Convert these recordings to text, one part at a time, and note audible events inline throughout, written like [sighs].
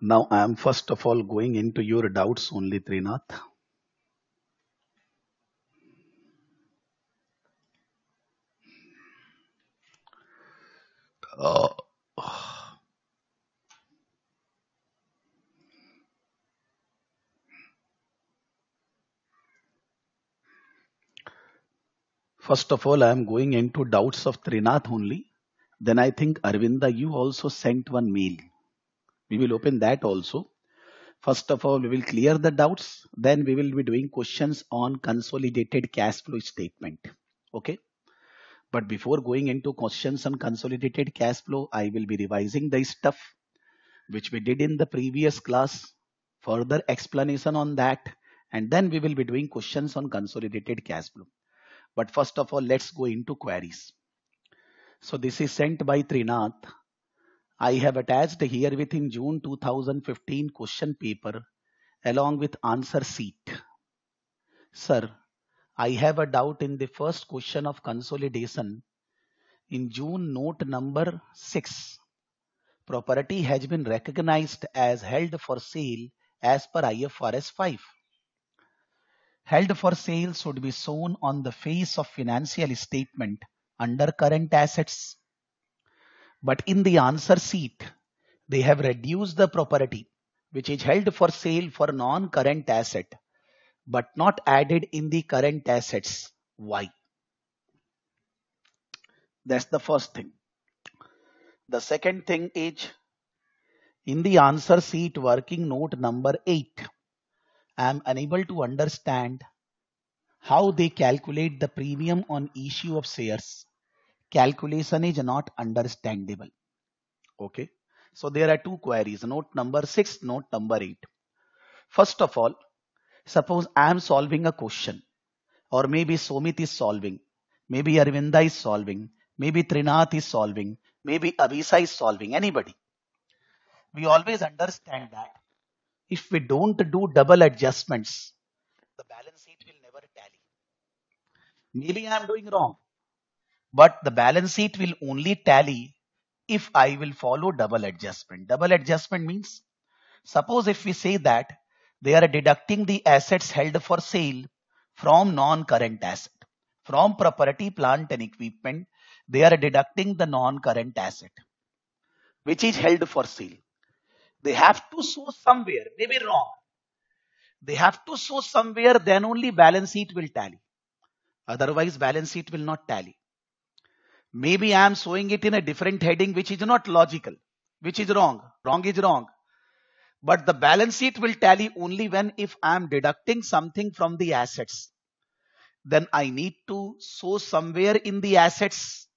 Now I am first of all going into your doubts only, Trinath. Uh, First of all, I am going into doubts of Trinath only. Then I think, Arvinda, you also sent one mail. We will open that also. First of all, we will clear the doubts. Then we will be doing questions on consolidated cash flow statement. Okay. But before going into questions on consolidated cash flow, I will be revising the stuff which we did in the previous class. Further explanation on that. And then we will be doing questions on consolidated cash flow. But first of all, let's go into queries. So this is sent by Trinath I have attached here within June 2015 question paper along with answer sheet. Sir, I have a doubt in the first question of consolidation. In June note number 6, property has been recognized as held for sale as per IFRS 5. Held for sale should be shown on the face of financial statement under current assets but in the answer sheet, they have reduced the property which is held for sale for non-current asset but not added in the current assets. Why? That's the first thing. The second thing is in the answer sheet working note number 8. I am unable to understand how they calculate the premium on issue of shares calculation is not understandable. Okay. So there are two queries, note number 6, note number 8. First of all, suppose I am solving a question or maybe Somit is solving, maybe Arvinda is solving, maybe Trinath is solving, maybe Avisa is solving, anybody. We always understand that if we don't do double adjustments, the balance sheet will never tally. Maybe I am doing wrong. But the balance sheet will only tally if I will follow double adjustment. Double adjustment means suppose if we say that they are deducting the assets held for sale from non-current asset. From property, plant and equipment, they are deducting the non-current asset which is held for sale. They have to show somewhere, maybe wrong. They have to show somewhere, then only balance sheet will tally. Otherwise, balance sheet will not tally. Maybe I am showing it in a different heading, which is not logical, which is wrong. Wrong is wrong. But the balance sheet will tally only when if I am deducting something from the assets. Then I need to show somewhere in the assets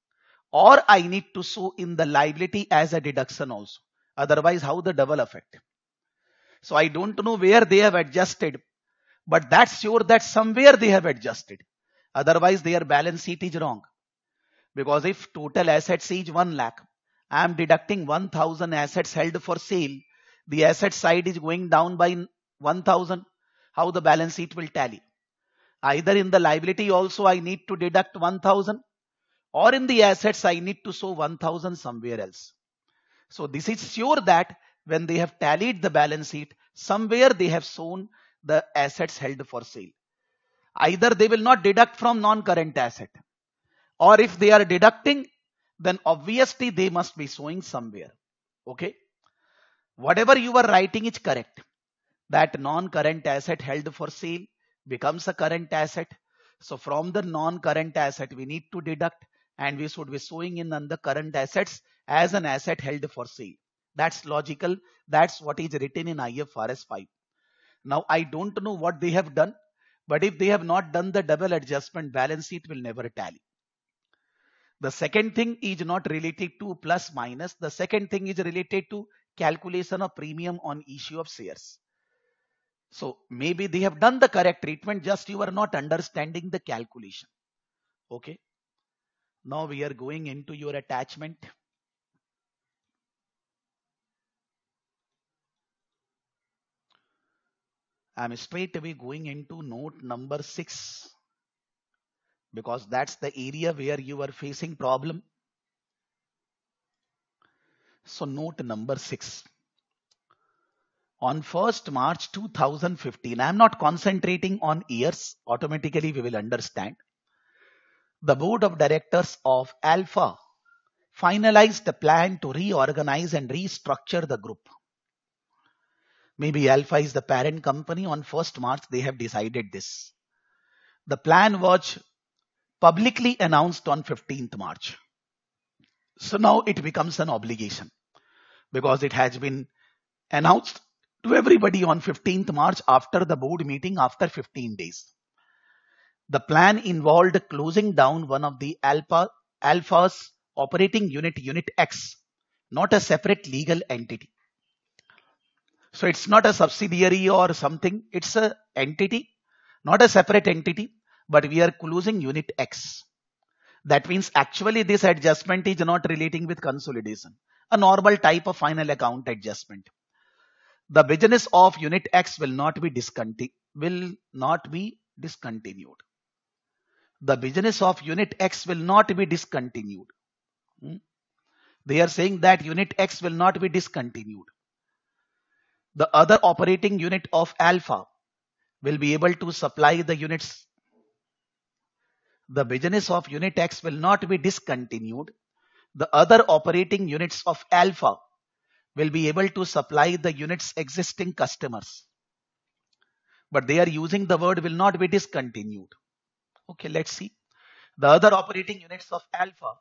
or I need to show in the liability as a deduction also. Otherwise, how the double effect? So I don't know where they have adjusted, but that's sure that somewhere they have adjusted. Otherwise, their balance sheet is wrong. Because if total assets is 1 lakh, I am deducting 1000 assets held for sale. The asset side is going down by 1000. How the balance sheet will tally? Either in the liability also I need to deduct 1000 or in the assets I need to show 1000 somewhere else. So this is sure that when they have tallied the balance sheet, somewhere they have shown the assets held for sale. Either they will not deduct from non-current asset or if they are deducting, then obviously they must be showing somewhere. Okay. Whatever you are writing is correct. That non-current asset held for sale becomes a current asset. So from the non-current asset, we need to deduct and we should be showing in the current assets as an asset held for sale. That's logical. That's what is written in IFRS 5. Now, I don't know what they have done, but if they have not done the double adjustment, balance sheet will never tally. The second thing is not related to plus minus. The second thing is related to calculation of premium on issue of shares. So maybe they have done the correct treatment, just you are not understanding the calculation. Okay. Now we are going into your attachment. I am straight away going into note number 6 because that's the area where you are facing problem. So note number 6. On 1st March 2015, I am not concentrating on years, automatically we will understand. The board of directors of Alpha finalized the plan to reorganize and restructure the group. Maybe Alpha is the parent company. On 1st March, they have decided this. The plan was publicly announced on 15th March. So now it becomes an obligation because it has been announced to everybody on 15th March after the board meeting after 15 days. The plan involved closing down one of the Alpha, Alpha's operating unit, Unit X, not a separate legal entity. So it's not a subsidiary or something. It's a entity, not a separate entity but we are closing unit X. That means actually this adjustment is not relating with consolidation, a normal type of final account adjustment. The business of unit X will not be discontinued, will not be discontinued. The business of unit X will not be discontinued. Hmm? They are saying that unit X will not be discontinued. The other operating unit of alpha will be able to supply the units the business of Unitex will not be discontinued. The other operating units of Alpha will be able to supply the unit's existing customers. But they are using the word will not be discontinued. Okay, let's see. The other operating units of Alpha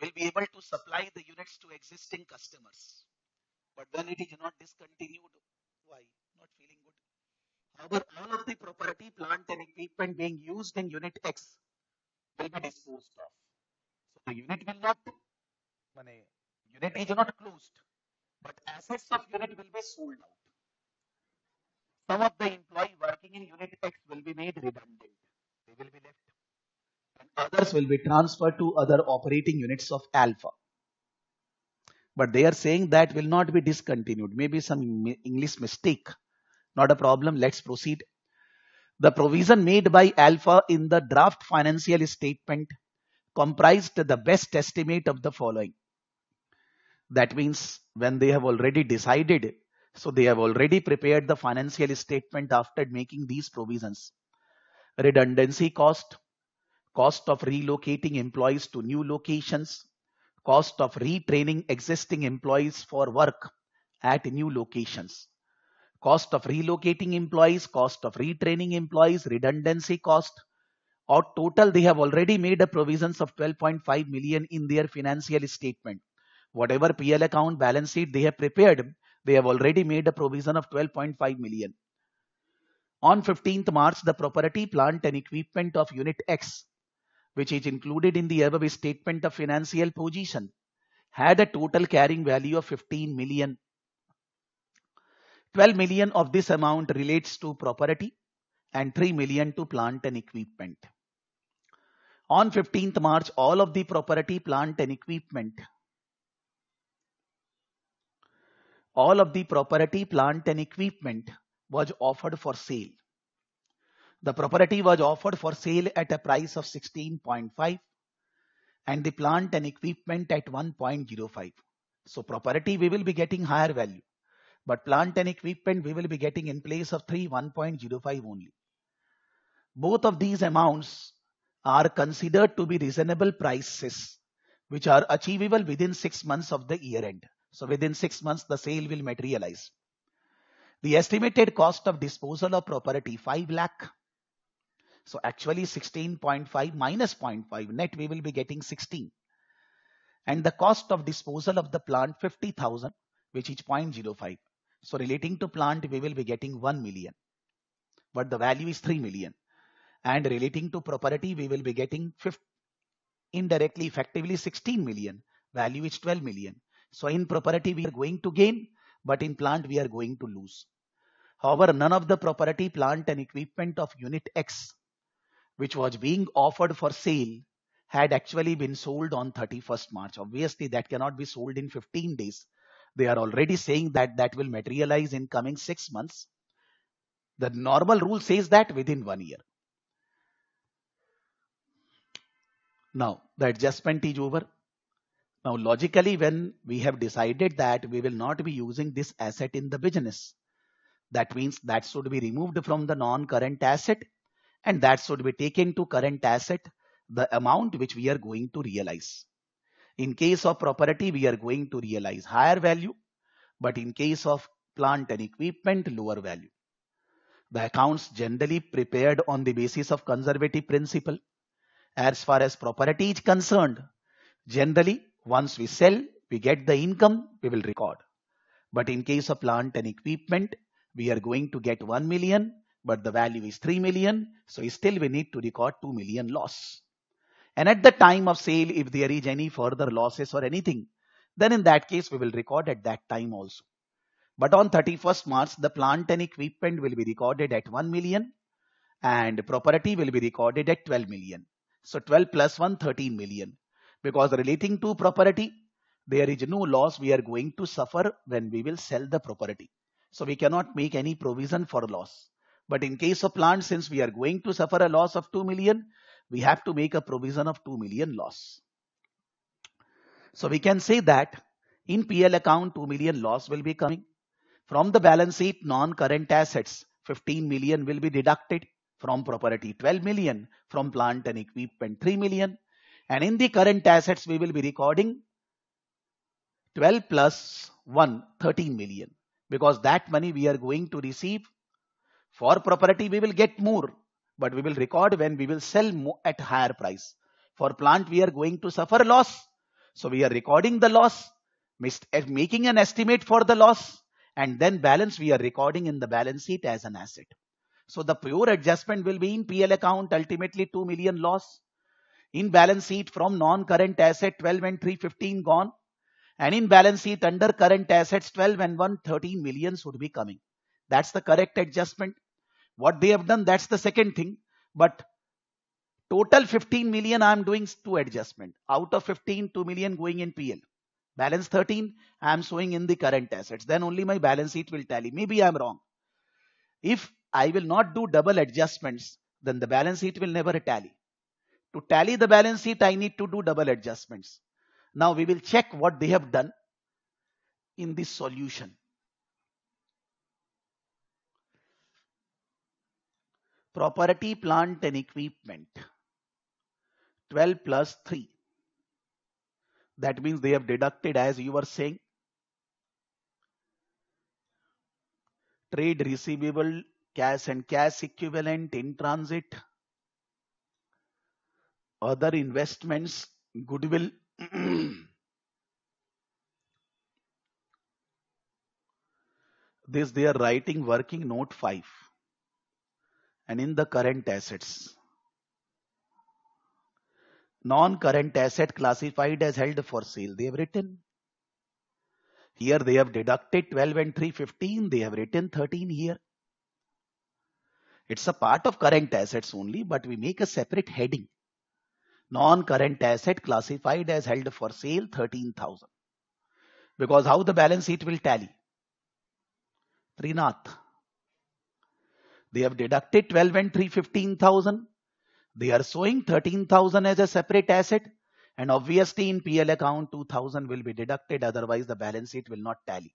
will be able to supply the units to existing customers. But then it is not discontinued. Why? Not feeling good. However, all of the property, plant and equipment being used in Unit X will be disposed of. So the unit will not, money, unit is not closed, but assets of unit will be sold out. Some of the employee working in unit X will be made redundant. They will be left. And others will be transferred to other operating units of alpha. But they are saying that will not be discontinued. Maybe some English mistake. Not a problem. Let's proceed the provision made by Alpha in the draft financial statement comprised the best estimate of the following. That means when they have already decided, so they have already prepared the financial statement after making these provisions. Redundancy cost, cost of relocating employees to new locations, cost of retraining existing employees for work at new locations, cost of relocating employees, cost of retraining employees, redundancy cost. Or total, they have already made a provisions of 12.5 million in their financial statement. Whatever PL account balance sheet they have prepared, they have already made a provision of 12.5 million. On 15th March, the property, plant and equipment of unit X, which is included in the above statement of financial position, had a total carrying value of 15 million 12 million of this amount relates to property and 3 million to plant and equipment. On 15th March, all of the property, plant and equipment, all of the property, plant and equipment was offered for sale. The property was offered for sale at a price of 16.5 and the plant and equipment at 1.05. So property we will be getting higher value but plant and equipment we will be getting in place of 3, 1.05 only. Both of these amounts are considered to be reasonable prices which are achievable within 6 months of the year end. So within 6 months the sale will materialize. The estimated cost of disposal of property 5 lakh. So actually 16.5 minus 0.5 net we will be getting 16. And the cost of disposal of the plant 50,000 which is 0.05. So relating to plant, we will be getting 1 million, but the value is 3 million. And relating to property, we will be getting 5, indirectly, effectively 16 million. Value is 12 million. So in property, we are going to gain, but in plant, we are going to lose. However, none of the property, plant and equipment of unit X, which was being offered for sale, had actually been sold on 31st March. Obviously, that cannot be sold in 15 days. They are already saying that that will materialize in coming six months. The normal rule says that within one year. Now, the adjustment is over. Now, logically, when we have decided that we will not be using this asset in the business, that means that should be removed from the non-current asset and that should be taken to current asset, the amount which we are going to realize. In case of property, we are going to realize higher value, but in case of plant and equipment, lower value. The accounts generally prepared on the basis of conservative principle. As far as property is concerned, generally once we sell, we get the income, we will record. But in case of plant and equipment, we are going to get 1 million, but the value is 3 million. So still we need to record 2 million loss. And at the time of sale, if there is any further losses or anything, then in that case, we will record at that time also. But on 31st March, the plant and equipment will be recorded at 1 million and property will be recorded at 12 million. So 12 plus 1, 13 million. Because relating to property, there is no loss we are going to suffer when we will sell the property. So we cannot make any provision for loss. But in case of plant, since we are going to suffer a loss of 2 million, we have to make a provision of 2 million loss. So we can say that in PL account 2 million loss will be coming. From the balance sheet non-current assets 15 million will be deducted from property 12 million from plant and equipment 3 million and in the current assets we will be recording 12 plus 1 13 million because that money we are going to receive for property we will get more but we will record when we will sell at higher price. For plant, we are going to suffer loss. So we are recording the loss, eh, making an estimate for the loss, and then balance we are recording in the balance sheet as an asset. So the pure adjustment will be in PL account, ultimately 2 million loss. In balance sheet from non-current asset, 12 and 315 gone. And in balance sheet under current assets, 12 and 1, 13 million would be coming. That's the correct adjustment. What they have done, that's the second thing. But total 15 million I am doing two adjustment. Out of 15, 2 million going in PL. Balance 13, I am showing in the current assets. Then only my balance sheet will tally. Maybe I am wrong. If I will not do double adjustments, then the balance sheet will never tally. To tally the balance sheet, I need to do double adjustments. Now we will check what they have done in this solution. property, plant and equipment. 12 plus 3. That means they have deducted as you were saying. Trade receivable, cash and cash equivalent in transit. Other investments, goodwill. this they are writing working note 5 and in the current assets. Non-current asset classified as held for sale, they have written. Here they have deducted 12 and three fifteen. they have written 13 here. It's a part of current assets only, but we make a separate heading. Non-current asset classified as held for sale 13,000. Because how the balance sheet will tally? Trinath. They have deducted 12 and 3, 15,000. They are showing 13,000 as a separate asset. And obviously in PL account 2000 will be deducted. Otherwise the balance sheet will not tally.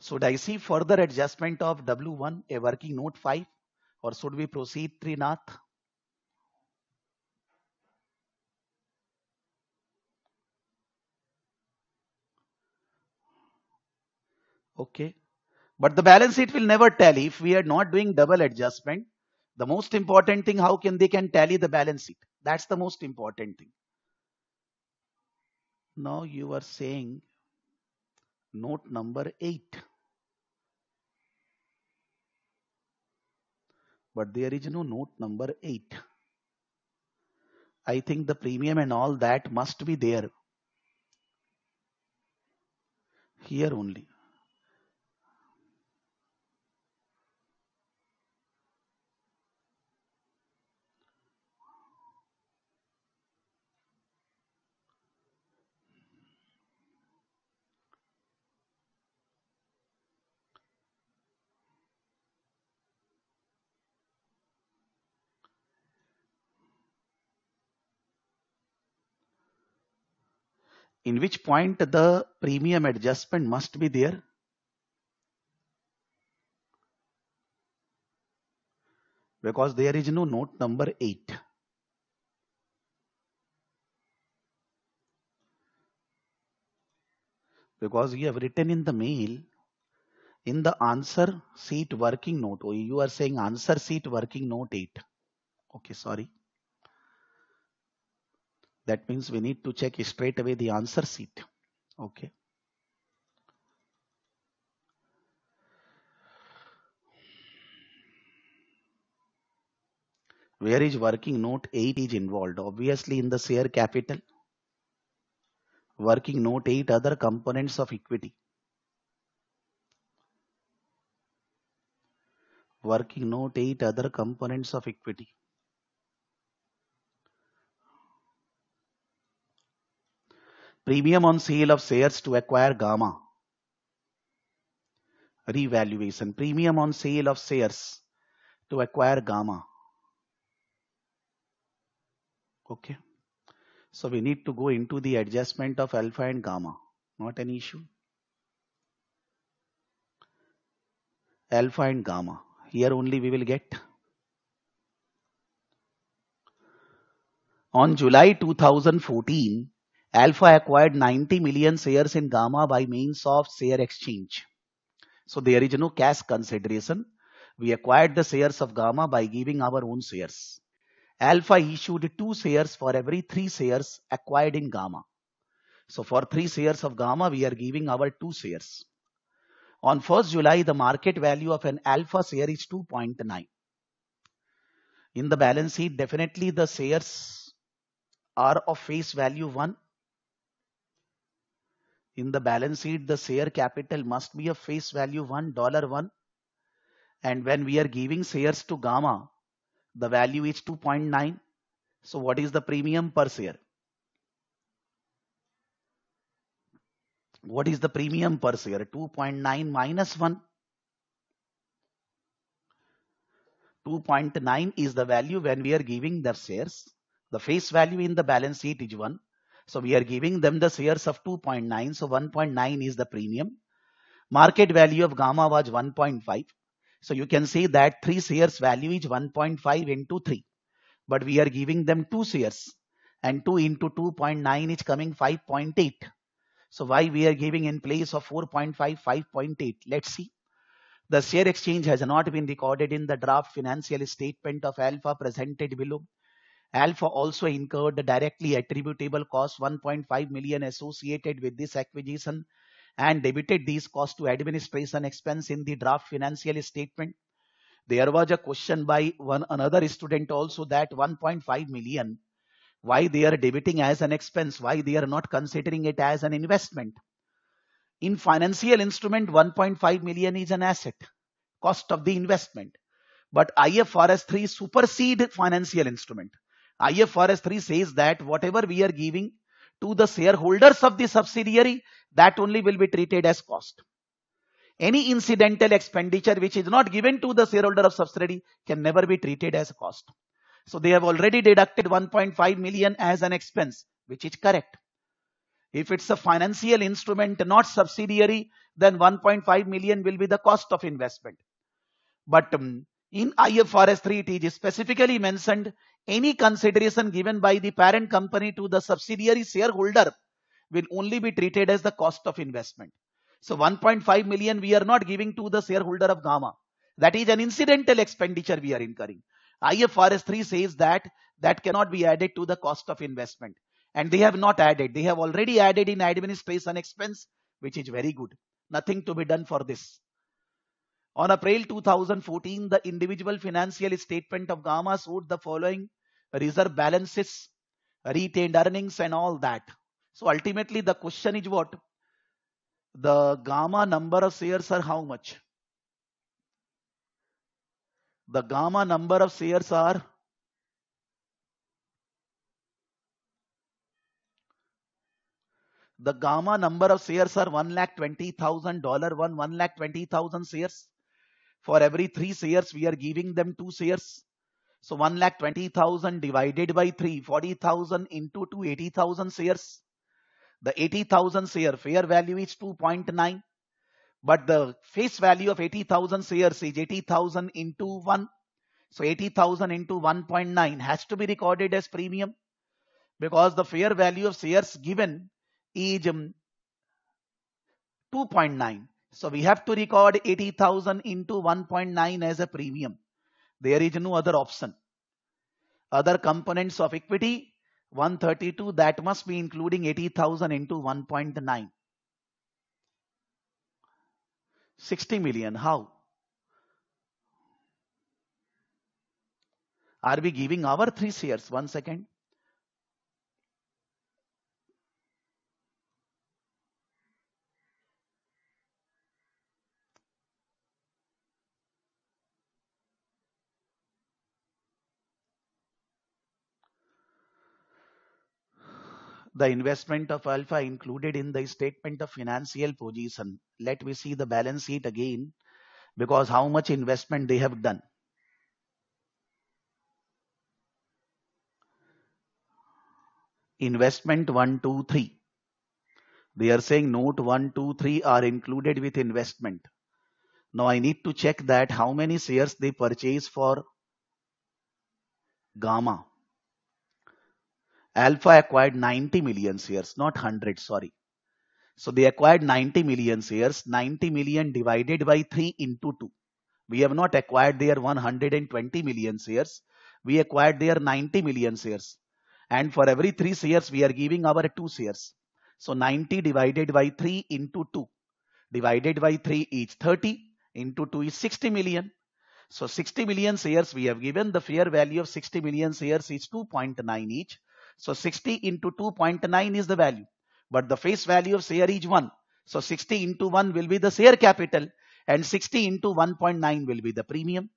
Should I see further adjustment of W1, a working note 5 or should we proceed 3 north? Okay. But the balance sheet will never tally if we are not doing double adjustment. The most important thing, how can they can tally the balance sheet? That's the most important thing. Now you are saying note number 8. But there is no note number 8. I think the premium and all that must be there. Here only. in which point the premium adjustment must be there. Because there is no note number 8. Because you have written in the mail in the answer sheet working note. You are saying answer sheet working note 8. Okay, sorry. That means we need to check straight away the answer sheet. Okay. Where is working note 8 is involved? Obviously in the share capital. Working note 8 other components of equity. Working note 8 other components of equity. premium on sale of shares to acquire gamma revaluation premium on sale of shares to acquire gamma okay so we need to go into the adjustment of alpha and gamma not an issue alpha and gamma here only we will get on july 2014 Alpha acquired 90 million shares in Gamma by means of share exchange. So there is no cash consideration. We acquired the shares of Gamma by giving our own shares. Alpha issued two shares for every three shares acquired in Gamma. So for three shares of Gamma, we are giving our two shares. On 1st July, the market value of an Alpha share is 2.9. In the balance sheet, definitely the shares are of face value 1 in the balance sheet, the share capital must be a face value one dollar one. And when we are giving shares to Gamma, the value is 2.9. So what is the premium per share? What is the premium per share? 2.9 minus 1. 2.9 is the value when we are giving the shares. The face value in the balance sheet is 1. So we are giving them the shares of 2.9. So 1.9 is the premium. Market value of gamma was 1.5. So you can see that 3 shares value is 1.5 into 3. But we are giving them 2 shares. And 2 into 2.9 is coming 5.8. So why we are giving in place of 4.5, 5.8. Let's see. The share exchange has not been recorded in the draft financial statement of Alpha presented below. Alfa also incurred the directly attributable cost 1.5 million associated with this acquisition and debited these costs to administration expense in the draft financial statement. There was a question by one another student also that 1.5 million, why they are debiting as an expense, why they are not considering it as an investment. In financial instrument, 1.5 million is an asset, cost of the investment. But IFRS 3 supersede financial instrument. IFRS 3 says that whatever we are giving to the shareholders of the subsidiary, that only will be treated as cost. Any incidental expenditure which is not given to the shareholder of subsidiary can never be treated as cost. So they have already deducted 1.5 million as an expense, which is correct. If it's a financial instrument, not subsidiary, then 1.5 million will be the cost of investment. But um, in IFRS 3, it is specifically mentioned any consideration given by the parent company to the subsidiary shareholder will only be treated as the cost of investment. So 1.5 million we are not giving to the shareholder of Gamma. That is an incidental expenditure we are incurring. IFRS 3 says that that cannot be added to the cost of investment. And they have not added. They have already added in administration expense, which is very good. Nothing to be done for this. On April 2014, the individual financial statement of Gamma showed the following reserve balances, retained earnings and all that. So ultimately the question is what? The gamma number of shares are how much? The gamma number of shares are the gamma number of shares are one lakh twenty thousand dollar one one lakh twenty thousand shares. For every three shares, we are giving them two shares. So 1 lakh 20,000 divided by 3, 40,000 into 2, 80,000 shares. The 80,000 share fair value is 2.9. But the face value of 80,000 shares is 80,000 into 1. So 80,000 into 1.9 has to be recorded as premium because the fair value of shares given is um, 2.9. So we have to record 80,000 into 1.9 as a premium. There is no other option. Other components of equity 132 that must be including 80,000 into 1.9. 60 million how? Are we giving our three shares? One second. the investment of Alpha included in the statement of financial position. Let me see the balance sheet again because how much investment they have done. Investment 1, 2, 3. They are saying note 1, 2, 3 are included with investment. Now I need to check that how many shares they purchase for gamma. Alpha acquired 90 million shares, not 100, sorry. So they acquired 90 million shares, 90 million divided by 3 into 2. We have not acquired their 120 million shares. We acquired their 90 million shares. And for every 3 shares, we are giving our 2 shares. So 90 divided by 3 into 2. Divided by 3 is 30 into 2 is 60 million. So 60 million shares we have given. The fair value of 60 million shares is 2.9 each. So 60 into 2.9 is the value. But the face value of share is 1. So 60 into 1 will be the share capital and 60 into 1.9 will be the premium.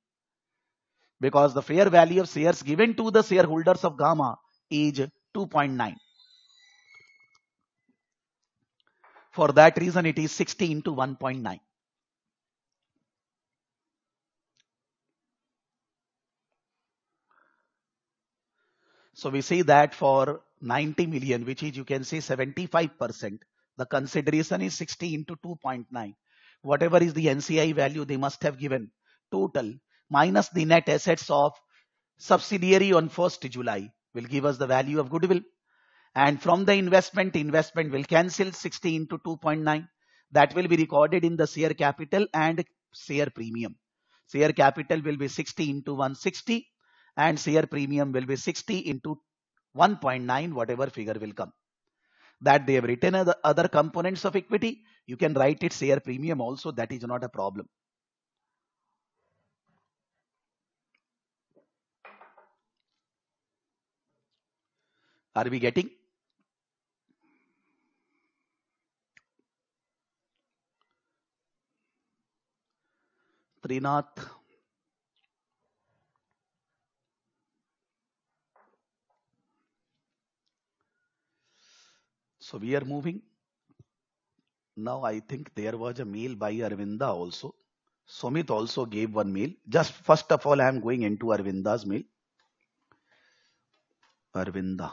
Because the fair value of shares given to the shareholders of Gamma is 2.9. For that reason, it is 60 into 1.9. So we see that for 90 million, which is you can say 75%, the consideration is 60 into 2.9. Whatever is the NCI value they must have given total minus the net assets of subsidiary on 1st July will give us the value of goodwill. And from the investment, investment will cancel 60 into 2.9. That will be recorded in the share capital and share premium. Share capital will be 60 into 160 and share premium will be 60 into 1.9 whatever figure will come that they have written the other components of equity you can write it share premium also that is not a problem are we getting Trinath So we are moving. Now I think there was a meal by Arvinda also. Sumit also gave one meal. Just first of all, I am going into Arvinda's meal. Arvinda.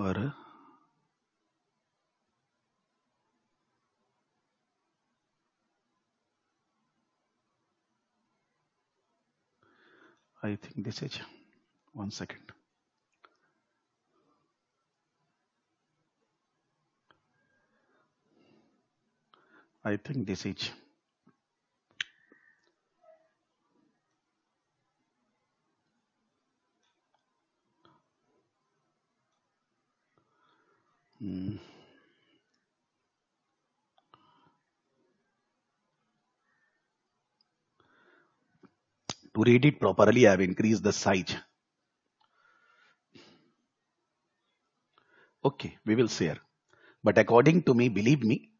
और I think this is one second. I think this is mm. To read it properly, I have increased the size. Okay, we will share. But according to me, believe me,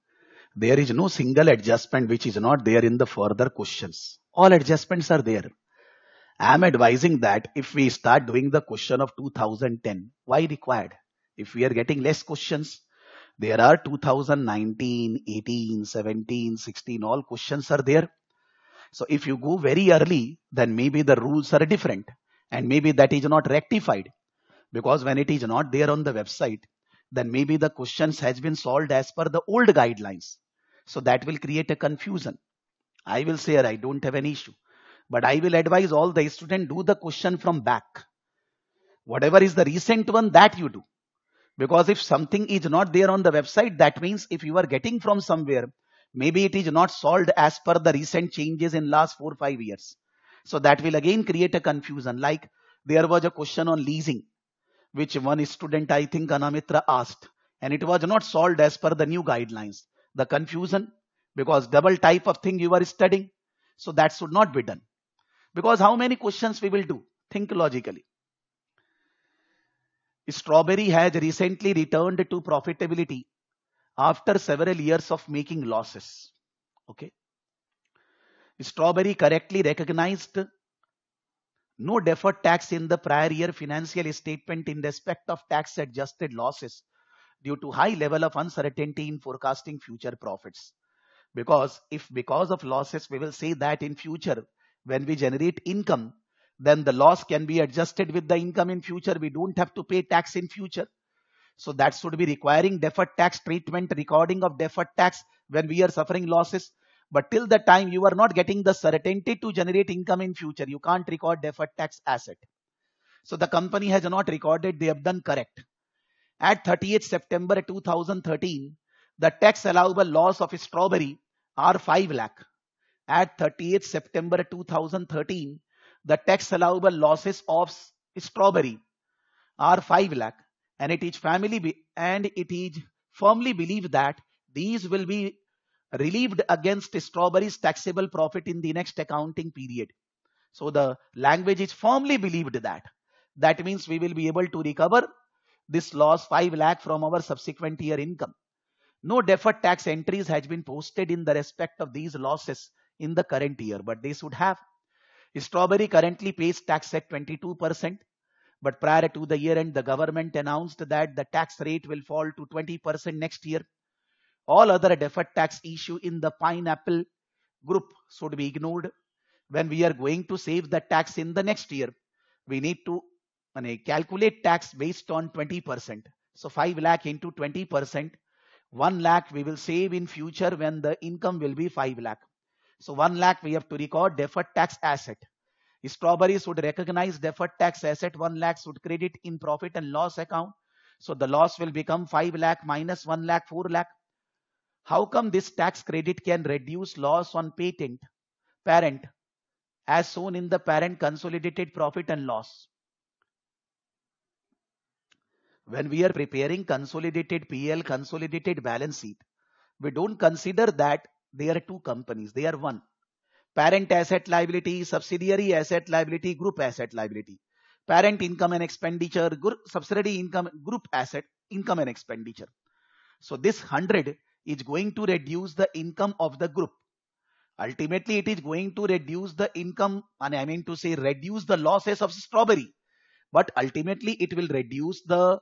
there is no single adjustment which is not there in the further questions. All adjustments are there. I am advising that if we start doing the question of 2010, why required? If we are getting less questions, there are 2019, 18, 17, 16, all questions are there. So if you go very early, then maybe the rules are different and maybe that is not rectified because when it is not there on the website, then maybe the questions has been solved as per the old guidelines. So that will create a confusion. I will say I don't have an issue. But I will advise all the student do the question from back. Whatever is the recent one that you do. Because if something is not there on the website, that means if you are getting from somewhere, Maybe it is not solved as per the recent changes in last four, five years. So that will again create a confusion. Like there was a question on leasing, which one student, I think Anamitra asked, and it was not solved as per the new guidelines. The confusion, because double type of thing you are studying. So that should not be done. Because how many questions we will do? Think logically. Strawberry has recently returned to profitability after several years of making losses. Okay. Strawberry correctly recognized no deferred tax in the prior year financial statement in respect of tax adjusted losses due to high level of uncertainty in forecasting future profits. Because if because of losses, we will say that in future, when we generate income, then the loss can be adjusted with the income in future. We don't have to pay tax in future. So that should be requiring deferred tax treatment, recording of deferred tax when we are suffering losses. But till the time you are not getting the certainty to generate income in future, you can't record deferred tax asset. So the company has not recorded, they have done correct. At 38 September 2013, the tax allowable loss of strawberry are 5 lakh. At 38 September 2013, the tax allowable losses of strawberry are 5 lakh and it is family and it is firmly believed that these will be relieved against Strawberry's taxable profit in the next accounting period so the language is firmly believed that that means we will be able to recover this loss 5 lakh from our subsequent year income no deferred tax entries has been posted in the respect of these losses in the current year but they should have strawberry currently pays tax at 22% but prior to the year end, the government announced that the tax rate will fall to 20% next year. All other deferred tax issue in the pineapple group should be ignored. When we are going to save the tax in the next year, we need to calculate tax based on 20%. So 5 lakh into 20%, 1 lakh we will save in future when the income will be 5 lakh. So 1 lakh we have to record deferred tax asset. Strawberries would recognize deferred tax asset 1 lakhs would credit in profit and loss account. So the loss will become 5 lakh minus 1 lakh 4 lakh. How come this tax credit can reduce loss on patent parent as shown in the parent consolidated profit and loss? When we are preparing consolidated PL, consolidated balance sheet, we don't consider that they are two companies, they are one parent asset liability, subsidiary asset liability, group asset liability. Parent income and expenditure, group, subsidiary income, group asset, income and expenditure. So this 100 is going to reduce the income of the group. Ultimately, it is going to reduce the income, and I mean to say reduce the losses of strawberry. But ultimately, it will reduce the,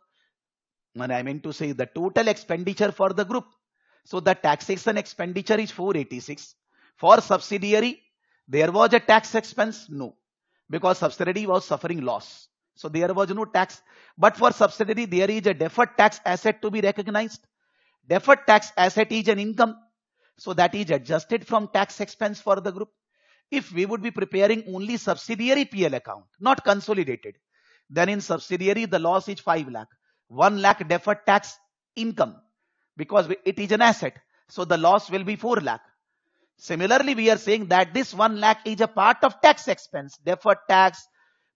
and I mean to say the total expenditure for the group. So the taxation expenditure is 486 for subsidiary, there was a tax expense? No. Because subsidiary was suffering loss. So there was no tax. But for subsidiary, there is a deferred tax asset to be recognized. Deferred tax asset is an income. So that is adjusted from tax expense for the group. If we would be preparing only subsidiary PL account, not consolidated, then in subsidiary, the loss is 5 lakh. 1 lakh deferred tax income because it is an asset. So the loss will be 4 lakh. Similarly, we are saying that this 1 lakh is a part of tax expense, deferred tax,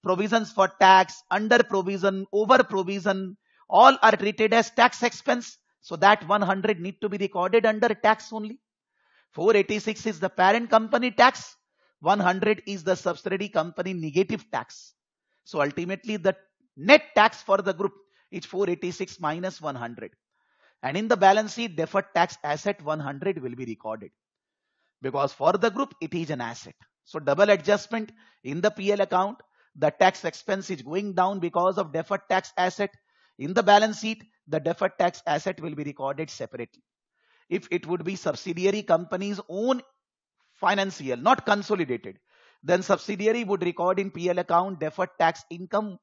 provisions for tax, under provision, over provision, all are treated as tax expense. So that 100 need to be recorded under tax only. 486 is the parent company tax. 100 is the subsidiary company negative tax. So ultimately the net tax for the group is 486 minus 100. And in the balance sheet, deferred tax asset 100 will be recorded because for the group it is an asset. So double adjustment in the PL account, the tax expense is going down because of deferred tax asset. In the balance sheet, the deferred tax asset will be recorded separately. If it would be subsidiary company's own financial, not consolidated, then subsidiary would record in PL account deferred tax income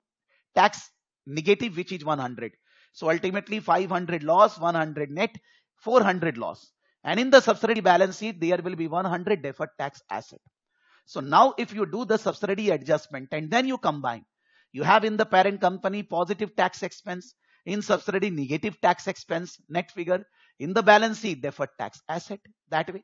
tax negative which is 100. So ultimately 500 loss, 100 net, 400 loss. And in the subsidiary balance sheet, there will be 100 deferred tax asset. So now if you do the subsidiary adjustment and then you combine, you have in the parent company positive tax expense, in subsidiary negative tax expense, net figure, in the balance sheet deferred tax asset that way.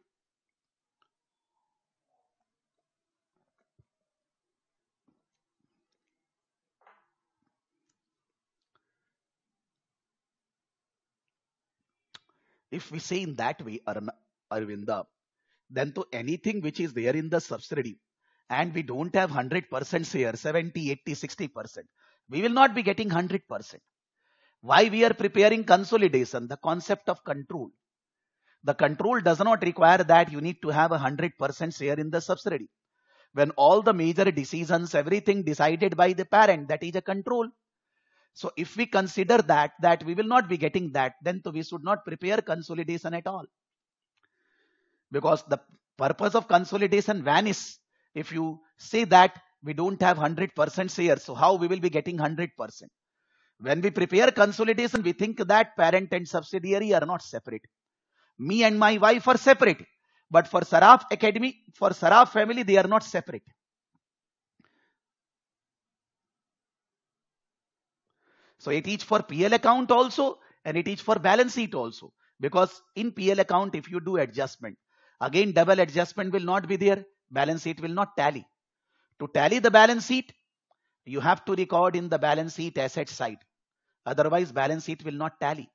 If we say in that way, Arvinda, then to anything which is there in the subsidiary, and we don't have 100% here, 70, 80, 60%, we will not be getting 100%. Why we are preparing consolidation, the concept of control. The control does not require that you need to have 100% share in the subsidiary. When all the major decisions, everything decided by the parent, that is a control. So if we consider that, that we will not be getting that, then we should not prepare consolidation at all. Because the purpose of consolidation vanish if you say that we don't have 100% share. So how we will be getting 100%? When we prepare consolidation, we think that parent and subsidiary are not separate. Me and my wife are separate. But for Saraf Academy, for Saraf family, they are not separate. So it is for PL account also and it is for balance sheet also because in PL account if you do adjustment again double adjustment will not be there balance sheet will not tally. To tally the balance sheet you have to record in the balance sheet asset side otherwise balance sheet will not tally.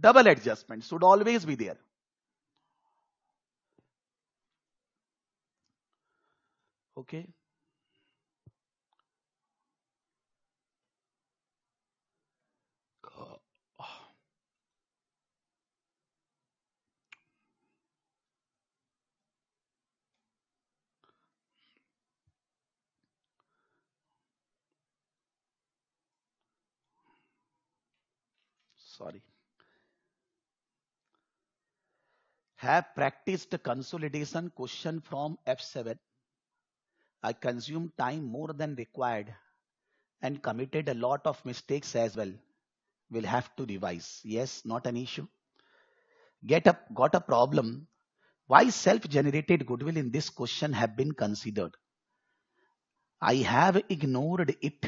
Double adjustment should always be there. Okay. sorry, have practiced consolidation question from F7. I consumed time more than required and committed a lot of mistakes as well. Will have to revise. Yes, not an issue. Get up, got a problem. Why self-generated goodwill in this question have been considered? I have ignored it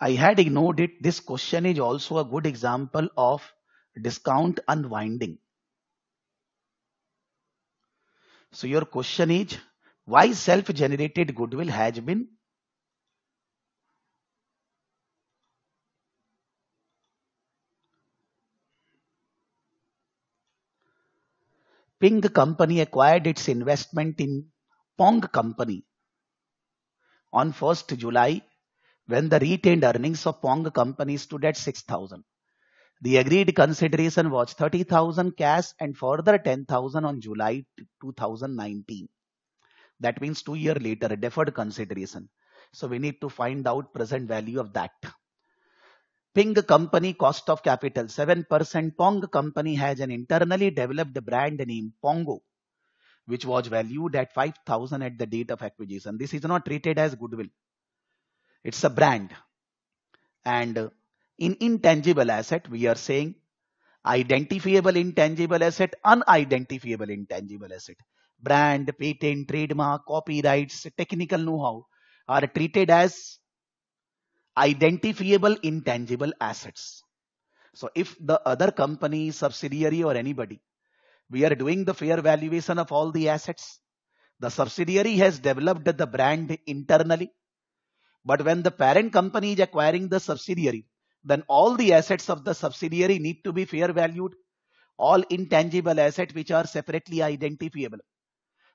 I had ignored it. This question is also a good example of discount unwinding. So your question is why self-generated goodwill has been Ping company acquired its investment in Pong company on 1st July when the retained earnings of Pong company stood at 6,000. The agreed consideration was 30,000 cash and further 10,000 on July 2019. That means two year later, a deferred consideration. So we need to find out present value of that. Ping company cost of capital 7%. Pong company has an internally developed brand name Pongo, which was valued at 5,000 at the date of acquisition. This is not treated as goodwill. It's a brand. And in intangible asset, we are saying identifiable intangible asset, unidentifiable intangible asset. Brand, patent, trademark, copyrights, technical know-how are treated as identifiable intangible assets. So if the other company, subsidiary or anybody, we are doing the fair valuation of all the assets. The subsidiary has developed the brand internally. But when the parent company is acquiring the subsidiary, then all the assets of the subsidiary need to be fair valued. All intangible assets which are separately identifiable.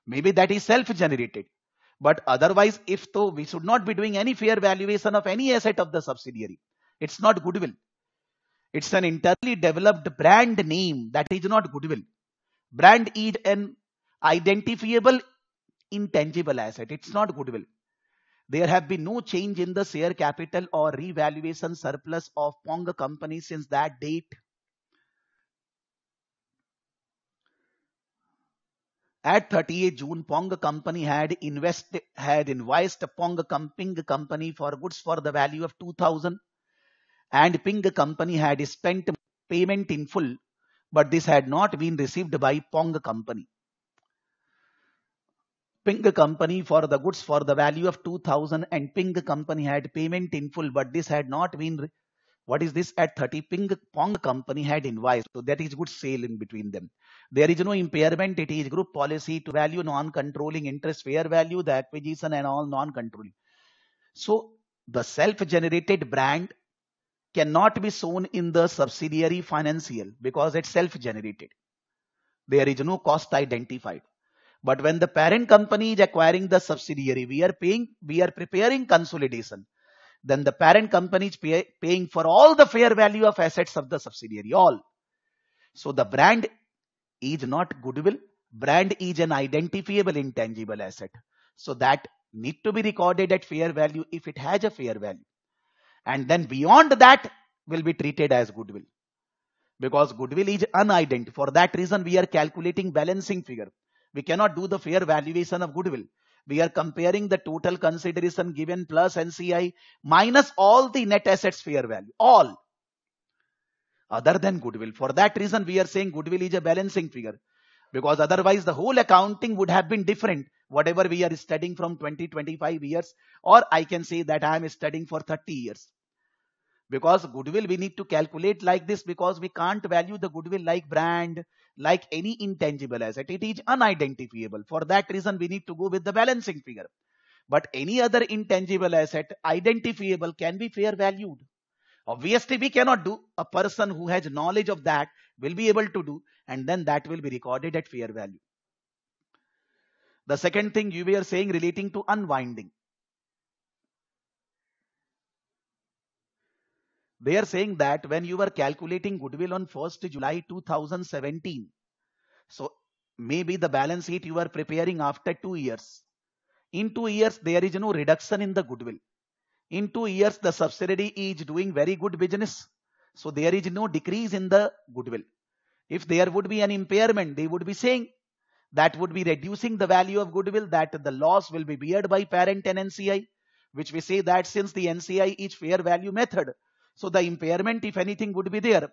Maybe that is self-generated. But otherwise, if so, we should not be doing any fair valuation of any asset of the subsidiary. It's not goodwill. It's an internally developed brand name that is not goodwill. Brand is an identifiable intangible asset. It's not goodwill. There have been no change in the share capital or revaluation surplus of Pong company since that date. At 38 June, Pong company had invest had invoiced Pong Ping company for goods for the value of 2000 and Ping company had spent payment in full but this had not been received by Pong company. Ping company for the goods for the value of 2000 and Ping company had payment in full but this had not been what is this at 30 ping pong company had invoiced so that is good sale in between them there is no impairment it is group policy to value non-controlling interest fair value the acquisition and all non-controlling so the self-generated brand cannot be shown in the subsidiary financial because it's self-generated there is no cost identified but when the parent company is acquiring the subsidiary, we are paying, we are preparing consolidation. Then the parent company is pay, paying for all the fair value of assets of the subsidiary, all. So the brand is not goodwill. Brand is an identifiable intangible asset. So that need to be recorded at fair value if it has a fair value. And then beyond that will be treated as goodwill. Because goodwill is unidentified. For that reason, we are calculating balancing figure. We cannot do the fair valuation of goodwill. We are comparing the total consideration given plus NCI minus all the net assets fair value. All. Other than goodwill. For that reason, we are saying goodwill is a balancing figure. Because otherwise the whole accounting would have been different. Whatever we are studying from 20, 25 years. Or I can say that I am studying for 30 years because goodwill we need to calculate like this because we can't value the goodwill like brand like any intangible asset it is unidentifiable for that reason we need to go with the balancing figure but any other intangible asset identifiable can be fair valued obviously we cannot do a person who has knowledge of that will be able to do and then that will be recorded at fair value the second thing you were saying relating to unwinding They are saying that when you were calculating goodwill on 1st July 2017, so maybe the balance sheet you are preparing after two years. In two years, there is no reduction in the goodwill. In two years, the subsidiary is doing very good business. So there is no decrease in the goodwill. If there would be an impairment, they would be saying that would be reducing the value of goodwill, that the loss will be beared by parent and NCI, which we say that since the NCI is fair value method, so the impairment, if anything, would be there.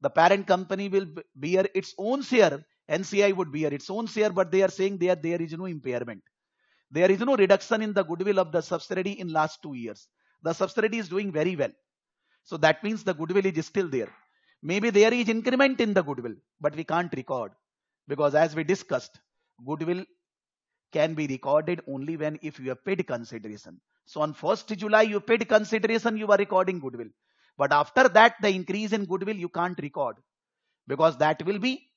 The parent company will bear its own share. NCI would bear its own share, but they are saying there, there is no impairment. There is no reduction in the goodwill of the subsidiary in last two years. The subsidiary is doing very well. So that means the goodwill is still there. Maybe there is increment in the goodwill, but we can't record because as we discussed, goodwill can be recorded only when if you have paid consideration. So on 1st July you paid consideration, you are recording goodwill. But after that, the increase in goodwill you can't record because that will be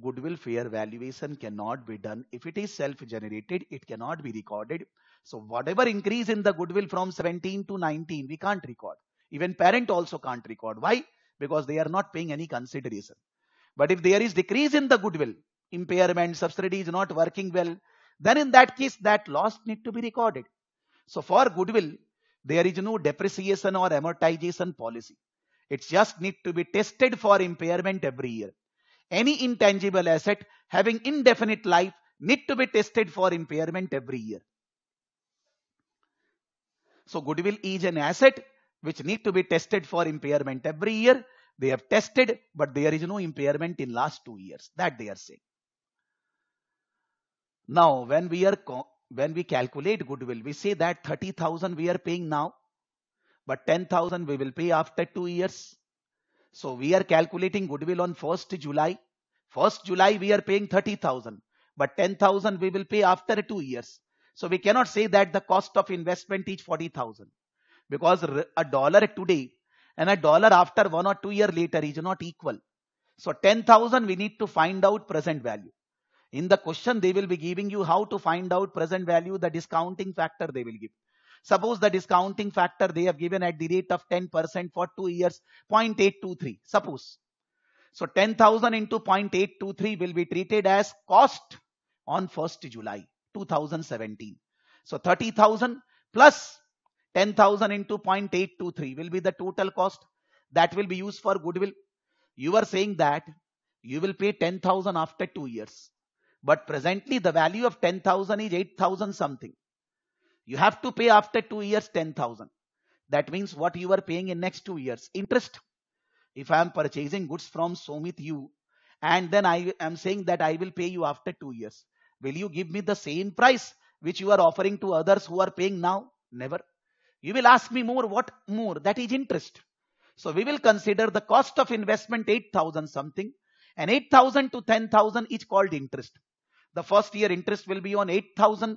goodwill fair valuation cannot be done. If it is self-generated, it cannot be recorded. So whatever increase in the goodwill from 17 to 19, we can't record. Even parent also can't record. Why? Because they are not paying any consideration. But if there is decrease in the goodwill, impairment, subsidy is not working well, then in that case, that loss need to be recorded. So for goodwill, there is no depreciation or amortization policy. It just need to be tested for impairment every year. Any intangible asset having indefinite life need to be tested for impairment every year. So goodwill is an asset which need to be tested for impairment every year. They have tested, but there is no impairment in last two years. That they are saying. Now, when we are when we calculate goodwill, we say that 30,000 we are paying now, but 10,000 we will pay after two years. So we are calculating goodwill on 1st July. 1st July we are paying 30,000, but 10,000 we will pay after two years. So we cannot say that the cost of investment is 40,000 because a dollar today and a dollar after one or two year later is not equal. So 10,000 we need to find out present value. In the question, they will be giving you how to find out present value, the discounting factor they will give. Suppose the discounting factor they have given at the rate of 10% for two years, 0.823. Suppose. So 10,000 into 0.823 will be treated as cost on 1st July 2017. So 30,000 plus 10,000 into 0.823 will be the total cost that will be used for goodwill. You are saying that you will pay 10,000 after two years. But presently the value of 10,000 is 8,000 something. You have to pay after two years 10,000. That means what you are paying in next two years. Interest. If I am purchasing goods from Somit you and then I am saying that I will pay you after two years. Will you give me the same price which you are offering to others who are paying now? Never. You will ask me more. What more? That is interest. So we will consider the cost of investment 8,000 something and 8,000 to 10,000 is called interest. The first year interest will be on 8,000.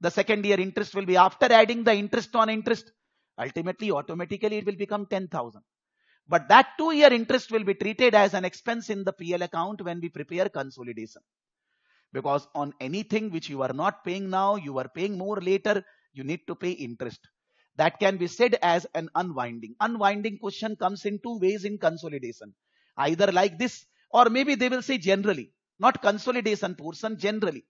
The second year interest will be after adding the interest on interest. Ultimately, automatically it will become 10,000. But that two year interest will be treated as an expense in the PL account when we prepare consolidation. Because on anything which you are not paying now, you are paying more later, you need to pay interest. That can be said as an unwinding. Unwinding question comes in two ways in consolidation. Either like this or maybe they will say generally not consolidation portion generally.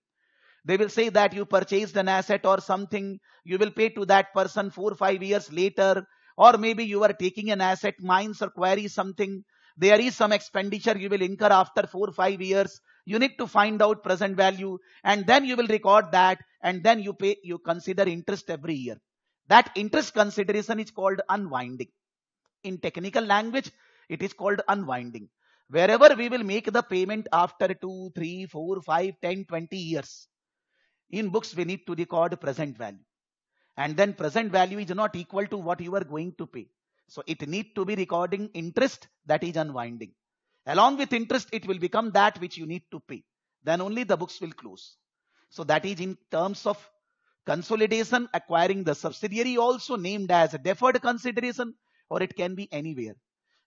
They will say that you purchased an asset or something, you will pay to that person four, five years later, or maybe you are taking an asset, mines or quarry something. There is some expenditure you will incur after four, five years. You need to find out present value and then you will record that and then you pay, you consider interest every year. That interest consideration is called unwinding. In technical language, it is called unwinding wherever we will make the payment after 2, 3, 4, 5, 10, 20 years. In books, we need to record present value. And then present value is not equal to what you are going to pay. So it need to be recording interest that is unwinding. Along with interest, it will become that which you need to pay. Then only the books will close. So that is in terms of consolidation acquiring the subsidiary also named as deferred consideration or it can be anywhere.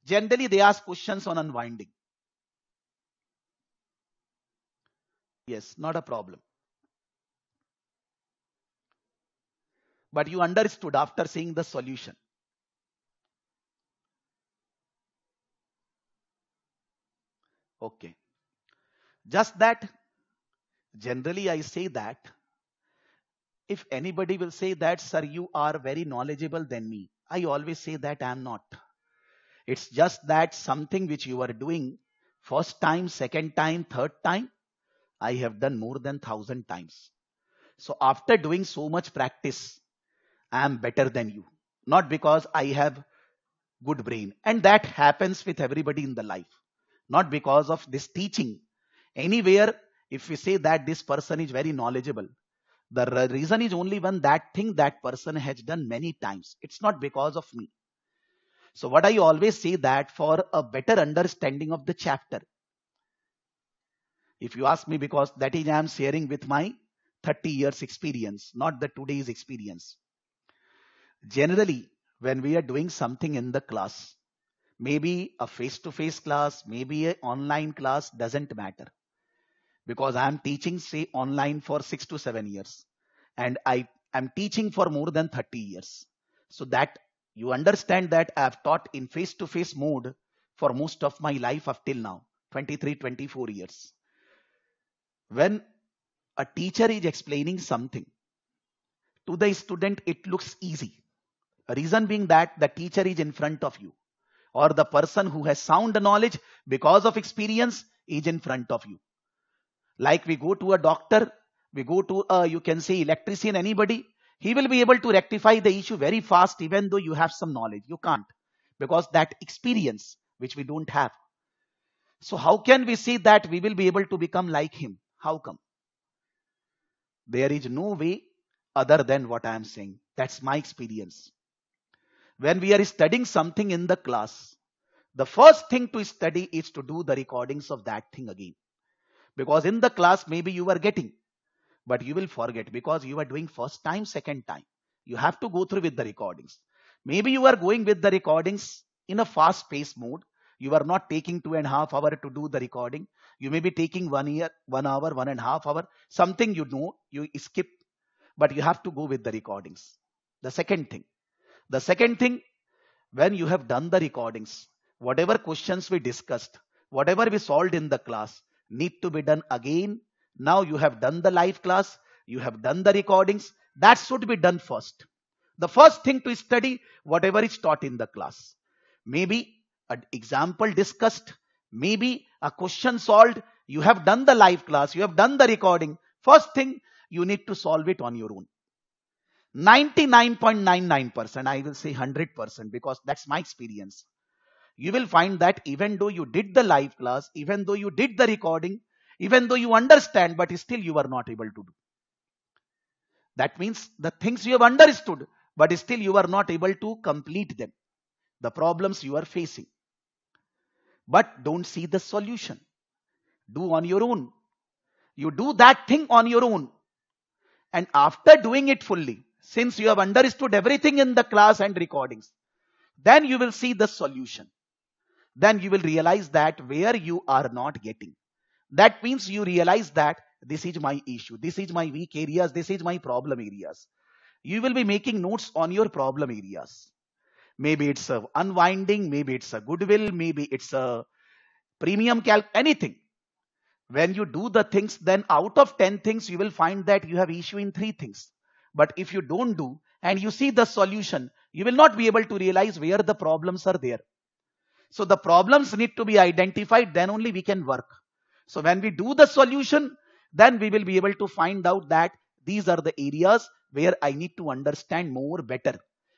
Generally, they ask questions on unwinding. Yes, not a problem. But you understood after seeing the solution. Okay. Just that, generally I say that, if anybody will say that, sir, you are very knowledgeable than me, I always say that I am not. It's just that something which you are doing first time, second time, third time, I have done more than thousand times. So after doing so much practice, I am better than you. Not because I have good brain. And that happens with everybody in the life. Not because of this teaching. Anywhere, if we say that this person is very knowledgeable, the reason is only when that thing that person has done many times. It's not because of me. So what I always say that for a better understanding of the chapter, if you ask me, because that is I am sharing with my 30 years experience, not the today's experience. Generally, when we are doing something in the class, maybe a face-to-face class, maybe an online class, doesn't matter. Because I am teaching, say, online for six to seven years. And I am teaching for more than 30 years. So that you understand that I have taught in face-to-face mode for most of my life up till now, 23, 24 years when a teacher is explaining something to the student, it looks easy. Reason being that the teacher is in front of you or the person who has sound knowledge because of experience is in front of you. Like we go to a doctor, we go to, a, you can say electrician, anybody, he will be able to rectify the issue very fast even though you have some knowledge. You can't because that experience which we don't have. So how can we say that we will be able to become like him? How come? There is no way other than what I am saying. That's my experience. When we are studying something in the class, the first thing to study is to do the recordings of that thing again. Because in the class, maybe you were getting, but you will forget because you are doing first time, second time. You have to go through with the recordings. Maybe you are going with the recordings in a fast paced mode you are not taking two and a half hour to do the recording. You may be taking one year, one hour, one and a half hour. Something you know, you skip, but you have to go with the recordings. The second thing. The second thing, when you have done the recordings, whatever questions we discussed, whatever we solved in the class, need to be done again. Now you have done the live class, you have done the recordings. That should be done first. The first thing to study, whatever is taught in the class. Maybe an example discussed, maybe a question solved. You have done the live class, you have done the recording. First thing, you need to solve it on your own. 99.99%, I will say 100% because that's my experience. You will find that even though you did the live class, even though you did the recording, even though you understand, but still you are not able to do. That means the things you have understood, but still you are not able to complete them. The problems you are facing but don't see the solution. Do on your own. You do that thing on your own. And after doing it fully, since you have understood everything in the class and recordings, then you will see the solution. Then you will realize that where you are not getting. That means you realize that this is my issue, this is my weak areas, this is my problem areas. You will be making notes on your problem areas maybe it's a unwinding, maybe it's a goodwill, maybe it's a premium calc, anything. When you do the things, then out of 10 things, you will find that you have issue in three things. But if you don't do and you see the solution, you will not be able to realize where the problems are there. So the problems need to be identified, then only we can work. So when we do the solution, then we will be able to find out that these are the areas where I need to understand more better.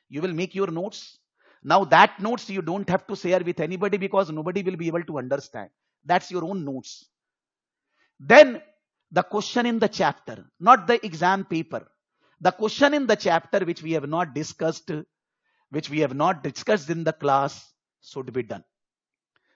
You will make your notes. Now that notes you don't have to share with anybody because nobody will be able to understand. That's your own notes. Then the question in the chapter, not the exam paper. The question in the chapter which we have not discussed, which we have not discussed in the class should be done.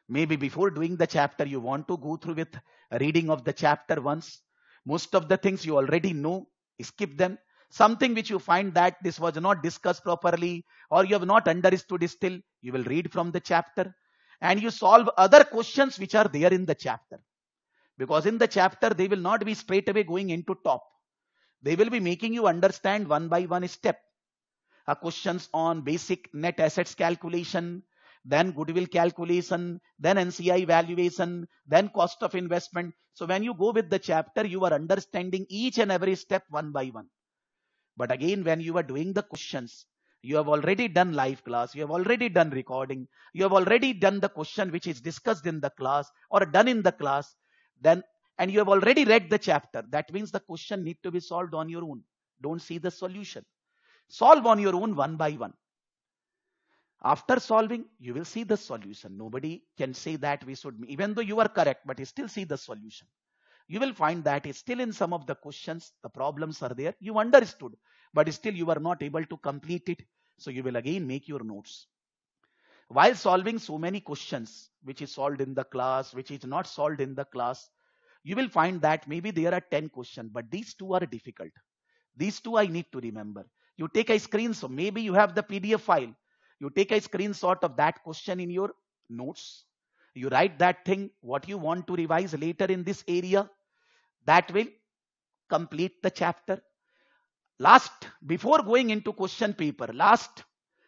Maybe before doing the chapter, you want to go through with reading of the chapter once. Most of the things you already know, skip them something which you find that this was not discussed properly or you have not understood still, you will read from the chapter and you solve other questions which are there in the chapter. Because in the chapter, they will not be straight away going into top. They will be making you understand one by one step. questions on basic net assets calculation, then goodwill calculation, then NCI valuation, then cost of investment. So when you go with the chapter, you are understanding each and every step one by one. But again, when you are doing the questions, you have already done live class, you have already done recording, you have already done the question which is discussed in the class or done in the class, then and you have already read the chapter. That means the question need to be solved on your own. Don't see the solution. Solve on your own one by one. After solving, you will see the solution. Nobody can say that we should, even though you are correct, but you still see the solution you will find that still in some of the questions, the problems are there. You understood, but still you are not able to complete it. So you will again make your notes. While solving so many questions, which is solved in the class, which is not solved in the class, you will find that maybe there are 10 questions, but these two are difficult. These two I need to remember. You take a screenshot, maybe you have the PDF file. You take a screenshot of that question in your notes you write that thing, what you want to revise later in this area. That will complete the chapter. Last, before going into question paper, last,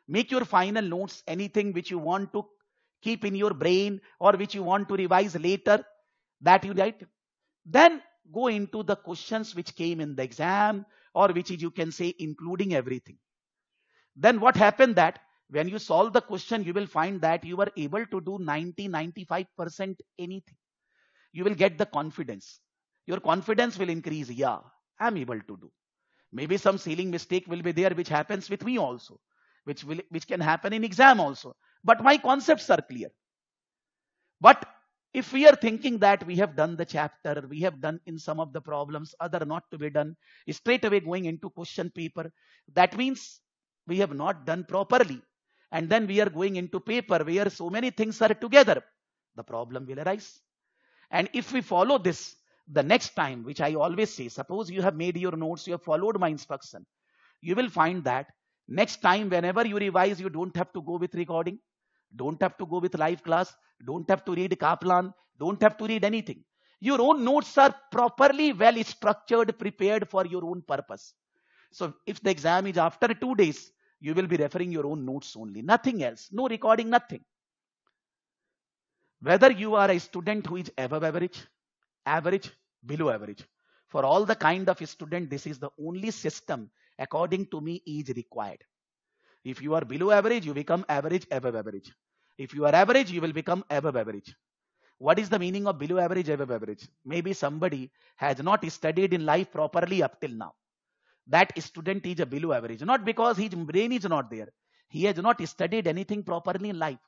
make your final notes, anything which you want to keep in your brain or which you want to revise later, that you write. Then go into the questions which came in the exam or which is you can say including everything. Then what happened that when you solve the question, you will find that you are able to do 90, 95% anything. You will get the confidence. Your confidence will increase. Yeah, I'm able to do. Maybe some ceiling mistake will be there, which happens with me also, which will, which can happen in exam also. But my concepts are clear. But if we are thinking that we have done the chapter, we have done in some of the problems, other not to be done, straight away going into question paper, that means we have not done properly and then we are going into paper where so many things are together, the problem will arise. And if we follow this, the next time, which I always say, suppose you have made your notes, you have followed my instruction, you will find that next time, whenever you revise, you don't have to go with recording, don't have to go with live class, don't have to read Kaplan, don't have to read anything. Your own notes are properly well structured, prepared for your own purpose. So if the exam is after two days, you will be referring your own notes only, nothing else, no recording, nothing. Whether you are a student who is above average, average, below average, for all the kind of student, this is the only system according to me is required. If you are below average, you become average, above average. If you are average, you will become above average. What is the meaning of below average, above average? Maybe somebody has not studied in life properly up till now that student is below average. Not because his brain is not there. He has not studied anything properly in life.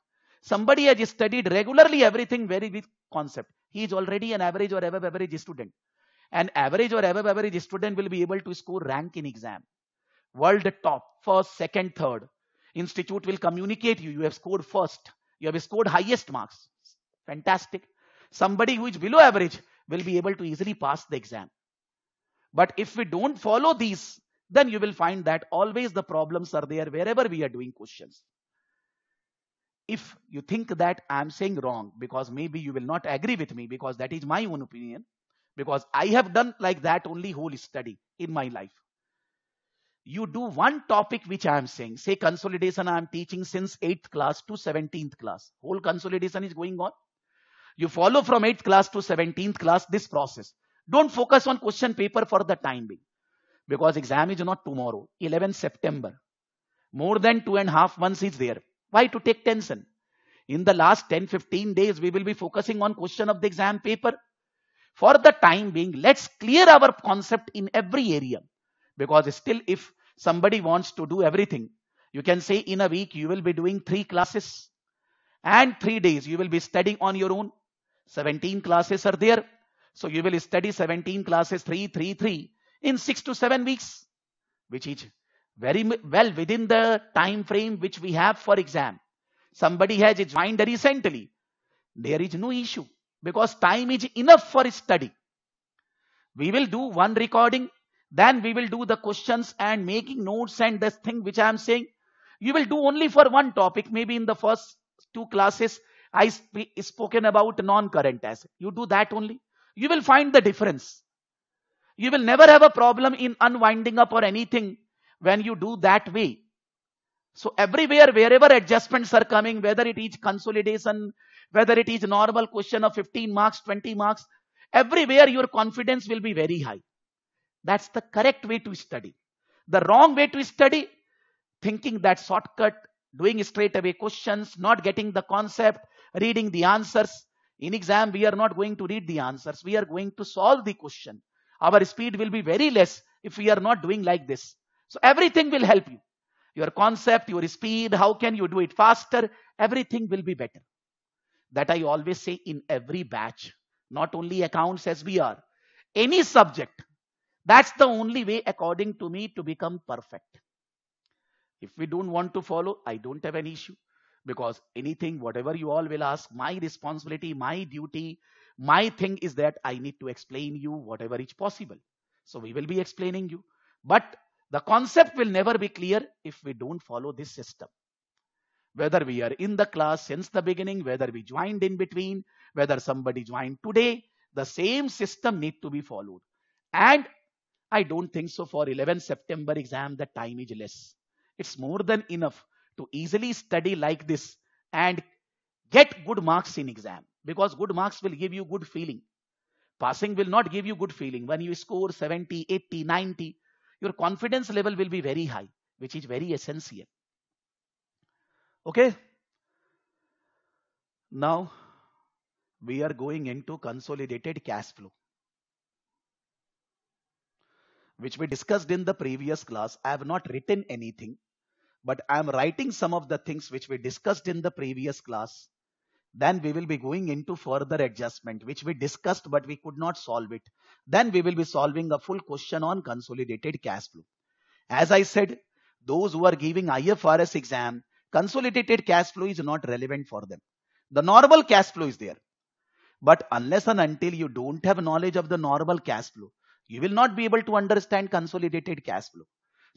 Somebody has studied regularly everything very with concept. He is already an average or above average student. An average or above average student will be able to score rank in exam. World top, first, second, third. Institute will communicate you. You have scored first. You have scored highest marks. Fantastic. Somebody who is below average will be able to easily pass the exam. But if we don't follow these, then you will find that always the problems are there wherever we are doing questions. If you think that I'm saying wrong, because maybe you will not agree with me, because that is my own opinion, because I have done like that only whole study in my life. You do one topic which I am saying, say consolidation I am teaching since 8th class to 17th class. Whole consolidation is going on. You follow from 8th class to 17th class this process. Don't focus on question paper for the time being because exam is not tomorrow, 11 September. More than two and a half months is there. Why to take tension? In the last 10, 15 days, we will be focusing on question of the exam paper. For the time being, let's clear our concept in every area because still if somebody wants to do everything, you can say in a week you will be doing three classes and three days you will be studying on your own. 17 classes are there. So you will study 17 classes, 3, 3, 3 in 6 to 7 weeks, which is very well within the time frame which we have for exam. Somebody has joined recently. There is no issue because time is enough for study. We will do one recording, then we will do the questions and making notes and this thing which I am saying. You will do only for one topic, maybe in the first two classes. I sp spoken about non-current asset. You do that only you will find the difference. You will never have a problem in unwinding up or anything when you do that way. So everywhere, wherever adjustments are coming, whether it is consolidation, whether it is normal question of 15 marks, 20 marks, everywhere your confidence will be very high. That's the correct way to study. The wrong way to study, thinking that shortcut, doing straightaway questions, not getting the concept, reading the answers. In exam, we are not going to read the answers. We are going to solve the question. Our speed will be very less if we are not doing like this. So everything will help you. Your concept, your speed, how can you do it faster? Everything will be better. That I always say in every batch, not only accounts as we are, any subject. That's the only way according to me to become perfect. If we don't want to follow, I don't have an issue because anything whatever you all will ask my responsibility my duty my thing is that i need to explain you whatever is possible so we will be explaining you but the concept will never be clear if we don't follow this system whether we are in the class since the beginning whether we joined in between whether somebody joined today the same system need to be followed and i don't think so for 11 september exam the time is less it's more than enough to easily study like this and get good marks in exam because good marks will give you good feeling. Passing will not give you good feeling. When you score 70, 80, 90, your confidence level will be very high, which is very essential. Okay? Now, we are going into consolidated cash flow, which we discussed in the previous class. I have not written anything but I am writing some of the things which we discussed in the previous class. Then we will be going into further adjustment, which we discussed, but we could not solve it. Then we will be solving a full question on consolidated cash flow. As I said, those who are giving IFRS exam, consolidated cash flow is not relevant for them. The normal cash flow is there. But unless and until you don't have knowledge of the normal cash flow, you will not be able to understand consolidated cash flow.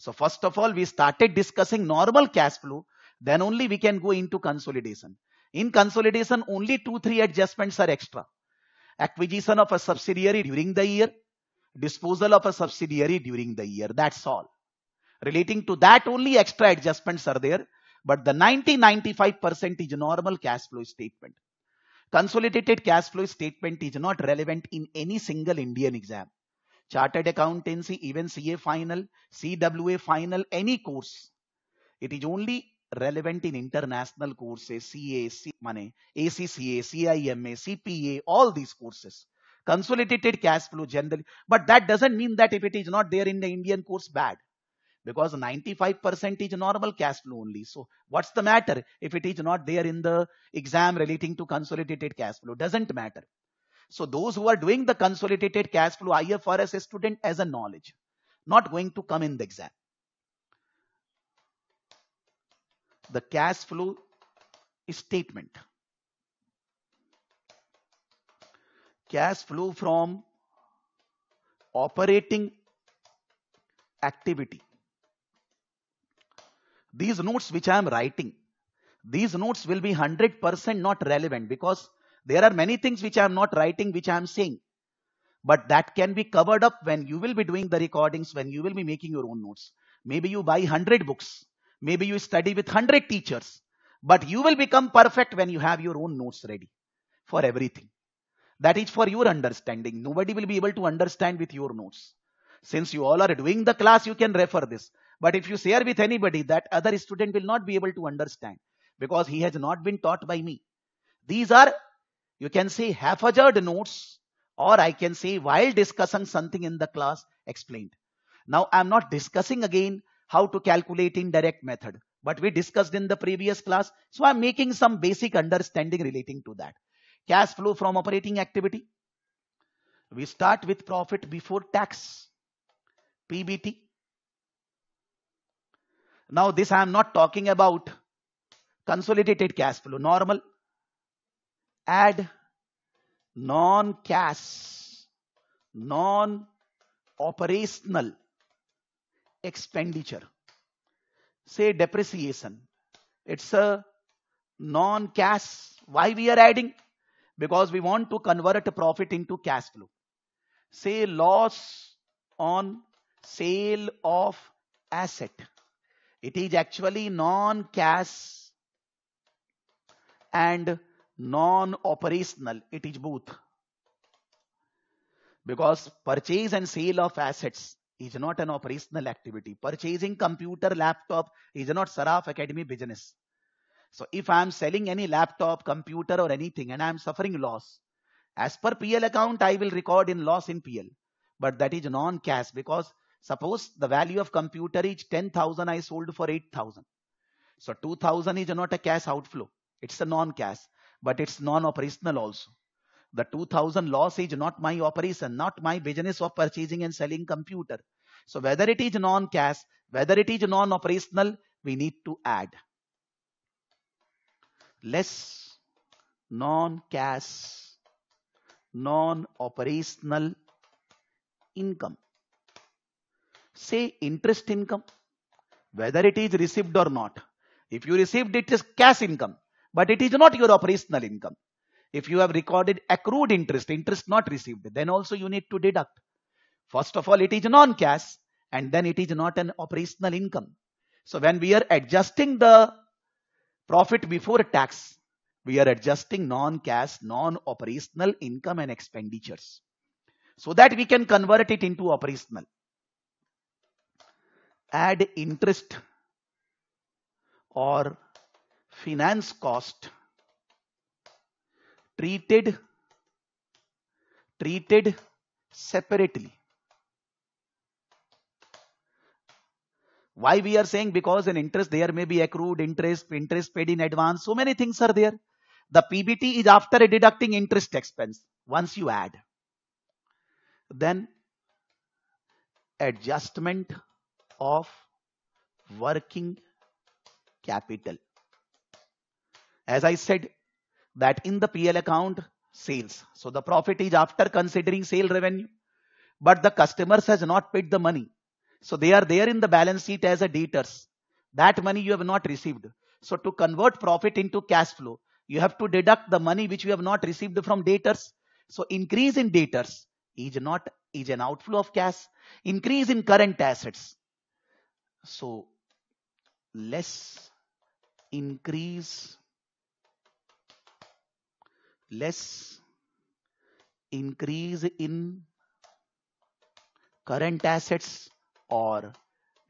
So first of all, we started discussing normal cash flow. Then only we can go into consolidation. In consolidation, only two, three adjustments are extra. Acquisition of a subsidiary during the year, disposal of a subsidiary during the year. That's all. Relating to that, only extra adjustments are there. But the 90-95% is normal cash flow statement. Consolidated cash flow statement is not relevant in any single Indian exam chartered accountancy, even CA final, CWA final, any course. It is only relevant in international courses, CA, C, money, ACCA, CIMA, CPA, all these courses. Consolidated cash flow generally. But that doesn't mean that if it is not there in the Indian course, bad. Because 95% is normal cash flow only. So what's the matter if it is not there in the exam relating to consolidated cash flow? Doesn't matter. So those who are doing the consolidated cash flow IFRS student as a knowledge, not going to come in the exam. The cash flow statement. Cash flow from operating activity. These notes which I am writing, these notes will be 100% not relevant because there are many things which I am not writing, which I am saying. But that can be covered up when you will be doing the recordings, when you will be making your own notes. Maybe you buy 100 books. Maybe you study with 100 teachers. But you will become perfect when you have your own notes ready for everything. That is for your understanding. Nobody will be able to understand with your notes. Since you all are doing the class, you can refer this. But if you share with anybody, that other student will not be able to understand because he has not been taught by me. These are you can say haphazard notes or I can say while discussing something in the class explained. Now I'm not discussing again how to calculate indirect method, but we discussed in the previous class. So I'm making some basic understanding relating to that. Cash flow from operating activity. We start with profit before tax, PBT. Now this I am not talking about consolidated cash flow, normal add non-cash, non-operational expenditure. Say depreciation. It's a non-cash. Why we are adding? Because we want to convert profit into cash flow. Say loss on sale of asset. It is actually non-cash and non-operational it is both because purchase and sale of assets is not an operational activity purchasing computer laptop is not saraf academy business so if i am selling any laptop computer or anything and i am suffering loss as per pl account i will record in loss in pl but that is non cash because suppose the value of computer is 10000 i sold for 8000 so 2000 is not a cash outflow it's a non cash but it's non-operational also. The 2000 loss is not my operation, not my business of purchasing and selling computer. So whether it is non-cash, whether it is non-operational, we need to add. Less non-cash, non-operational income. Say interest income, whether it is received or not. If you received it is cash income but it is not your operational income. If you have recorded accrued interest, interest not received, then also you need to deduct. First of all, it is non-cash and then it is not an operational income. So when we are adjusting the profit before tax, we are adjusting non-cash, non-operational income and expenditures so that we can convert it into operational. Add interest or finance cost treated treated separately why we are saying because in interest there may be accrued interest interest paid in advance so many things are there the pbt is after deducting interest expense once you add then adjustment of working capital as I said that in the PL account, sales. So the profit is after considering sale revenue. But the customers has not paid the money. So they are there in the balance sheet as a debtors. That money you have not received. So to convert profit into cash flow, you have to deduct the money which you have not received from debtors. So increase in debtors is not is an outflow of cash. Increase in current assets. So less increase less increase in current assets or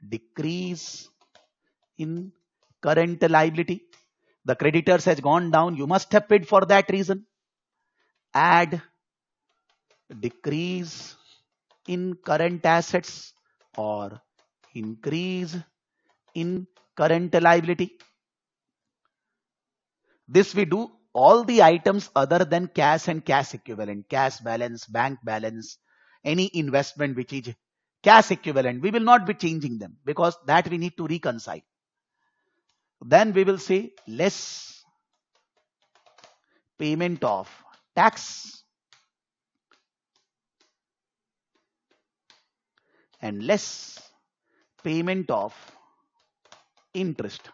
decrease in current liability. The creditors has gone down. You must have paid for that reason. Add decrease in current assets or increase in current liability. This we do all the items other than cash and cash equivalent, cash balance, bank balance, any investment which is cash equivalent, we will not be changing them because that we need to reconcile. Then we will say less payment of tax and less payment of interest.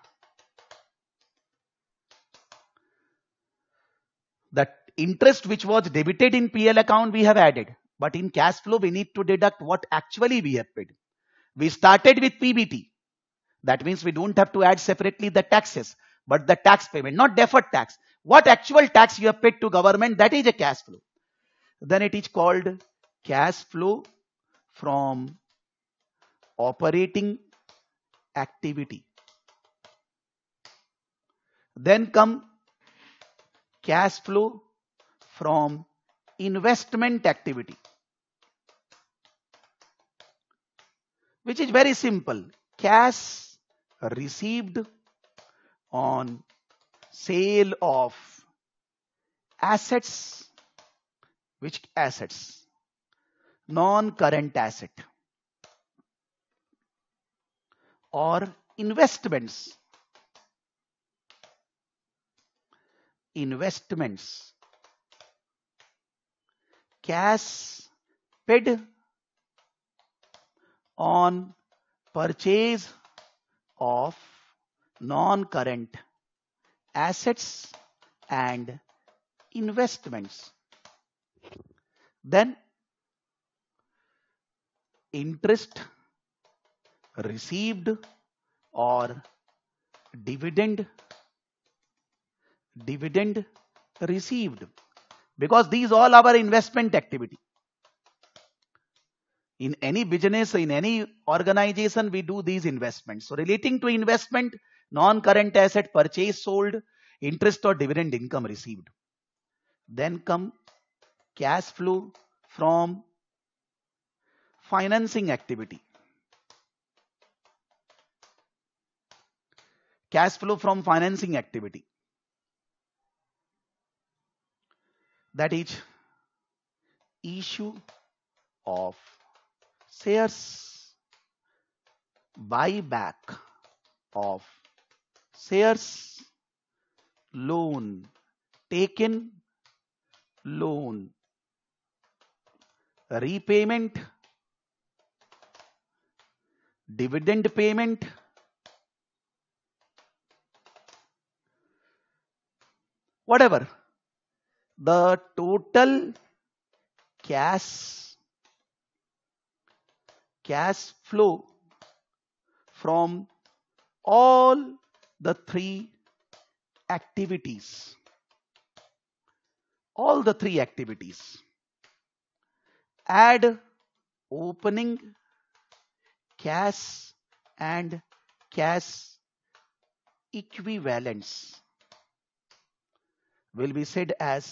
that interest which was debited in PL account we have added. But in cash flow, we need to deduct what actually we have paid. We started with PBT. That means we don't have to add separately the taxes, but the tax payment, not deferred tax. What actual tax you have paid to government, that is a cash flow. Then it is called cash flow from operating activity. Then come cash flow from investment activity which is very simple cash received on sale of assets which assets non current asset or investments investments. Cash paid on purchase of non-current assets and investments. Then interest received or dividend dividend received because these all our investment activity in any business in any organization we do these investments so relating to investment non current asset purchase sold interest or dividend income received then come cash flow from financing activity cash flow from financing activity that is issue of shares buyback of shares loan taken loan repayment dividend payment whatever the total cash cash flow from all the three activities all the three activities add opening cash and cash equivalents will be said as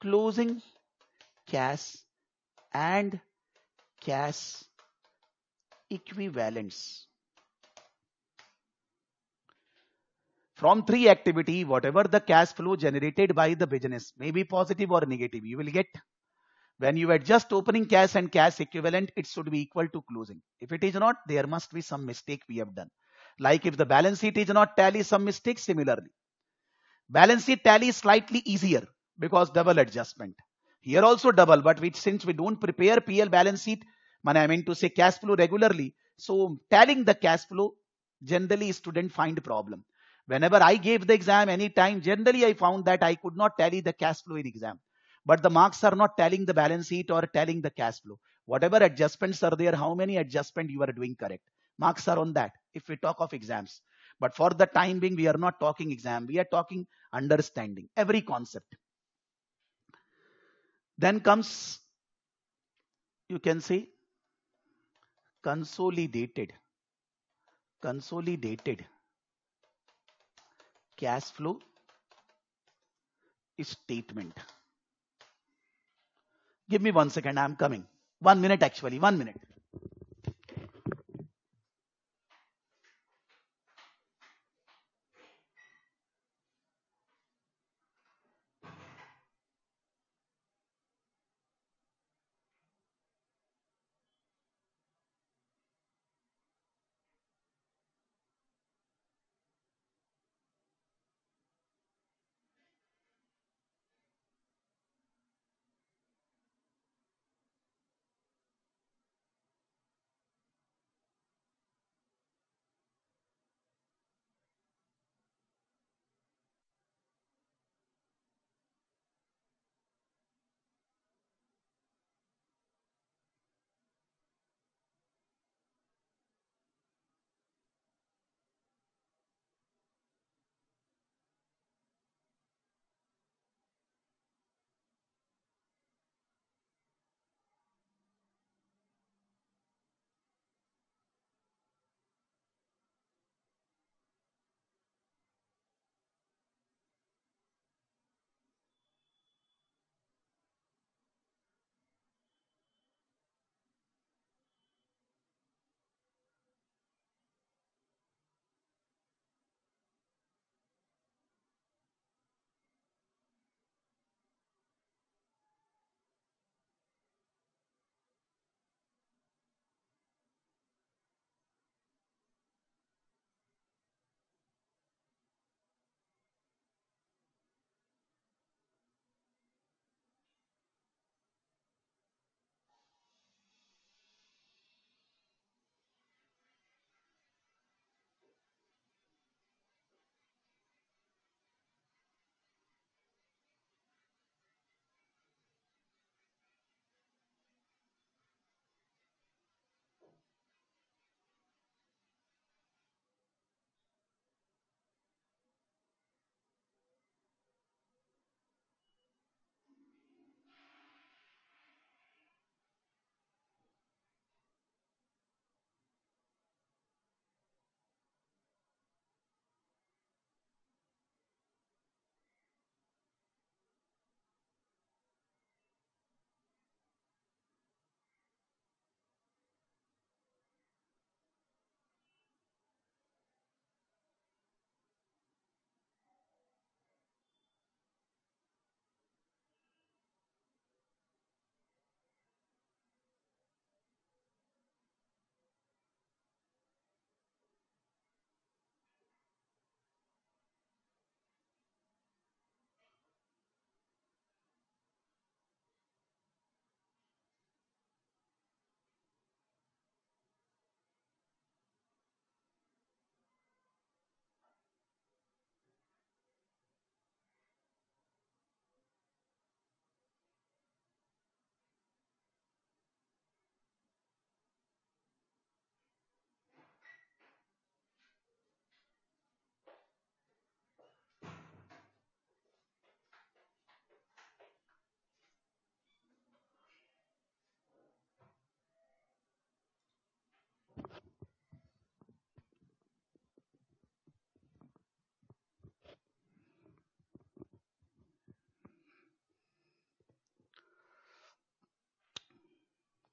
closing cash and cash equivalents. From three activity, whatever the cash flow generated by the business may be positive or negative, you will get. When you adjust opening cash and cash equivalent, it should be equal to closing. If it is not, there must be some mistake we have done. Like if the balance sheet is not tally, some mistake similarly. Balance sheet tally is slightly easier because double adjustment. Here also double, but we, since we don't prepare PL balance sheet, I mean to say cash flow regularly, so telling the cash flow, generally student find problem. Whenever I gave the exam any time, generally I found that I could not tally the cash flow in exam. But the marks are not telling the balance sheet or telling the cash flow. Whatever adjustments are there, how many adjustment you are doing correct. Marks are on that if we talk of exams. But for the time being, we are not talking exam. We are talking understanding every concept. Then comes, you can say, consolidated. Consolidated cash flow statement. Give me one second, I am coming. One minute actually, one minute.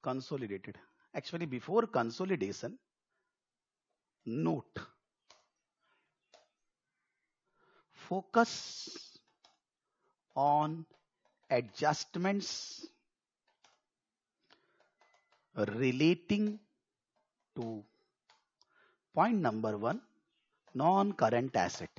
consolidated. Actually, before consolidation, note, focus on adjustments relating to point number one, non-current asset.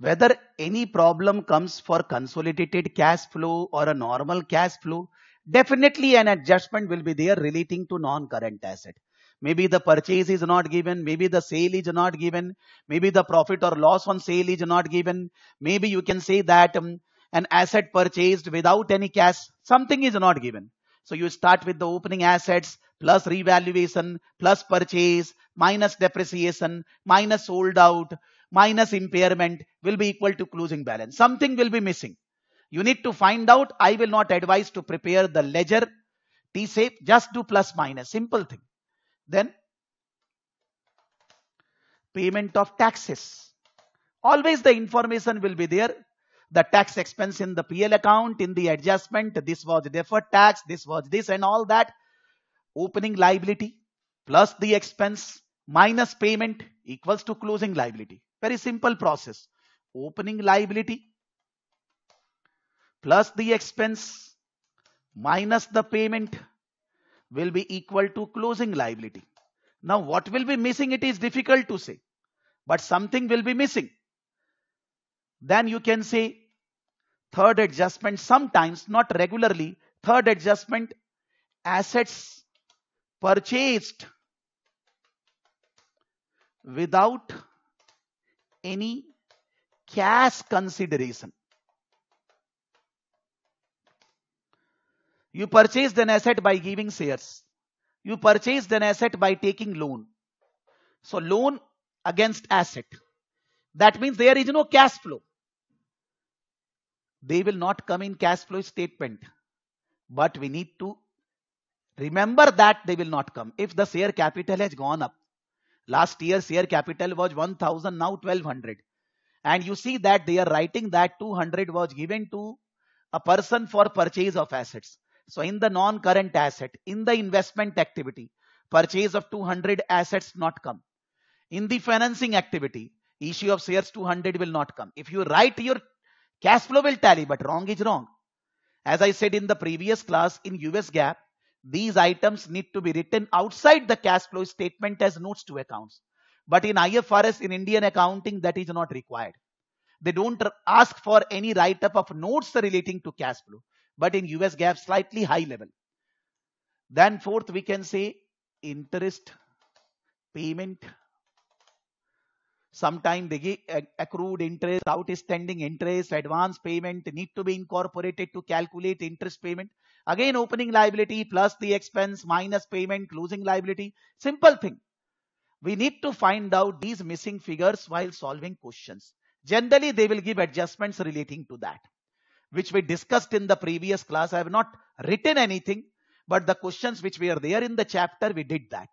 Whether any problem comes for consolidated cash flow or a normal cash flow, definitely an adjustment will be there relating to non-current asset. Maybe the purchase is not given, maybe the sale is not given, maybe the profit or loss on sale is not given. Maybe you can say that um, an asset purchased without any cash, something is not given. So you start with the opening assets plus revaluation plus purchase minus depreciation minus sold out minus impairment will be equal to closing balance. Something will be missing. You need to find out. I will not advise to prepare the ledger. T-safe, just do plus minus. Simple thing. Then payment of taxes. Always the information will be there. The tax expense in the PL account, in the adjustment, this was deferred tax, this was this and all that. Opening liability plus the expense minus payment equals to closing liability. Very simple process. Opening liability plus the expense minus the payment will be equal to closing liability. Now what will be missing it is difficult to say but something will be missing. Then you can say third adjustment sometimes not regularly third adjustment assets purchased without any cash consideration You purchased an asset by giving shares. You purchased an asset by taking loan. So loan against asset. That means there is no cash flow. They will not come in cash flow statement. But we need to remember that they will not come. If the share capital has gone up. Last year share capital was 1000 now 1200. And you see that they are writing that 200 was given to a person for purchase of assets. So in the non-current asset, in the investment activity, purchase of 200 assets not come. In the financing activity, issue of shares 200 will not come. If you write your cash flow will tally, but wrong is wrong. As I said in the previous class in US GAAP, these items need to be written outside the cash flow statement as notes to accounts. But in IFRS, in Indian accounting, that is not required. They don't ask for any write-up of notes relating to cash flow but in US gap slightly high level. Then fourth, we can say interest payment. Sometime they give accrued interest, outstanding interest, advance payment need to be incorporated to calculate interest payment. Again, opening liability plus the expense minus payment, closing liability. Simple thing. We need to find out these missing figures while solving questions. Generally, they will give adjustments relating to that which we discussed in the previous class. I have not written anything, but the questions which were there in the chapter, we did that.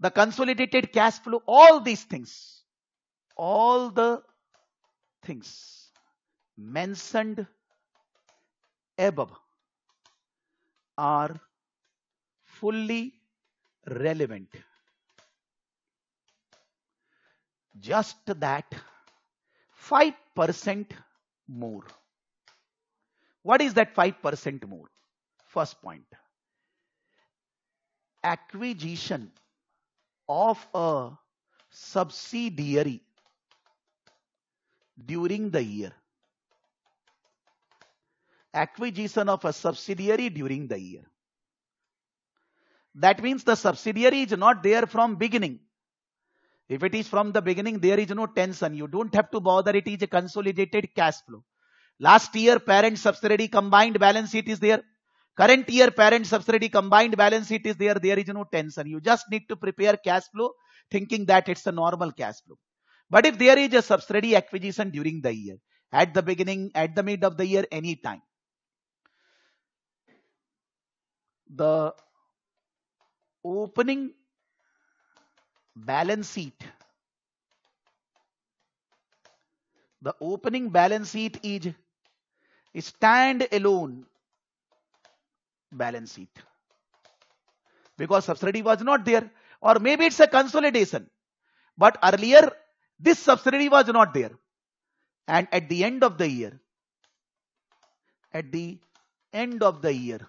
The consolidated cash flow, all these things, all the things mentioned above are fully relevant. Just that 5% more. What is that 5% more? First point. Acquisition of a subsidiary during the year. Acquisition of a subsidiary during the year. That means the subsidiary is not there from beginning. If it is from the beginning, there is no tension. You don't have to bother. It is a consolidated cash flow. Last year, parent subsidiary combined balance sheet is there. Current year, parent subsidiary combined balance sheet is there. There is no tension. You just need to prepare cash flow thinking that it's a normal cash flow. But if there is a subsidiary acquisition during the year, at the beginning, at the mid of the year, any time, the opening balance sheet. The opening balance sheet is stand-alone balance sheet because subsidy was not there or maybe it's a consolidation but earlier this subsidy was not there and at the end of the year at the end of the year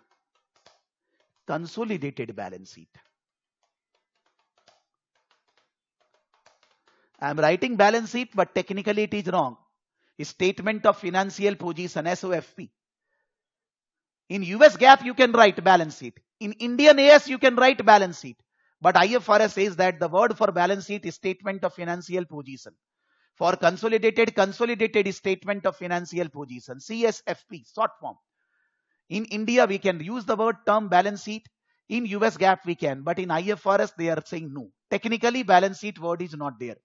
consolidated balance sheet I am writing balance sheet, but technically it is wrong. Statement of financial position, SOFP. In US GAAP, you can write balance sheet. In Indian AS, you can write balance sheet. But IFRS says that the word for balance sheet is statement of financial position. For consolidated, consolidated statement of financial position, CSFP, short form. In India, we can use the word term balance sheet. In US GAAP, we can. But in IFRS, they are saying no. Technically, balance sheet word is not there.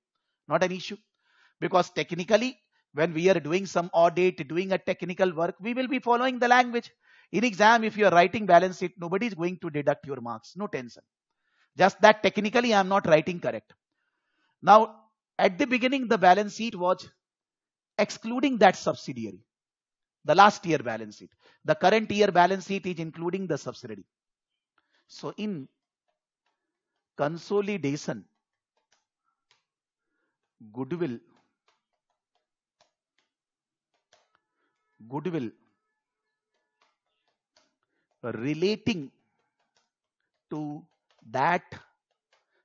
Not an issue. Because technically, when we are doing some audit, doing a technical work, we will be following the language. In exam, if you are writing balance sheet, nobody is going to deduct your marks. No tension. Just that technically I am not writing correct. Now, at the beginning, the balance sheet was excluding that subsidiary. The last year balance sheet. The current year balance sheet is including the subsidiary. So in consolidation, goodwill goodwill relating to that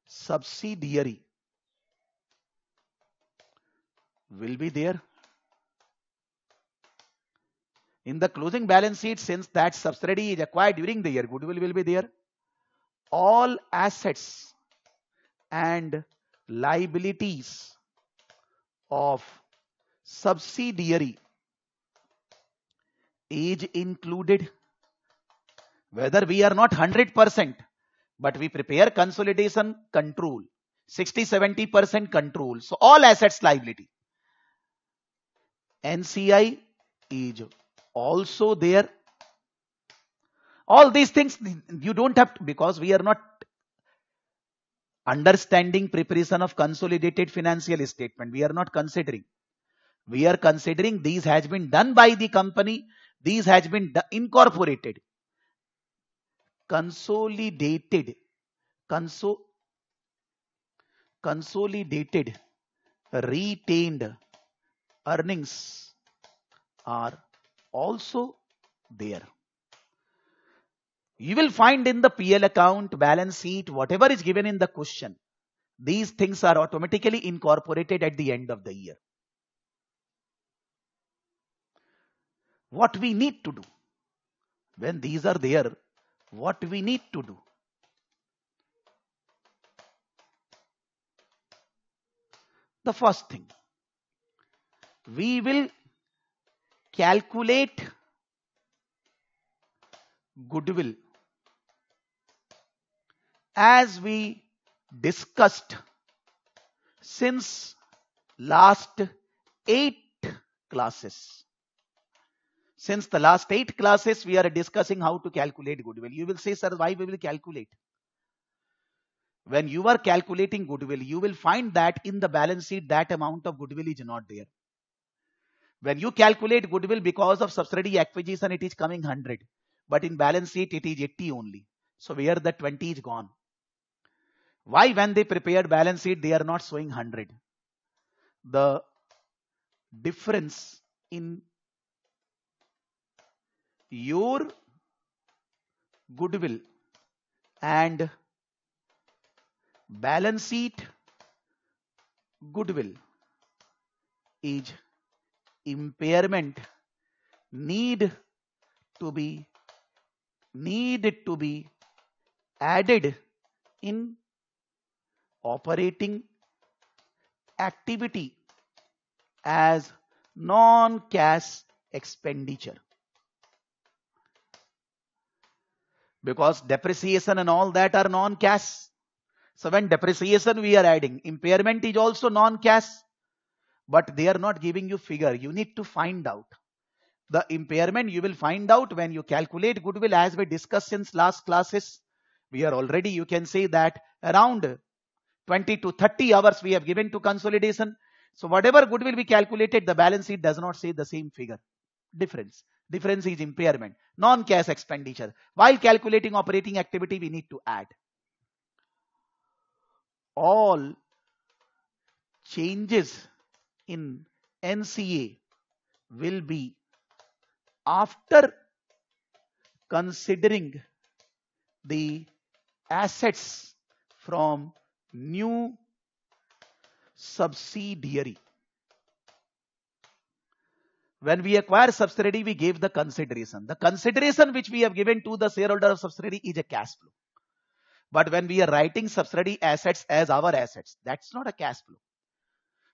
subsidiary will be there in the closing balance sheet since that subsidiary is acquired during the year goodwill will be there all assets and liabilities of subsidiary age included whether we are not 100% but we prepare consolidation control 60 70% control so all assets liability nci age also there all these things you don't have to, because we are not understanding preparation of consolidated financial statement. We are not considering. We are considering these has been done by the company. These has been incorporated. Consolidated. Conso consolidated retained earnings are also there. You will find in the PL account, balance sheet, whatever is given in the question. These things are automatically incorporated at the end of the year. What we need to do, when these are there, what we need to do. The first thing, we will calculate goodwill as we discussed since last eight classes. Since the last eight classes, we are discussing how to calculate goodwill. You will say, sir, why we will calculate? When you are calculating goodwill, you will find that in the balance sheet, that amount of goodwill is not there. When you calculate goodwill because of subsidiary acquisition, it is coming 100. But in balance sheet, it is 80 only. So where the 20 is gone. Why when they prepared balance sheet, they are not showing 100? The difference in your goodwill and balance sheet goodwill is impairment need to be need to be added in operating activity as non-cash expenditure. Because depreciation and all that are non-cash. So when depreciation we are adding, impairment is also non-cash. But they are not giving you figure. You need to find out. The impairment you will find out when you calculate goodwill as we discussed since last classes. We are already, you can say that around 20 to 30 hours we have given to consolidation. So whatever goodwill we calculated, the balance sheet does not say the same figure. Difference. Difference is impairment, non-cash expenditure. While calculating operating activity, we need to add. All changes in NCA will be after considering the assets from new subsidiary. When we acquire subsidiary, we give the consideration. The consideration which we have given to the shareholder of subsidiary is a cash flow. But when we are writing subsidiary assets as our assets, that's not a cash flow.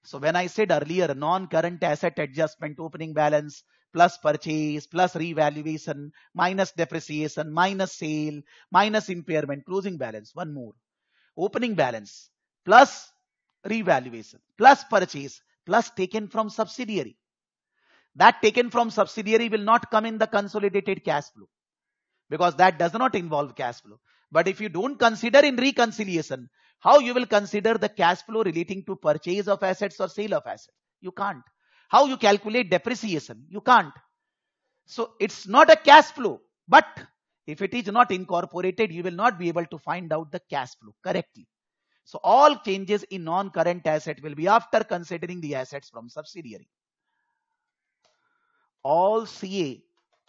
So when I said earlier, non-current asset adjustment, opening balance, plus purchase, plus revaluation, minus depreciation, minus sale, minus impairment, closing balance, one more opening balance plus revaluation plus purchase plus taken from subsidiary. That taken from subsidiary will not come in the consolidated cash flow because that does not involve cash flow. But if you don't consider in reconciliation, how you will consider the cash flow relating to purchase of assets or sale of assets? You can't. How you calculate depreciation? You can't. So it's not a cash flow, but if it is not incorporated, you will not be able to find out the cash flow correctly. So all changes in non-current asset will be after considering the assets from subsidiary. All CA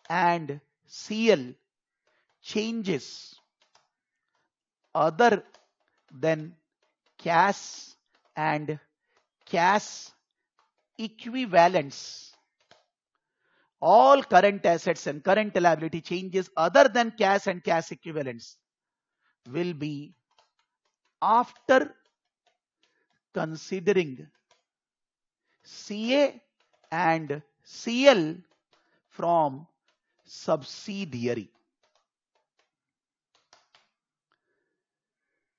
and CL changes other than cash and cash equivalents all current assets and current liability changes other than cash and cash equivalents will be after considering CA and CL from subsidiary.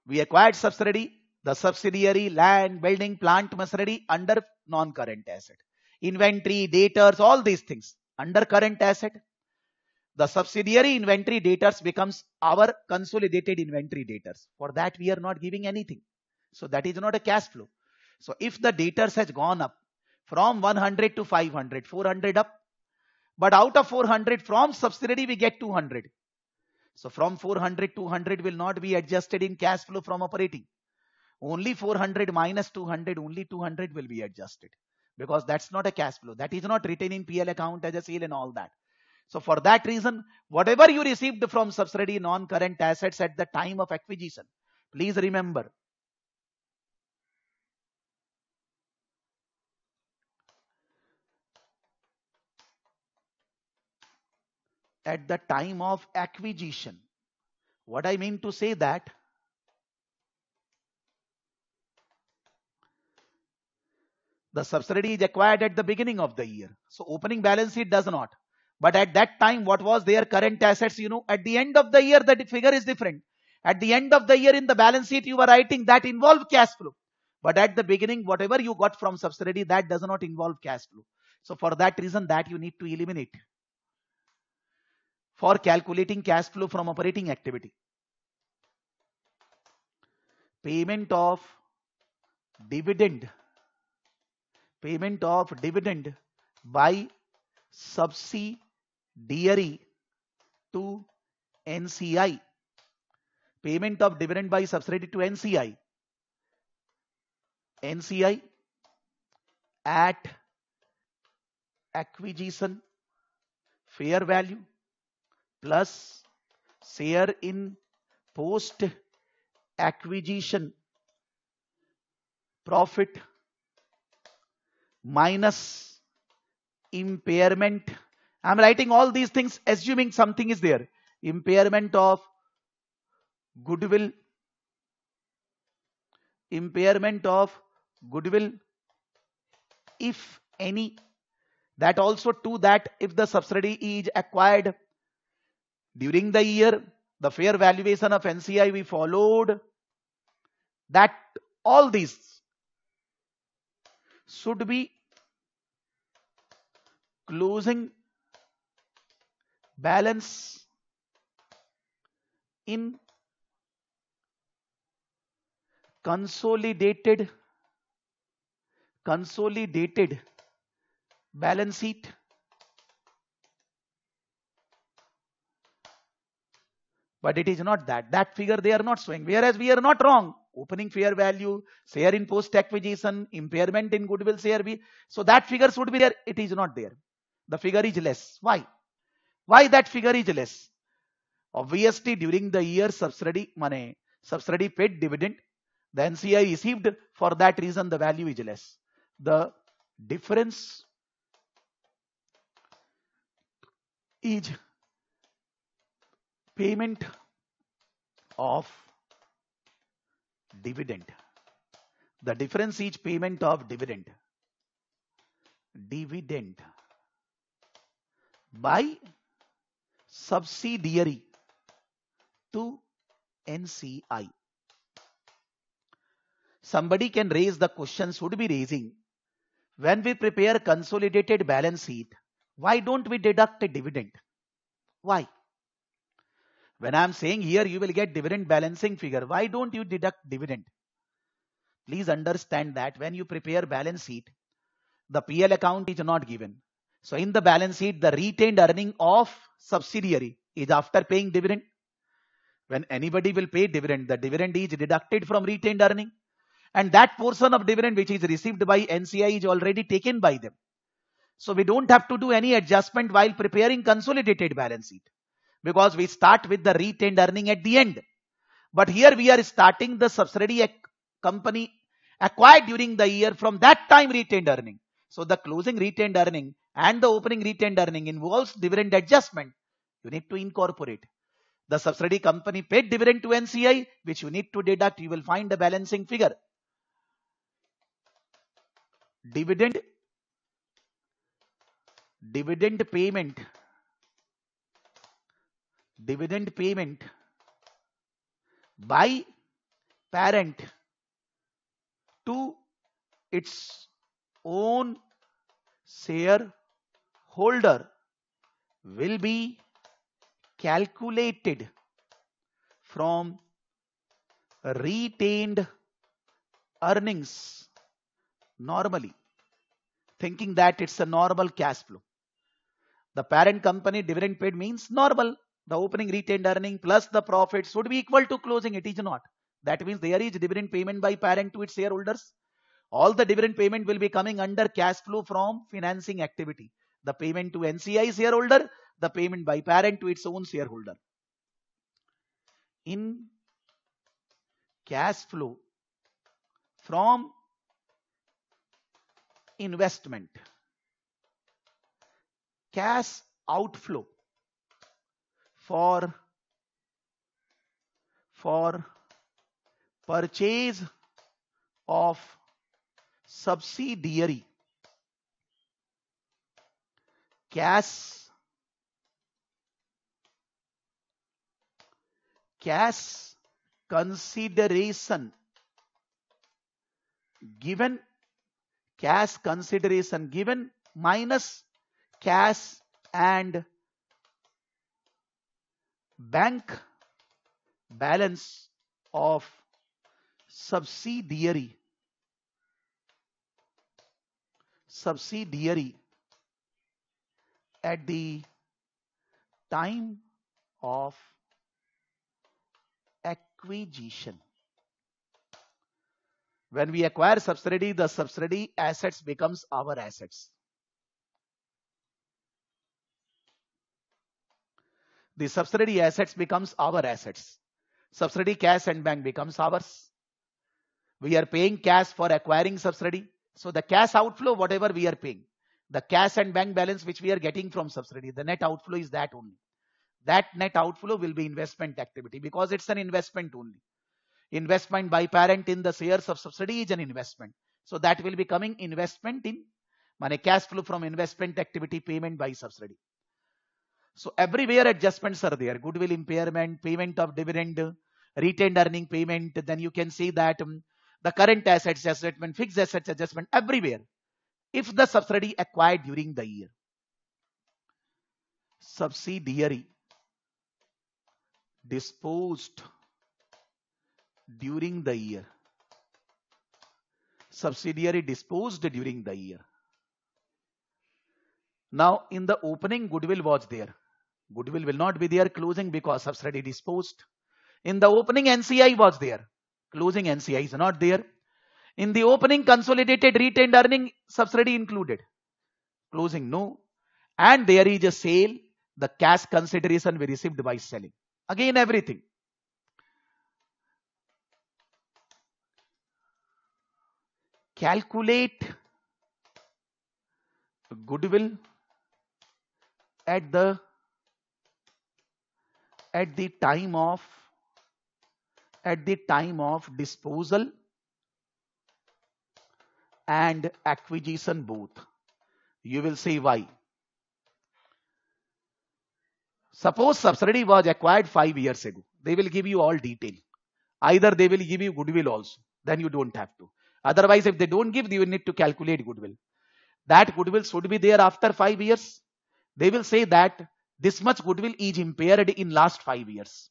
We acquired subsidiary, the subsidiary, land, building, plant, machinery under non-current asset. Inventory, debtors, all these things under current asset. The subsidiary inventory debtors becomes our consolidated inventory debtors. For that, we are not giving anything. So that is not a cash flow. So if the debtors has gone up from 100 to 500, 400 up. But out of 400 from subsidiary, we get 200. So from 400, 200 will not be adjusted in cash flow from operating. Only 400 minus 200, only 200 will be adjusted because that's not a cash flow. That is not written in PL account as a sale and all that. So for that reason, whatever you received from subsidiary non-current assets at the time of acquisition, please remember. At the time of acquisition, what I mean to say that The subsidy is acquired at the beginning of the year. So opening balance sheet does not. But at that time, what was their current assets? You know, at the end of the year, that figure is different. At the end of the year in the balance sheet, you were writing that involved cash flow. But at the beginning, whatever you got from subsidy, that does not involve cash flow. So for that reason, that you need to eliminate for calculating cash flow from operating activity. Payment of dividend payment of dividend by subsidiary to NCI. Payment of dividend by subsidiary to NCI. NCI at acquisition fair value plus share in post acquisition profit minus impairment. I'm writing all these things assuming something is there. Impairment of goodwill, impairment of goodwill, if any. That also to that if the subsidy is acquired during the year, the fair valuation of NCI we followed, that all these should be closing balance in consolidated consolidated balance sheet but it is not that that figure they are not showing whereas we are not wrong opening fair value share in post acquisition impairment in goodwill share we so that figure should be there it is not there the figure is less. Why? Why that figure is less? Obviously, during the year subsidy money, subsidy paid dividend, the NCI received for that reason the value is less. The difference is payment of dividend. The difference is payment of dividend. Dividend by subsidiary to NCI. Somebody can raise the question should be raising when we prepare consolidated balance sheet why don't we deduct a dividend why when i am saying here you will get dividend balancing figure why don't you deduct dividend please understand that when you prepare balance sheet the pl account is not given so in the balance sheet, the retained earning of subsidiary is after paying dividend. When anybody will pay dividend, the dividend is deducted from retained earning. And that portion of dividend which is received by NCI is already taken by them. So we don't have to do any adjustment while preparing consolidated balance sheet. Because we start with the retained earning at the end. But here we are starting the subsidiary company acquired during the year from that time retained earning. So the closing retained earning and the opening retained earning involves dividend adjustment. You need to incorporate. The subsidiary company paid dividend to NCI, which you need to deduct. You will find the balancing figure. Dividend, dividend payment, dividend payment by parent to its own share holder will be calculated from retained earnings normally thinking that it's a normal cash flow the parent company dividend paid means normal the opening retained earning plus the profits would be equal to closing it is not that means there is dividend payment by parent to its shareholders all the dividend payment will be coming under cash flow from financing activity the payment to NCI shareholder, the payment by parent to its own shareholder. In cash flow from investment, cash outflow for for purchase of subsidiary guess. Cash consideration given cash consideration given minus cash and bank balance of subsidiary subsidiary at the time of acquisition. When we acquire subsidiary, the subsidiary assets becomes our assets. The subsidiary assets becomes our assets. Subsidiary cash and bank becomes ours. We are paying cash for acquiring subsidiary. So the cash outflow, whatever we are paying, the cash and bank balance which we are getting from subsidy, the net outflow is that only. That net outflow will be investment activity because it's an investment only. Investment by parent in the shares of subsidy is an investment. So that will be coming investment in money cash flow from investment activity payment by subsidy. So everywhere adjustments are there. Goodwill impairment, payment of dividend, retained earning payment. Then you can see that um, the current assets adjustment, fixed assets adjustment, everywhere if the subsidy acquired during the year. Subsidiary disposed during the year. Subsidiary disposed during the year. Now in the opening goodwill was there. Goodwill will not be there closing because subsidy disposed. In the opening NCI was there. Closing NCI is not there. In the opening, consolidated retained earning subsidy included. Closing, no. And there is a sale, the cash consideration we received by selling. Again, everything. Calculate goodwill at the at the time of at the time of disposal and acquisition booth, You will see why. Suppose subsidy was acquired 5 years ago. They will give you all detail. Either they will give you goodwill also. Then you don't have to. Otherwise, if they don't give, you need to calculate goodwill. That goodwill should be there after 5 years. They will say that this much goodwill is impaired in last 5 years.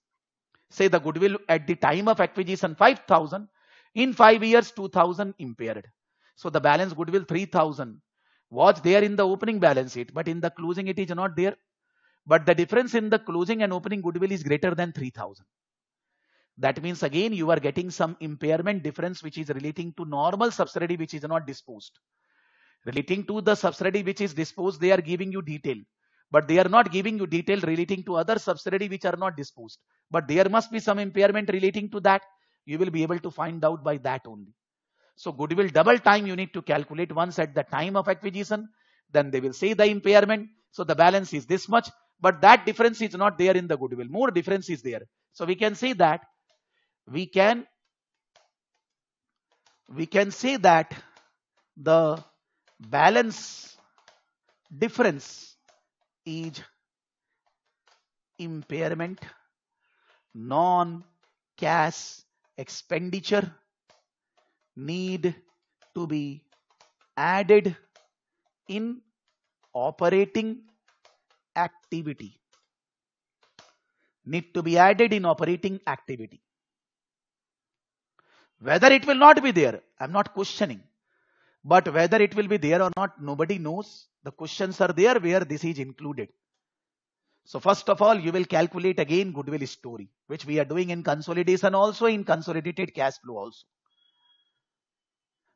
Say the goodwill at the time of acquisition 5000. In 5 years 2000 impaired. So the balance goodwill 3000 was there in the opening balance sheet, but in the closing it is not there. But the difference in the closing and opening goodwill is greater than 3000. That means again you are getting some impairment difference which is relating to normal subsidiary which is not disposed. Relating to the subsidiary which is disposed, they are giving you detail. But they are not giving you detail relating to other subsidiary which are not disposed. But there must be some impairment relating to that. You will be able to find out by that only. So goodwill double time you need to calculate once at the time of acquisition. Then they will say the impairment. So the balance is this much. But that difference is not there in the goodwill. More difference is there. So we can say that we can we can say that the balance difference is impairment non cash expenditure need to be added in operating activity need to be added in operating activity whether it will not be there i'm not questioning but whether it will be there or not nobody knows the questions are there where this is included so first of all you will calculate again goodwill story which we are doing in consolidation also in consolidated cash flow also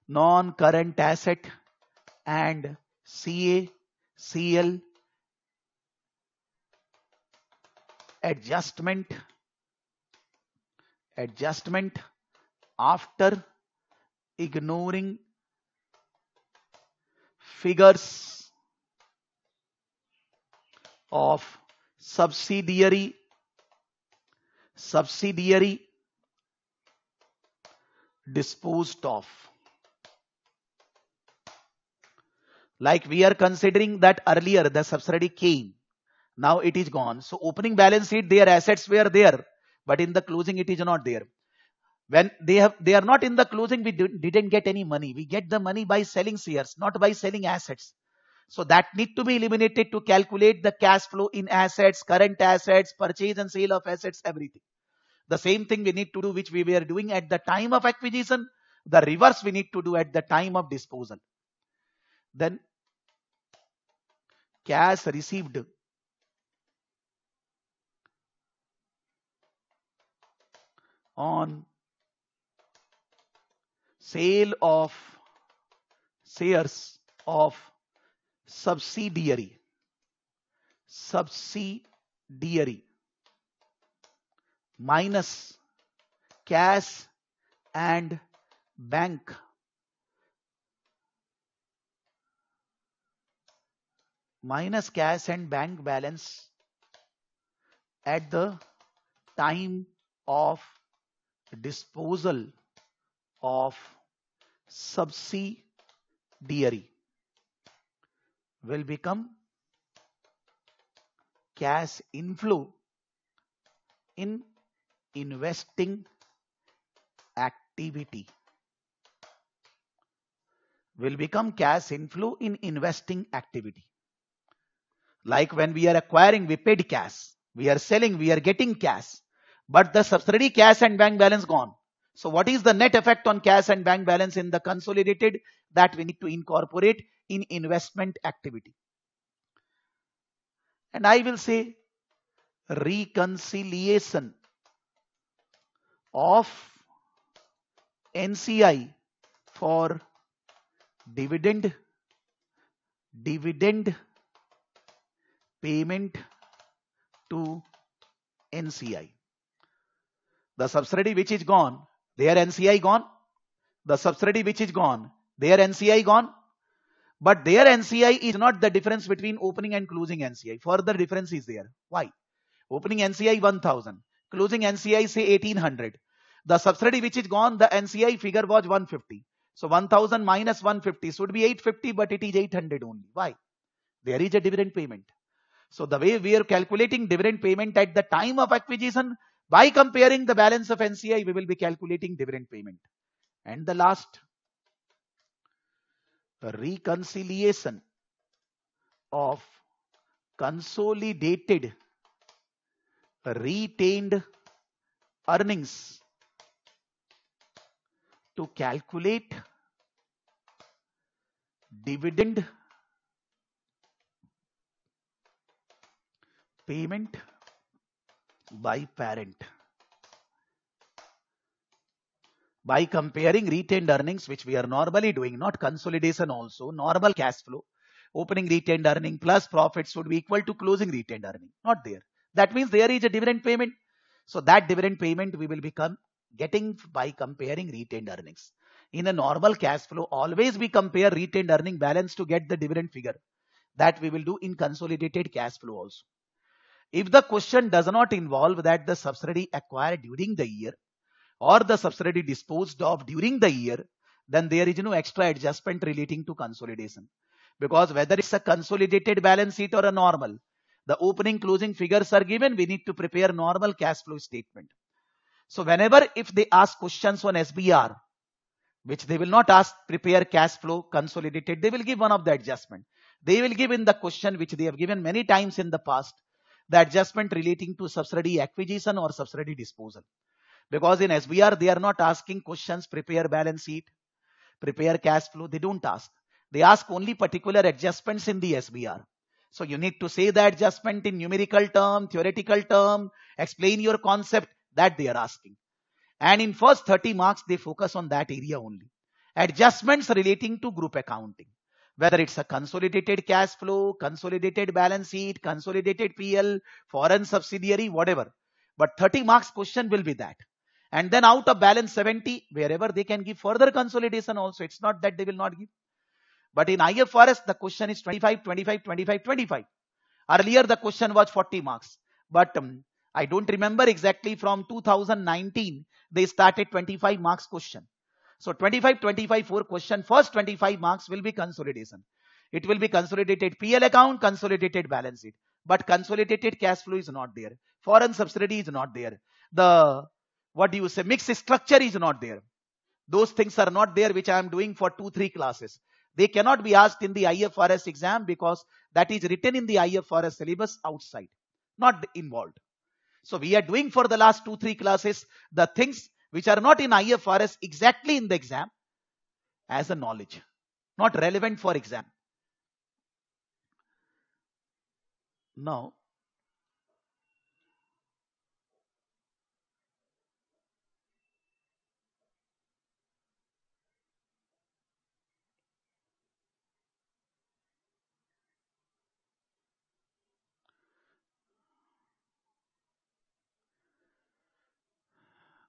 non-current asset and CA, CL adjustment adjustment after ignoring figures of subsidiary subsidiary disposed of Like we are considering that earlier the subsidy came. Now it is gone. So opening balance sheet, their assets were there. But in the closing, it is not there. When they have, they are not in the closing, we did, didn't get any money. We get the money by selling shares, not by selling assets. So that need to be eliminated to calculate the cash flow in assets, current assets, purchase and sale of assets, everything. The same thing we need to do, which we were doing at the time of acquisition. The reverse we need to do at the time of disposal. Then cash received on sale of shares of subsidiary subsidiary minus cash and bank minus cash and bank balance at the time of disposal of subsidiary will become cash inflow in investing activity will become cash inflow in investing activity like when we are acquiring, we paid cash. We are selling, we are getting cash. But the subsidiary cash and bank balance gone. So what is the net effect on cash and bank balance in the consolidated that we need to incorporate in investment activity? And I will say reconciliation of NCI for dividend dividend payment to NCI. The subsidy which is gone, their NCI gone. The subsidy which is gone, their NCI gone. But their NCI is not the difference between opening and closing NCI. Further difference is there. Why? Opening NCI 1000, closing NCI say 1800. The subsidy which is gone, the NCI figure was 150. So 1000 minus 150 should be 850, but it is 800 only. Why? There is a dividend payment. So the way we are calculating dividend payment at the time of acquisition, by comparing the balance of NCI, we will be calculating dividend payment. And the last, reconciliation of consolidated retained earnings to calculate dividend payment by parent by comparing retained earnings which we are normally doing not consolidation also normal cash flow opening retained earning plus profits would be equal to closing retained earning not there that means there is a dividend payment so that dividend payment we will become getting by comparing retained earnings in a normal cash flow always we compare retained earning balance to get the dividend figure that we will do in consolidated cash flow also if the question does not involve that the subsidy acquired during the year or the subsidy disposed of during the year, then there is no extra adjustment relating to consolidation. Because whether it's a consolidated balance sheet or a normal, the opening closing figures are given, we need to prepare normal cash flow statement. So whenever if they ask questions on SBR, which they will not ask prepare cash flow consolidated, they will give one of the adjustment. They will give in the question which they have given many times in the past the adjustment relating to subsidy acquisition or subsidy disposal. Because in SBR, they are not asking questions, prepare balance sheet, prepare cash flow. They don't ask. They ask only particular adjustments in the SBR. So you need to say the adjustment in numerical term, theoretical term, explain your concept that they are asking. And in first 30 marks, they focus on that area only. Adjustments relating to group accounting whether it's a consolidated cash flow, consolidated balance sheet, consolidated PL, foreign subsidiary, whatever. But 30 marks question will be that. And then out of balance 70, wherever they can give further consolidation also, it's not that they will not give. But in IFRS, the question is 25, 25, 25, 25. Earlier, the question was 40 marks. But um, I don't remember exactly from 2019, they started 25 marks question. So 25, 25, 4 question, first 25 marks will be consolidation. It will be consolidated PL account, consolidated balance sheet. But consolidated cash flow is not there. Foreign subsidy is not there. The, what do you say, mixed structure is not there. Those things are not there which I am doing for two, three classes. They cannot be asked in the IFRS exam because that is written in the IFRS syllabus outside, not involved. So we are doing for the last two, three classes the things which are not in IFRS exactly in the exam as a knowledge, not relevant for exam. Now,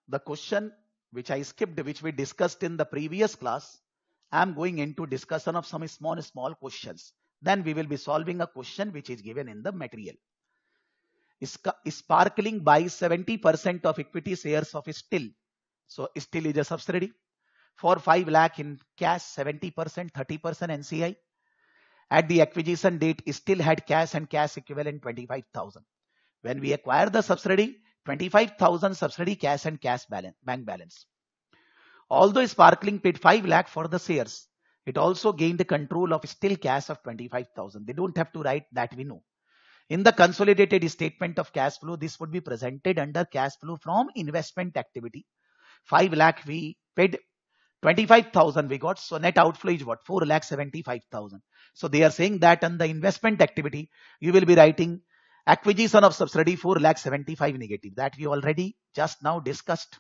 the question which I skipped, which we discussed in the previous class, I am going into discussion of some small, small questions. Then we will be solving a question which is given in the material. Sparkling buys 70% of equity shares of Still. So Still is a subsidiary. For 5 lakh in cash, 70%, 30% NCI. At the acquisition date, Still had cash and cash equivalent 25,000. When we acquire the subsidiary, 25,000 subsidy cash and cash balance, bank balance. Although Sparkling paid 5 lakh for the shares, it also gained the control of still cash of 25,000. They don't have to write that we know. In the consolidated statement of cash flow, this would be presented under cash flow from investment activity. 5 lakh we paid 25,000 we got. So net outflow is what? 4 lakh 75,000. So they are saying that on the investment activity, you will be writing Acquisition of subsidy 4 lakh 75 negative. That we already just now discussed.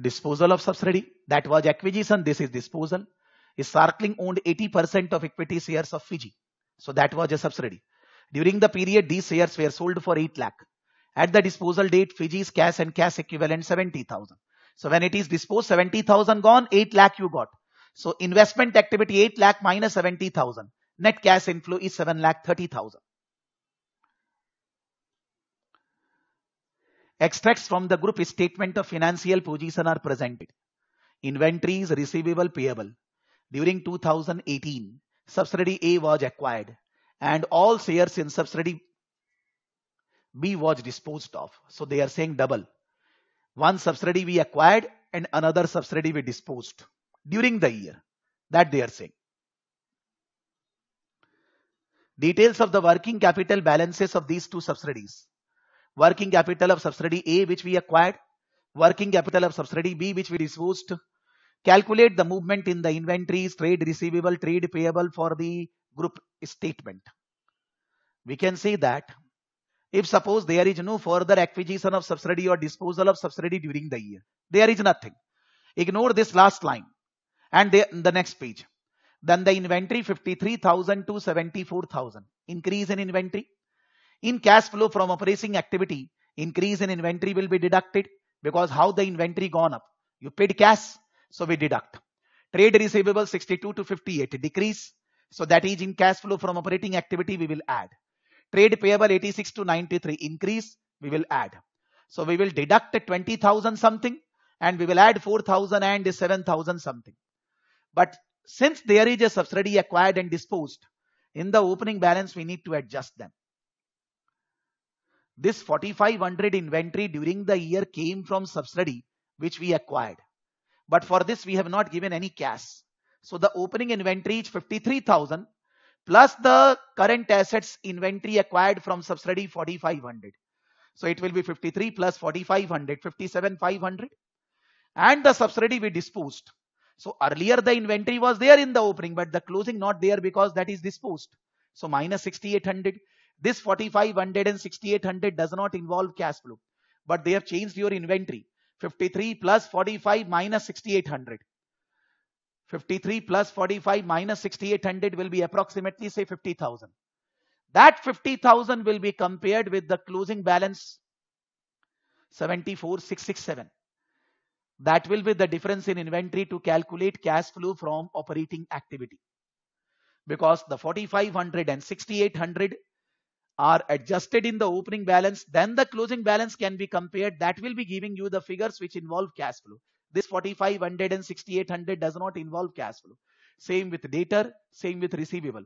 Disposal of subsidy. That was acquisition. This is disposal. Is Sarkling owned 80% of equity shares of Fiji. So that was a subsidy. During the period, these shares were sold for 8 lakh. At the disposal date, Fiji's cash and cash equivalent 70,000. So when it is disposed, 70,000 gone, 8 lakh you got. So investment activity 8 lakh minus 70,000. Net cash inflow is 7 lakh 30,000. Extracts from the group statement of financial position are presented. Inventories, receivable, payable. During 2018, subsidiary A was acquired and all shares in subsidiary B was disposed of. So they are saying double. One subsidiary we acquired and another subsidiary we disposed during the year. That they are saying. Details of the working capital balances of these two subsidiaries. Working capital of subsidiary A which we acquired. Working capital of subsidiary B which we disposed. Calculate the movement in the inventories, trade receivable, trade payable for the group statement. We can see that if suppose there is no further acquisition of subsidiary or disposal of subsidiary during the year. There is nothing. Ignore this last line. And they, the next page. Then the inventory 53,000 to 74,000. Increase in inventory. In cash flow from operating activity, increase in inventory will be deducted because how the inventory gone up? You paid cash, so we deduct. Trade receivable 62 to 58 decrease. So that is in cash flow from operating activity we will add. Trade payable 86 to 93 increase we will add. So we will deduct 20,000 something and we will add 4,000 and 7,000 something. But since there is a subsidy acquired and disposed, in the opening balance, we need to adjust them. This 4500 inventory during the year came from subsidy, which we acquired. But for this, we have not given any cash. So the opening inventory is 53,000 plus the current assets inventory acquired from subsidy 4500. So it will be 53 plus 4500, 57500. And the subsidy we disposed. So earlier the inventory was there in the opening, but the closing not there because that is disposed. So minus 6800. This 4500 and 6800 does not involve cash flow, but they have changed your inventory. 53 plus 45 minus 6800. 53 plus 45 minus 6800 will be approximately say 50,000. That 50,000 will be compared with the closing balance 74,667. That will be the difference in inventory to calculate cash flow from operating activity. Because the 4500 and 6800 are adjusted in the opening balance, then the closing balance can be compared. That will be giving you the figures which involve cash flow. This 4500 and 6800 does not involve cash flow. Same with debtor, same with receivable.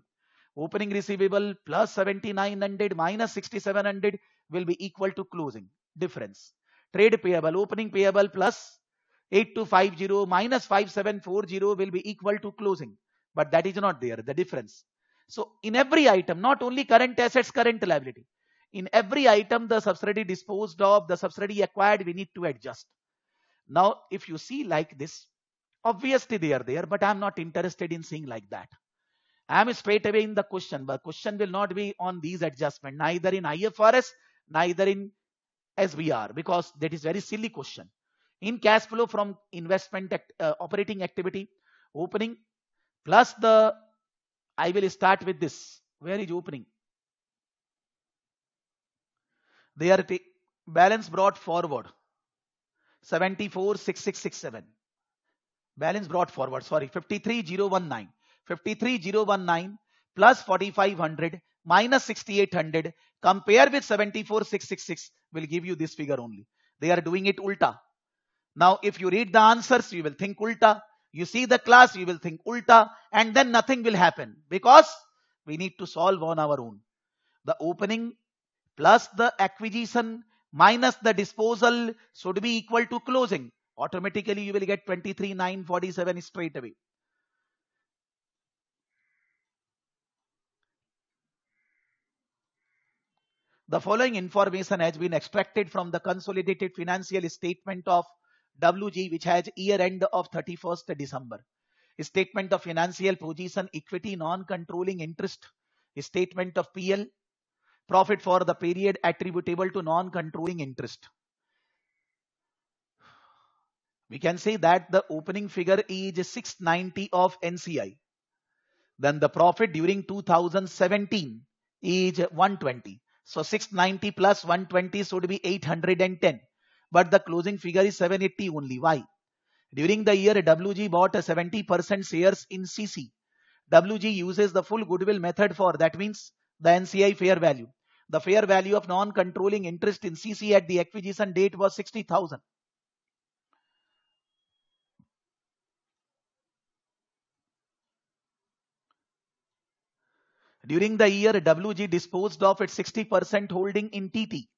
Opening receivable plus 7900 minus 6700 will be equal to closing difference. Trade payable, opening payable plus 8250 minus 5740 will be equal to closing. But that is not there, the difference. So in every item, not only current assets, current liability. In every item, the subsidiary disposed of, the subsidiary acquired, we need to adjust. Now, if you see like this, obviously they are there, but I'm not interested in seeing like that. I'm straight away in the question, but question will not be on these adjustment, neither in IFRS, neither in SBR, because that is very silly question in cash flow from investment act, uh, operating activity opening plus the I will start with this where is opening there it balance brought forward 746667 balance brought forward sorry 53019 53019 plus 4500 minus 6800 compare with 74666 will give you this figure only they are doing it ulta now, if you read the answers, you will think ulta. You see the class, you will think ulta, and then nothing will happen because we need to solve on our own. The opening plus the acquisition minus the disposal should be equal to closing. Automatically, you will get 23,947 straight away. The following information has been extracted from the consolidated financial statement of WG, which has year end of 31st December. Statement of financial position, equity, non-controlling interest. Statement of PL, profit for the period attributable to non-controlling interest. We can say that the opening figure is 690 of NCI. Then the profit during 2017 is 120. So 690 plus 120 should be 810 but the closing figure is 780 only. Why? During the year, WG bought 70% shares in CC. WG uses the full goodwill method for that means the NCI fair value. The fair value of non-controlling interest in CC at the acquisition date was 60,000. During the year, WG disposed of its 60% holding in TT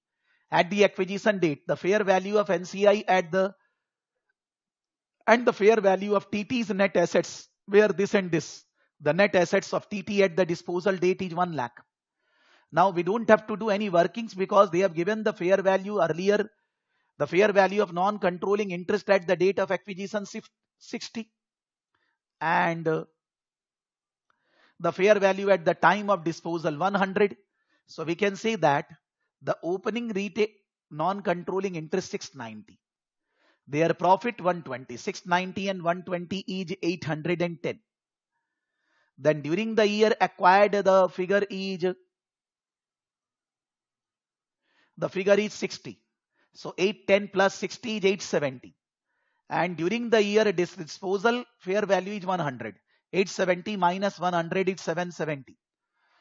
at the acquisition date, the fair value of NCI at the and the fair value of TT's net assets were this and this. The net assets of TT at the disposal date is 1 lakh. Now we don't have to do any workings because they have given the fair value earlier, the fair value of non-controlling interest at the date of acquisition 60 and uh, the fair value at the time of disposal 100. So we can say that the opening retail non-controlling interest 690. Their profit 120. 690 and 120 is 810. Then during the year acquired the figure is the figure is 60. So 810 plus 60 is 870. And during the year disposal fair value is 100. 870 minus 100 is 770.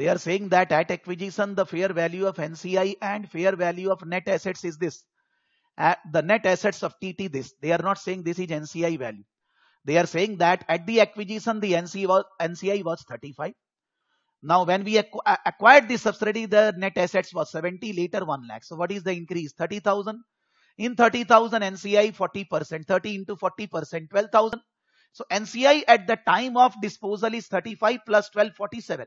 They are saying that at acquisition, the fair value of NCI and fair value of net assets is this. At the net assets of TT this. They are not saying this is NCI value. They are saying that at the acquisition, the NCI was, NCI was 35. Now, when we acqu acquired the subsidiary, the net assets was 70, later 1 lakh. So, what is the increase? 30,000. In 30,000, NCI 40%, 30 into 40%, 12,000. So, NCI at the time of disposal is 35 plus 12, 47.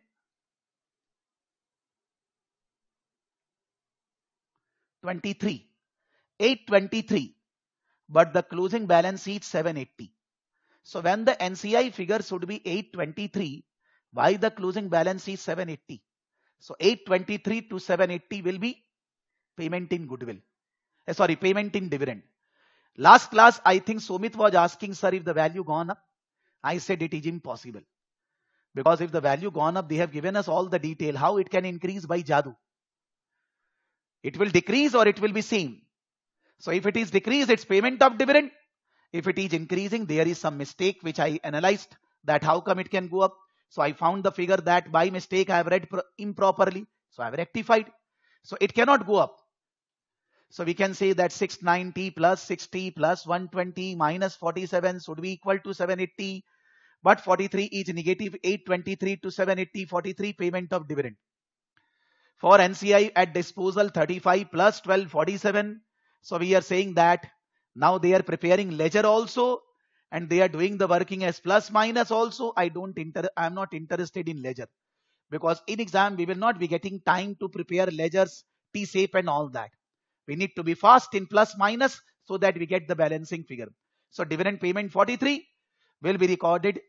23 823 but the closing balance is 780 so when the nci figure should be 823 why the closing balance is 780 so 823 to 780 will be payment in goodwill uh, sorry payment in dividend last class i think somit was asking sir if the value gone up i said it is impossible because if the value gone up they have given us all the detail how it can increase by jadoo it will decrease or it will be same. So if it is decreased, it's payment of dividend. If it is increasing, there is some mistake which I analyzed that how come it can go up. So I found the figure that by mistake I have read improperly. So I have rectified. So it cannot go up. So we can say that 690 plus 60 plus 120 minus 47 should be equal to 780. But 43 is negative 823 to 780, 43 payment of dividend for NCI at disposal 35 plus 12 47 so we are saying that now they are preparing ledger also and they are doing the working as plus minus also I don't inter I am not interested in ledger because in exam we will not be getting time to prepare ledgers T-shape and all that we need to be fast in plus minus so that we get the balancing figure so dividend payment 43 will be recorded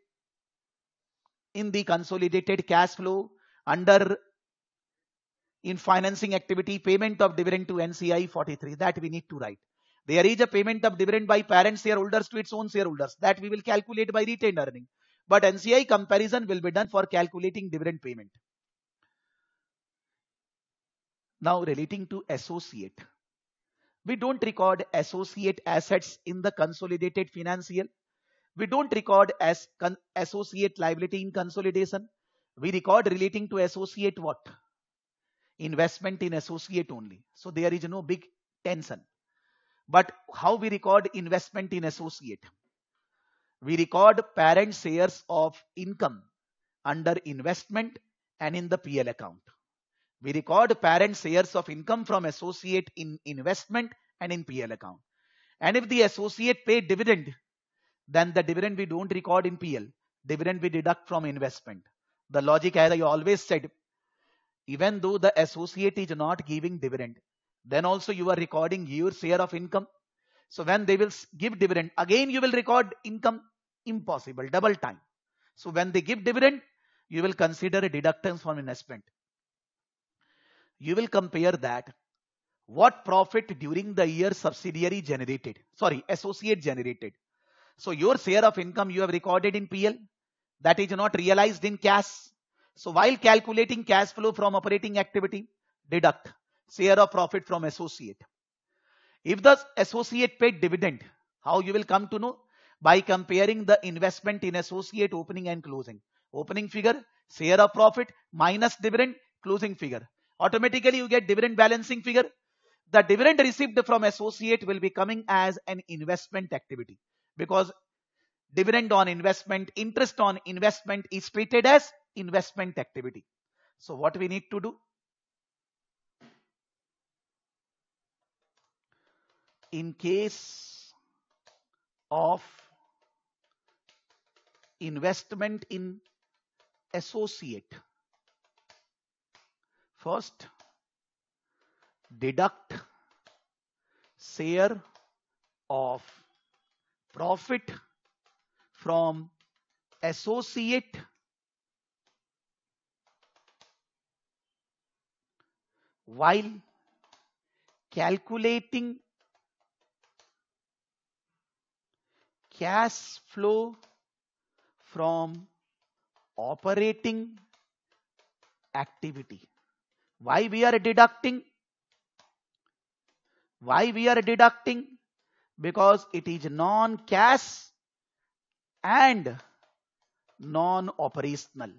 in the consolidated cash flow under in financing activity, payment of dividend to NCI 43. That we need to write. There is a payment of dividend by parent shareholders to its own shareholders. That we will calculate by retained earning. But NCI comparison will be done for calculating dividend payment. Now relating to associate. We don't record associate assets in the consolidated financial. We don't record as associate liability in consolidation. We record relating to associate what? investment in associate only. So there is no big tension. But how we record investment in associate? We record parent shares of income under investment and in the PL account. We record parent shares of income from associate in investment and in PL account. And if the associate paid dividend, then the dividend we don't record in PL. Dividend we deduct from investment. The logic as I always said, even though the associate is not giving dividend, then also you are recording your share of income. So when they will give dividend, again you will record income impossible, double time. So when they give dividend, you will consider a deduction from investment. You will compare that what profit during the year subsidiary generated, sorry, associate generated. So your share of income you have recorded in PL that is not realized in cash so while calculating cash flow from operating activity, deduct share of profit from associate. If the associate paid dividend, how you will come to know? By comparing the investment in associate opening and closing. Opening figure, share of profit minus dividend, closing figure. Automatically you get dividend balancing figure. The dividend received from associate will be coming as an investment activity because dividend on investment, interest on investment is treated as investment activity. So what we need to do? In case of investment in associate, first deduct share of profit from associate while calculating cash flow from operating activity. Why we are deducting? Why we are deducting? Because it is non-cash and non-operational.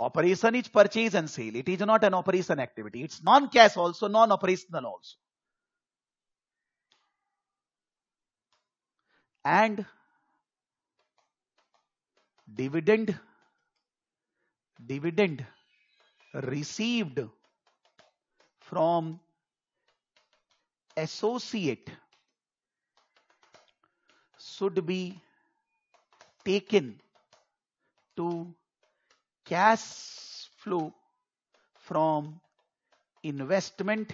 Operation is purchase and sale. It is not an operation activity. It's non-cash also, non-operational also. And dividend, dividend received from associate should be taken to cash flow from investment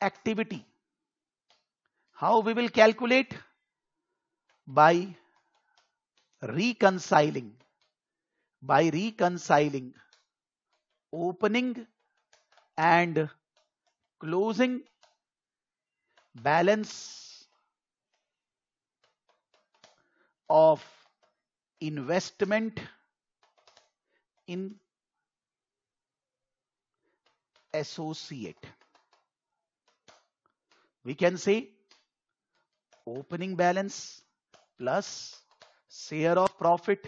activity. How we will calculate? By reconciling, by reconciling opening and closing balance of investment in associate. We can say opening balance plus share of profit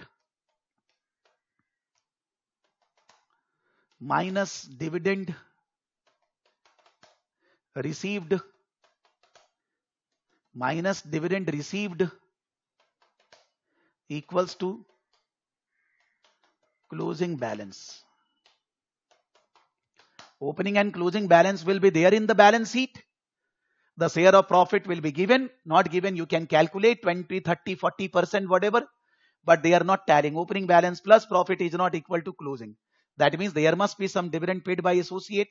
minus dividend received minus dividend received equals to closing balance. Opening and closing balance will be there in the balance sheet. The share of profit will be given, not given. You can calculate 20, 30, 40%, whatever, but they are not tallying. Opening balance plus profit is not equal to closing. That means there must be some dividend paid by associate,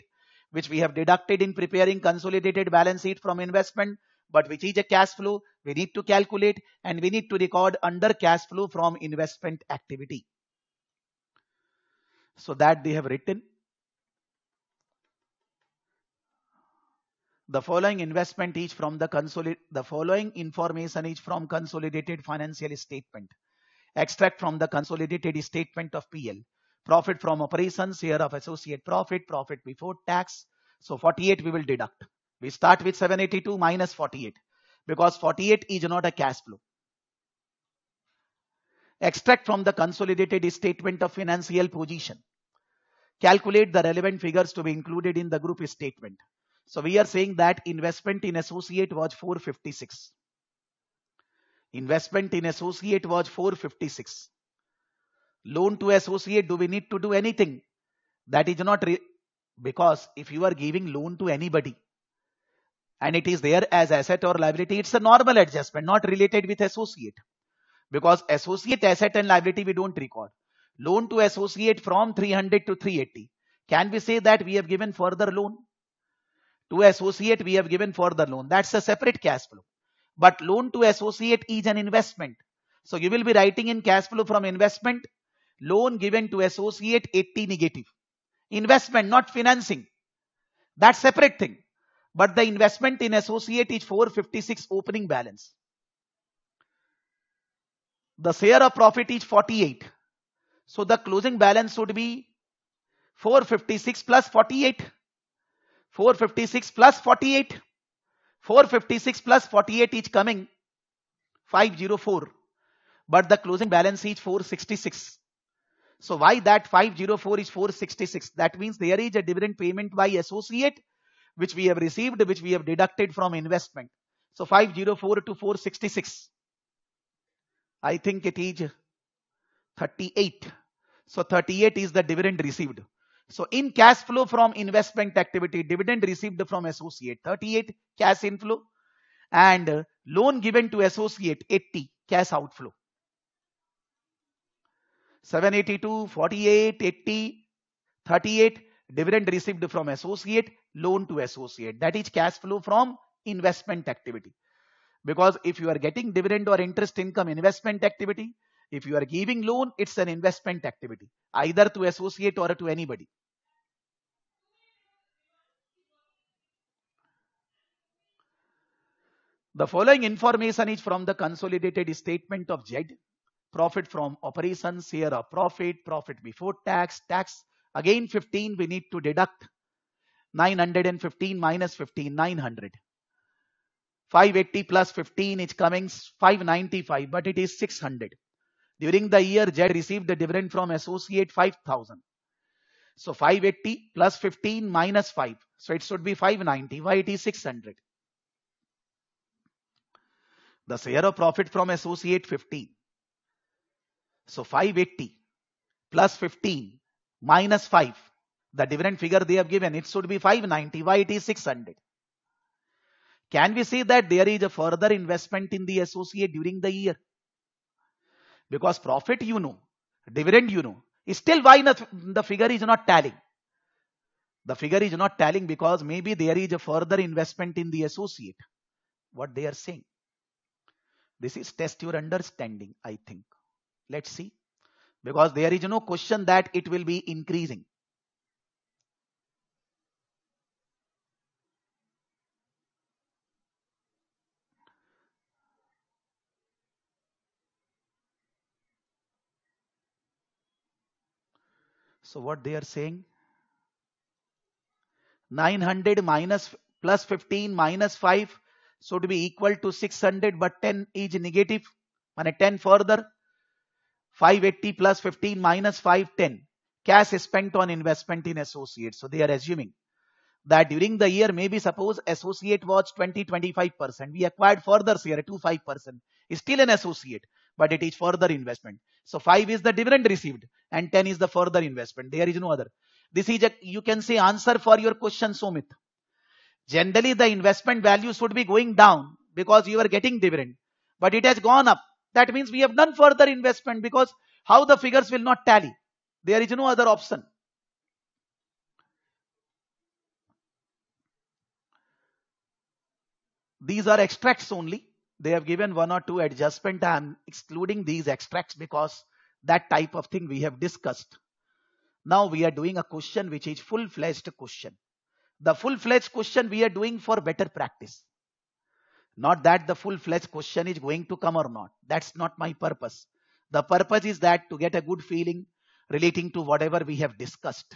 which we have deducted in preparing consolidated balance sheet from investment, but which is a cash flow we need to calculate and we need to record under cash flow from investment activity. So that they have written the following investment is from the consolid the following information is from consolidated financial statement extract from the consolidated statement of pl profit from operations share of associate profit profit before tax so 48 we will deduct we start with 782 minus 48 because 48 is not a cash flow Extract from the consolidated statement of financial position. Calculate the relevant figures to be included in the group statement. So we are saying that investment in associate was 456. Investment in associate was 456. Loan to associate, do we need to do anything? That is not because if you are giving loan to anybody and it is there as asset or liability, it's a normal adjustment, not related with associate because associate asset and liability we don't record. Loan to associate from 300 to 380. Can we say that we have given further loan? To associate we have given further loan. That's a separate cash flow. But loan to associate is an investment. So you will be writing in cash flow from investment. Loan given to associate 80 negative. Investment not financing. That's separate thing. But the investment in associate is 456 opening balance. The share of profit is 48. So the closing balance should be 456 plus 48. 456 plus 48. 456 plus 48 is coming 504. But the closing balance is 466. So why that 504 is 466? That means there is a dividend payment by associate which we have received, which we have deducted from investment. So 504 to 466. I think it is 38. So 38 is the dividend received. So in cash flow from investment activity, dividend received from associate 38 cash inflow and loan given to associate 80 cash outflow. 782, 48, 80, 38 dividend received from associate, loan to associate. That is cash flow from investment activity. Because if you are getting dividend or interest income investment activity, if you are giving loan, it's an investment activity, either to associate or to anybody. The following information is from the consolidated statement of Z. Profit from operations, here a profit, profit before tax, tax. Again 15 we need to deduct. 915 minus 15, 900. 580 plus 15 is coming 595, but it is 600. During the year, Jed received the dividend from associate 5,000. So 580 plus 15 minus 5. So it should be 590. Why it is 600? The share of profit from associate 15. So 580 plus 15 minus 5. The dividend figure they have given, it should be 590. Why it is 600? Can we say that there is a further investment in the associate during the year? Because profit you know, dividend you know. Still why the figure is not tallying? The figure is not tallying because maybe there is a further investment in the associate. What they are saying. This is test your understanding, I think. Let's see. Because there is no question that it will be increasing. So what they are saying? 900 minus plus 15 minus 5 so to be equal to 600 but 10 is negative negative. and 10 further 580 plus 15 minus 510 cash is spent on investment in associates so they are assuming that during the year maybe suppose associate was 20 25% we acquired further share 2 5% is still an associate but it is further investment so 5 is the dividend received and 10 is the further investment. There is no other. This is a, you can say answer for your question Sumit. Generally the investment value should be going down because you are getting dividend. But it has gone up. That means we have done further investment because how the figures will not tally. There is no other option. These are extracts only. They have given one or two adjustment. I am excluding these extracts because that type of thing we have discussed. Now we are doing a question which is full-fledged question. The full-fledged question we are doing for better practice. Not that the full-fledged question is going to come or not. That's not my purpose. The purpose is that to get a good feeling relating to whatever we have discussed.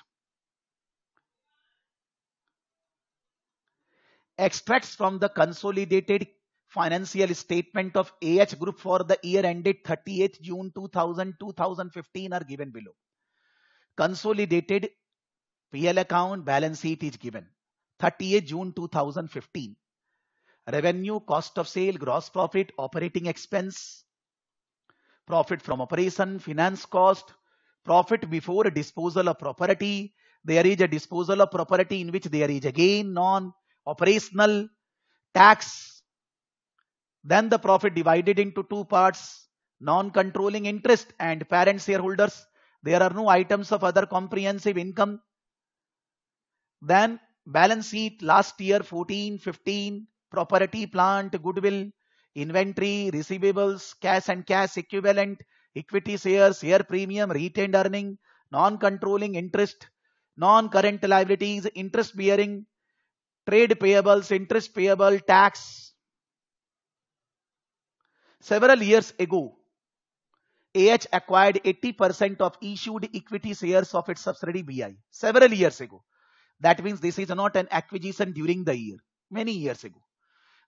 Extracts from the consolidated financial statement of AH group for the year ended 30th June 2000, 2015 are given below. Consolidated PL account balance sheet is given. 30th June 2015. Revenue, cost of sale, gross profit, operating expense, profit from operation, finance cost, profit before disposal of property. There is a disposal of property in which there is again non-operational tax then the profit divided into two parts, non-controlling interest and parent shareholders. There are no items of other comprehensive income. Then balance sheet last year 14, 15, property, plant, goodwill, inventory, receivables, cash and cash equivalent, equity shares, share premium, retained earning, non-controlling interest, non-current liabilities, interest bearing, trade payables, interest payable, tax, Several years ago, AH acquired 80% of issued equity shares of its subsidiary BI. Several years ago. That means this is not an acquisition during the year. Many years ago.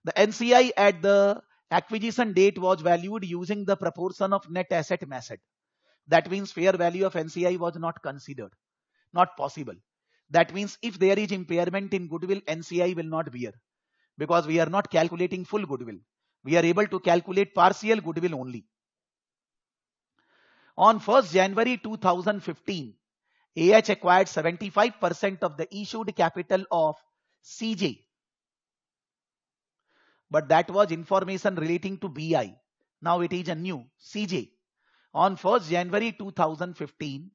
The NCI at the acquisition date was valued using the proportion of net asset method. That means fair value of NCI was not considered. Not possible. That means if there is impairment in goodwill, NCI will not bear because we are not calculating full goodwill we are able to calculate partial goodwill only. On 1st January 2015, AH acquired 75% of the issued capital of CJ. But that was information relating to BI. Now it is a new CJ. On 1st January 2015,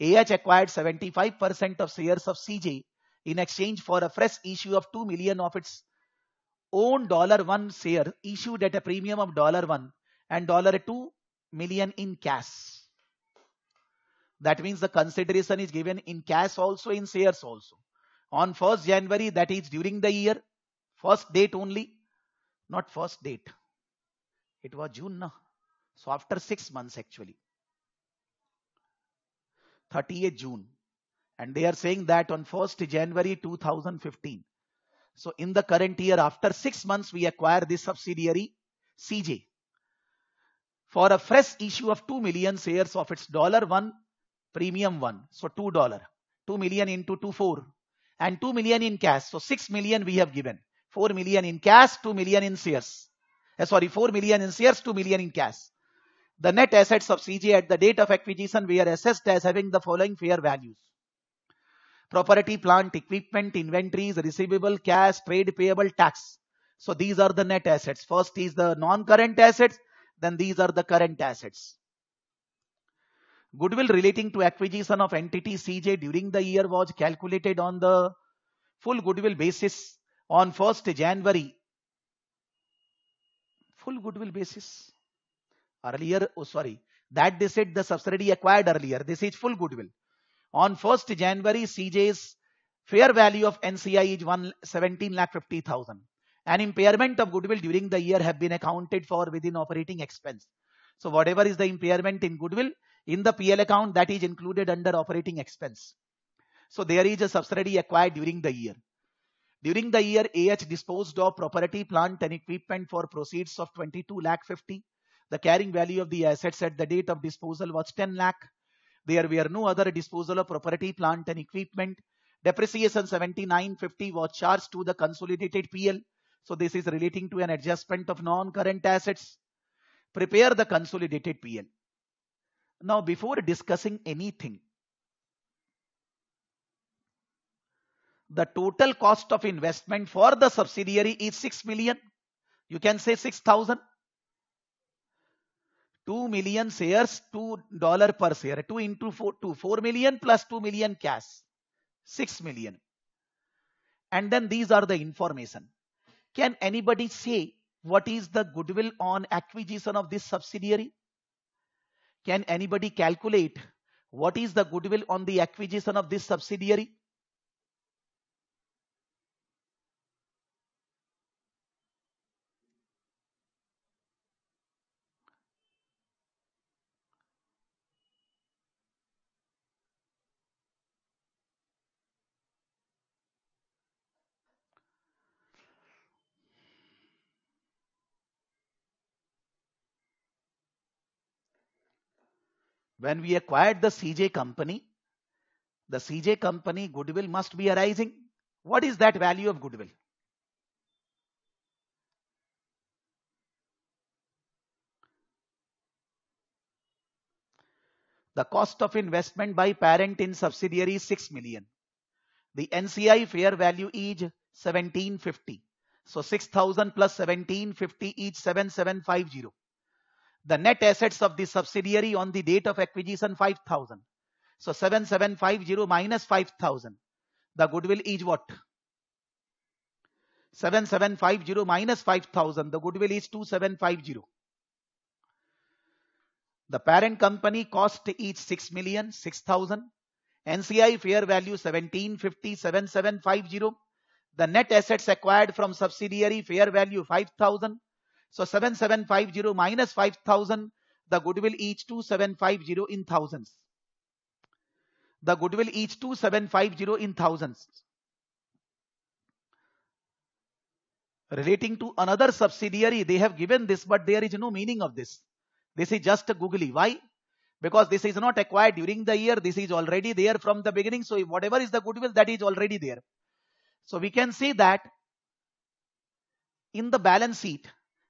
AH acquired 75% of shares of CJ in exchange for a fresh issue of 2 million of its own dollar one share issued at a premium of dollar one and dollar two million in cash. That means the consideration is given in cash also in shares also. On 1st January that is during the year first date only not first date. It was June na. So after 6 months actually. Thirty-eighth June and they are saying that on 1st January 2015 so in the current year, after six months, we acquire this subsidiary CJ for a fresh issue of 2 million shares of its dollar one premium one. So 2 dollar, 2 million into 2 4 and 2 million in cash. So 6 million we have given 4 million in cash, 2 million in shares. Uh, sorry, 4 million in shares, 2 million in cash. The net assets of CJ at the date of acquisition were assessed as having the following fair values property, plant, equipment, inventories, receivable, cash, trade payable, tax. So these are the net assets. First is the non-current assets, then these are the current assets. Goodwill relating to acquisition of entity CJ during the year was calculated on the full goodwill basis on 1st January. Full goodwill basis. Earlier, oh sorry, that they said the subsidiary acquired earlier. This is full goodwill. On 1st January, CJ's fair value of NCI is 117 lakh 50,000. An impairment of goodwill during the year have been accounted for within operating expense. So whatever is the impairment in goodwill in the PL account that is included under operating expense. So there is a subsidiary acquired during the year. During the year, AH disposed of property, plant and equipment for proceeds of 22 lakh 50. The carrying value of the assets at the date of disposal was 10 lakh. There were no other disposal of property, plant and equipment. Depreciation 7950 was charged to the consolidated PL. So this is relating to an adjustment of non-current assets. Prepare the consolidated PL. Now before discussing anything, the total cost of investment for the subsidiary is 6 million. You can say 6,000. 2 million shares, $2 per share. 2 into 4, 2, 4 million plus 2 million cash, 6 million. And then these are the information. Can anybody say what is the goodwill on acquisition of this subsidiary? Can anybody calculate what is the goodwill on the acquisition of this subsidiary? When we acquired the CJ company, the CJ company goodwill must be arising. What is that value of goodwill? The cost of investment by parent in subsidiary is 6 million. The NCI fair value is 1750. So 6000 plus 1750 is 7750. The net assets of the subsidiary on the date of acquisition 5000. So 7750 minus 5000. The goodwill is what? 7750 minus 5000. The goodwill is 2750. The parent company cost is 6 million 6000. NCI fair value 1750 7750. The net assets acquired from subsidiary fair value 5000. So 7750 minus 5000, the goodwill each 2750 in thousands. The goodwill each 2750 in thousands. Relating to another subsidiary, they have given this, but there is no meaning of this. This is just a googly. Why? Because this is not acquired during the year. This is already there from the beginning. So whatever is the goodwill, that is already there. So we can see that in the balance sheet,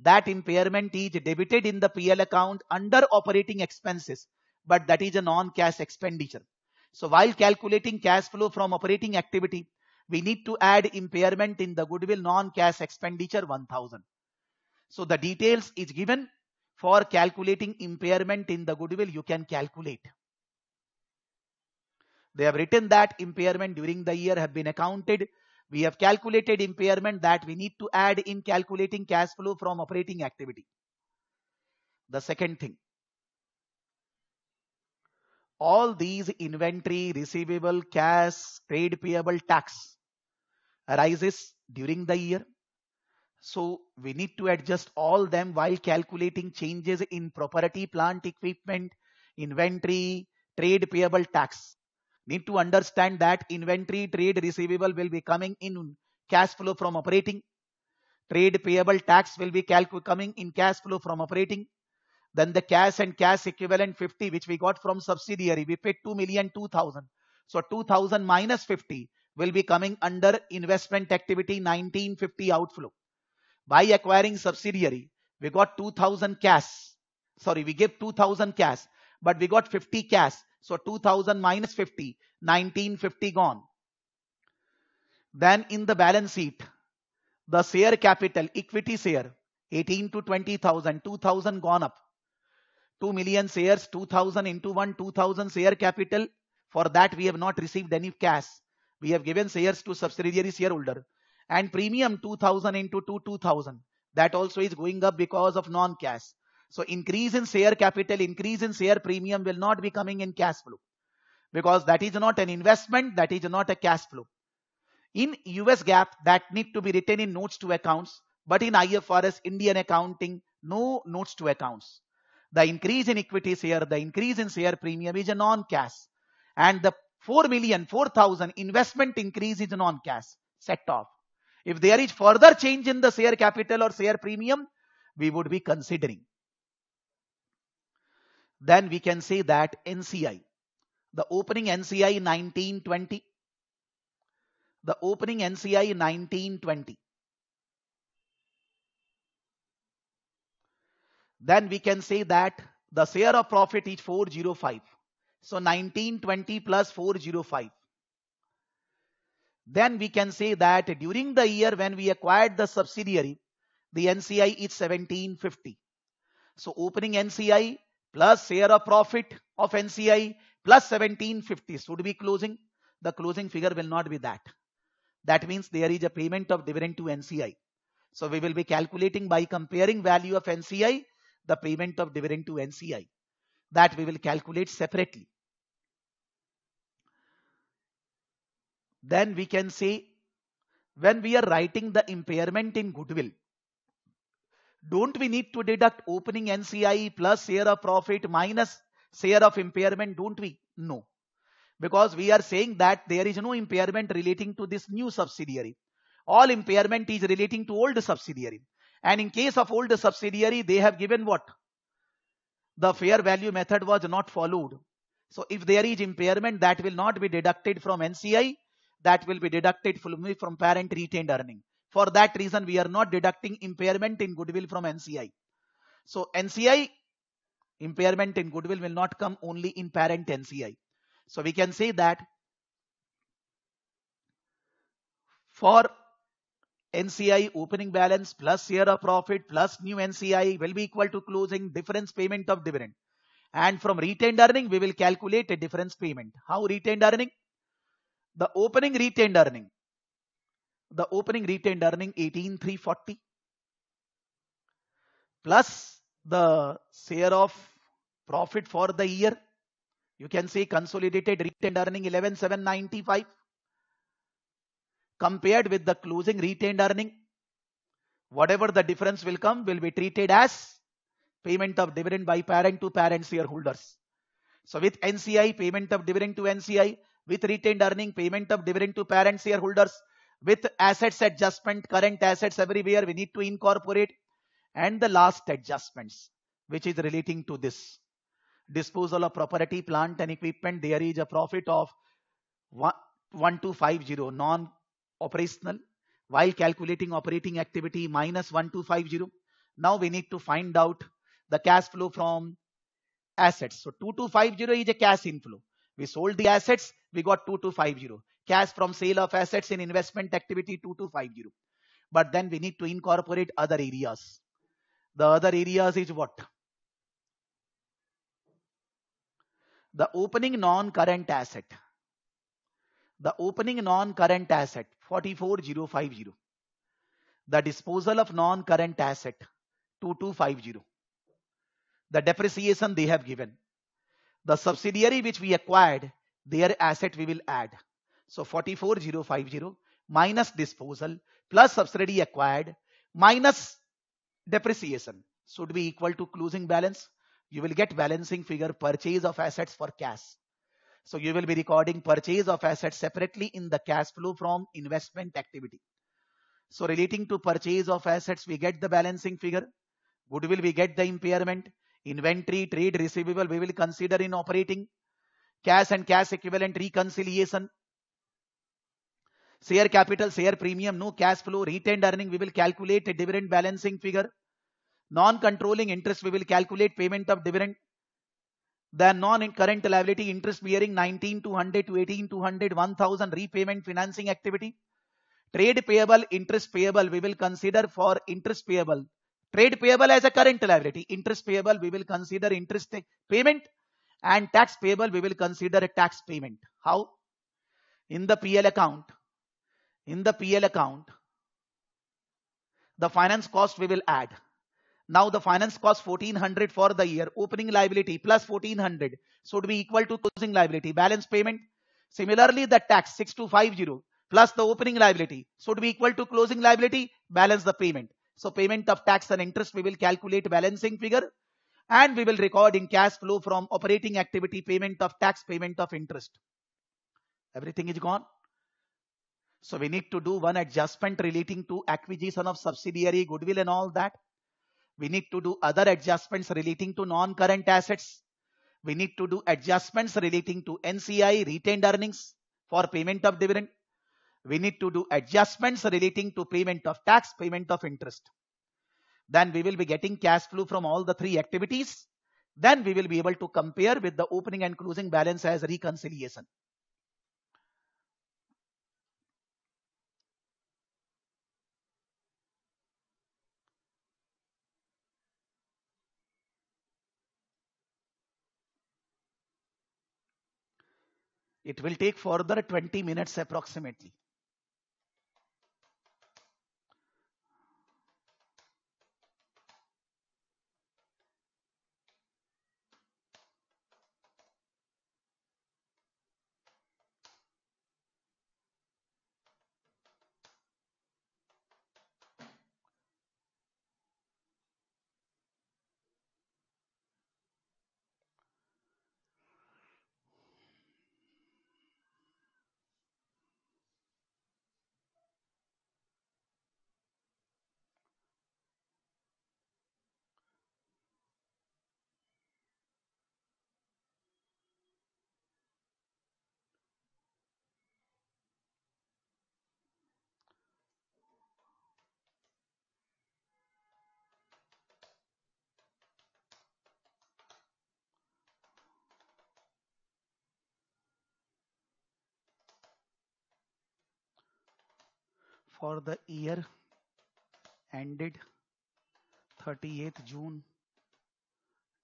that impairment is debited in the PL account under operating expenses, but that is a non-cash expenditure. So while calculating cash flow from operating activity, we need to add impairment in the goodwill non-cash expenditure 1000. So the details is given for calculating impairment in the goodwill you can calculate. They have written that impairment during the year have been accounted we have calculated impairment that we need to add in calculating cash flow from operating activity. The second thing, all these inventory, receivable, cash, trade payable, tax arises during the year. So we need to adjust all them while calculating changes in property, plant, equipment, inventory, trade payable, tax need to understand that inventory trade receivable will be coming in cash flow from operating. Trade payable tax will be coming in cash flow from operating. Then the cash and cash equivalent 50 which we got from subsidiary. We paid 2 million 2000. So 2000 minus 50 will be coming under investment activity 1950 outflow. By acquiring subsidiary, we got 2000 cash. Sorry, we gave 2000 cash, but we got 50 cash so 2000 minus 50, 1950 gone. Then in the balance sheet, the share capital, equity share, 18 to 20,000, 2000 gone up. 2 million shares, 2000 into 1, 2000 share capital. For that, we have not received any cash. We have given shares to subsidiary shareholder. And premium 2000 into 2, 2000. That also is going up because of non-cash. So increase in share capital, increase in share premium will not be coming in cash flow because that is not an investment, that is not a cash flow. In US GAAP, that need to be written in notes to accounts, but in IFRS, Indian accounting, no notes to accounts. The increase in equity share, the increase in share premium is a non-cash. And the 4 million, 4,000 investment increase is non-cash, set off. If there is further change in the share capital or share premium, we would be considering then we can say that NCI, the opening NCI 1920, the opening NCI 1920, then we can say that the share of profit is 405. So 1920 plus 405. Then we can say that during the year when we acquired the subsidiary, the NCI is 1750. So opening NCI plus share of profit of NCI plus 1750 should be closing. The closing figure will not be that. That means there is a payment of dividend to NCI. So we will be calculating by comparing value of NCI, the payment of dividend to NCI. That we will calculate separately. Then we can say when we are writing the impairment in goodwill, don't we need to deduct opening NCI plus share of profit minus share of impairment? Don't we? No. Because we are saying that there is no impairment relating to this new subsidiary. All impairment is relating to old subsidiary. And in case of old subsidiary, they have given what? The fair value method was not followed. So if there is impairment, that will not be deducted from NCI. That will be deducted from parent retained earning. For that reason, we are not deducting impairment in goodwill from NCI. So NCI impairment in goodwill will not come only in parent NCI. So we can say that for NCI opening balance plus share of profit plus new NCI will be equal to closing difference payment of dividend. And from retained earning, we will calculate a difference payment. How retained earning? The opening retained earning the opening retained earning 18340 plus the share of profit for the year. You can see consolidated retained earning 11795 compared with the closing retained earning. Whatever the difference will come will be treated as payment of dividend by parent to parent shareholders. So with NCI, payment of dividend to NCI, with retained earning, payment of dividend to parent shareholders, with assets adjustment, current assets everywhere, we need to incorporate. And the last adjustments, which is relating to this. Disposal of property, plant and equipment, there is a profit of 1250 non-operational. While calculating operating activity, minus 1250. Now we need to find out the cash flow from assets. So 2250 is a cash inflow. We sold the assets, we got 2250 cash from sale of assets in investment activity 2 to 5 euro. But then we need to incorporate other areas. The other areas is what? The opening non-current asset. The opening non-current asset 44050. The disposal of non-current asset 2250. The depreciation they have given. The subsidiary which we acquired, their asset we will add. So 44050 minus disposal plus subsidy acquired minus depreciation should be equal to closing balance. You will get balancing figure purchase of assets for cash. So you will be recording purchase of assets separately in the cash flow from investment activity. So relating to purchase of assets, we get the balancing figure. Goodwill, we get the impairment. Inventory, trade, receivable, we will consider in operating. Cash and cash equivalent reconciliation, share capital, share premium, no cash flow, retained earning, we will calculate a dividend balancing figure. Non-controlling interest, we will calculate payment of dividend. The non-current liability interest bearing 19, to 100 to 18, to 100 1000 repayment financing activity. Trade payable, interest payable, we will consider for interest payable. Trade payable as a current liability. Interest payable, we will consider interest payment. And tax payable, we will consider a tax payment. How? In the PL account in the PL account, the finance cost we will add. Now the finance cost 1400 for the year, opening liability plus 1400 should be equal to closing liability, balance payment. Similarly, the tax 6250 plus the opening liability should be equal to closing liability, balance the payment. So payment of tax and interest, we will calculate balancing figure and we will record in cash flow from operating activity payment of tax, payment of interest. Everything is gone. So we need to do one adjustment relating to acquisition of subsidiary, goodwill and all that. We need to do other adjustments relating to non-current assets. We need to do adjustments relating to NCI, retained earnings for payment of dividend. We need to do adjustments relating to payment of tax, payment of interest. Then we will be getting cash flow from all the three activities. Then we will be able to compare with the opening and closing balance as reconciliation. It will take further 20 minutes approximately. for the year ended 38th June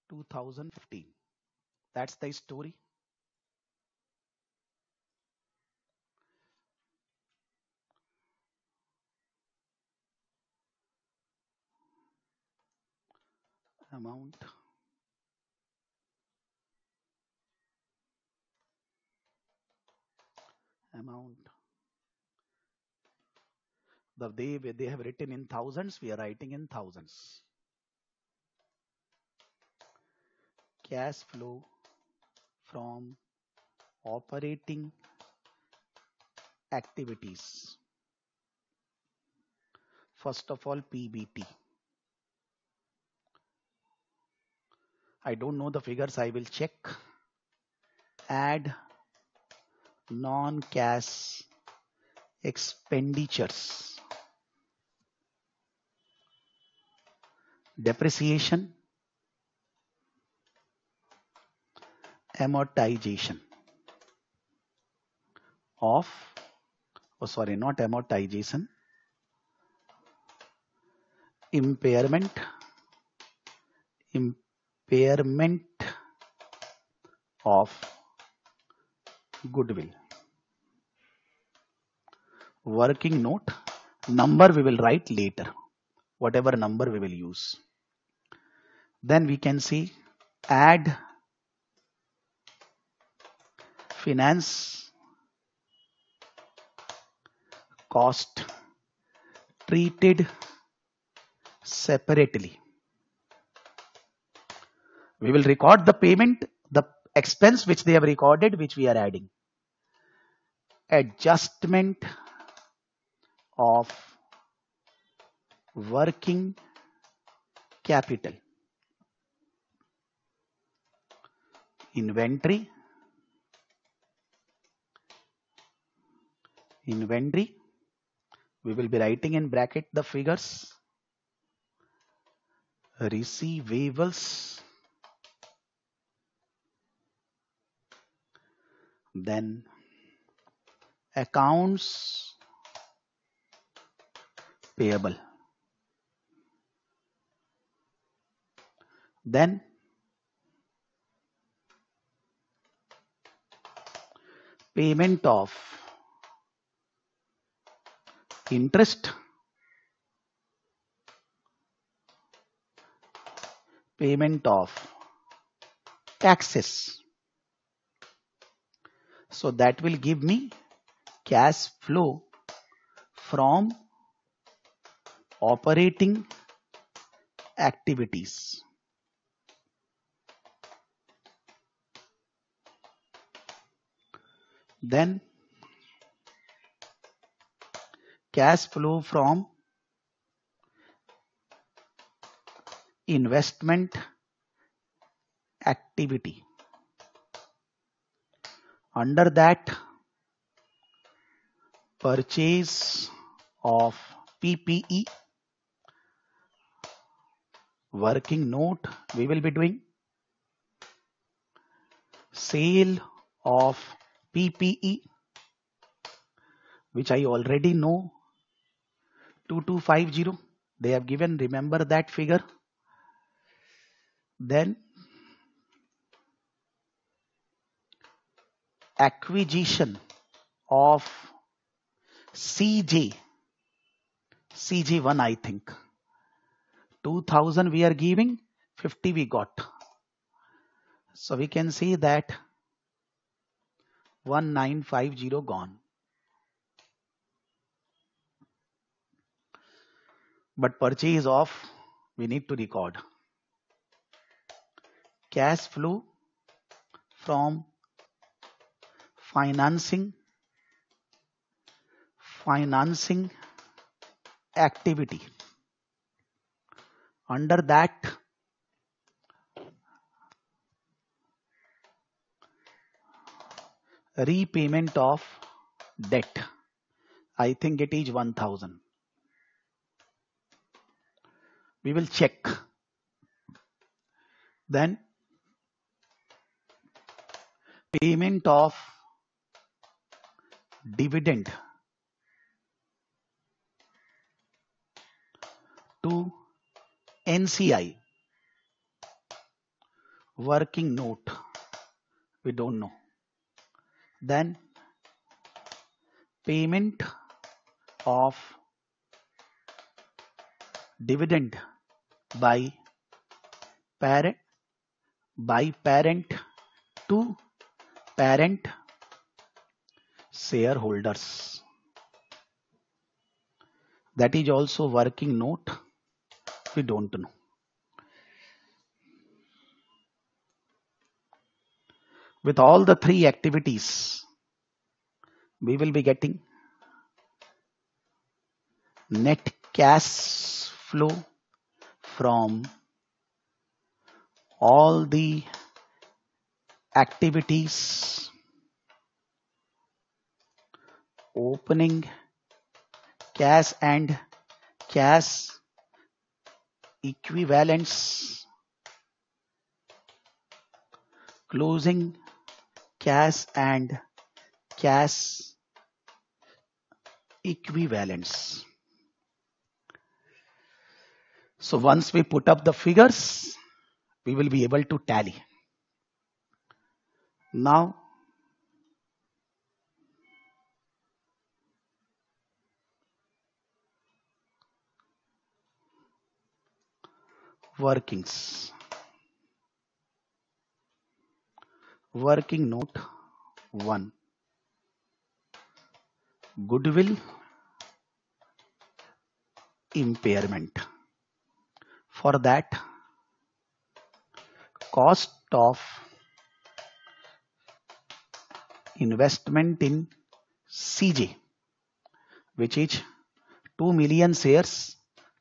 2015. That's the story. amount amount the they have written in thousands, we are writing in thousands. Cash flow from operating activities. First of all, PBT. I don't know the figures, I will check. Add non cash expenditures. depreciation, amortization of, oh sorry, not amortization, impairment, impairment of goodwill. Working note, number we will write later, whatever number we will use then we can see add finance cost treated separately we will record the payment the expense which they have recorded which we are adding adjustment of working capital inventory inventory we will be writing in bracket the figures receivables then accounts payable then payment of interest payment of taxes so that will give me cash flow from operating activities Then cash flow from investment activity. Under that purchase of PPE working note we will be doing sale of PPE, which I already know, 2250, they have given, remember that figure. Then acquisition of CJ, CG1 I think, 2000 we are giving, 50 we got. So we can see that 1950 gone. But purchase of we need to record. Cash flow from financing financing activity. Under that repayment of debt. I think it is 1000. We will check. Then payment of dividend to NCI working note. We don't know then payment of dividend by parent by parent to parent shareholders that is also working note we don't know with all the three activities, we will be getting net cash flow from all the activities opening cash and cash equivalents closing cash and cash equivalents. So once we put up the figures, we will be able to tally. Now, workings. working note 1 goodwill impairment for that cost of investment in CJ which is 2 million shares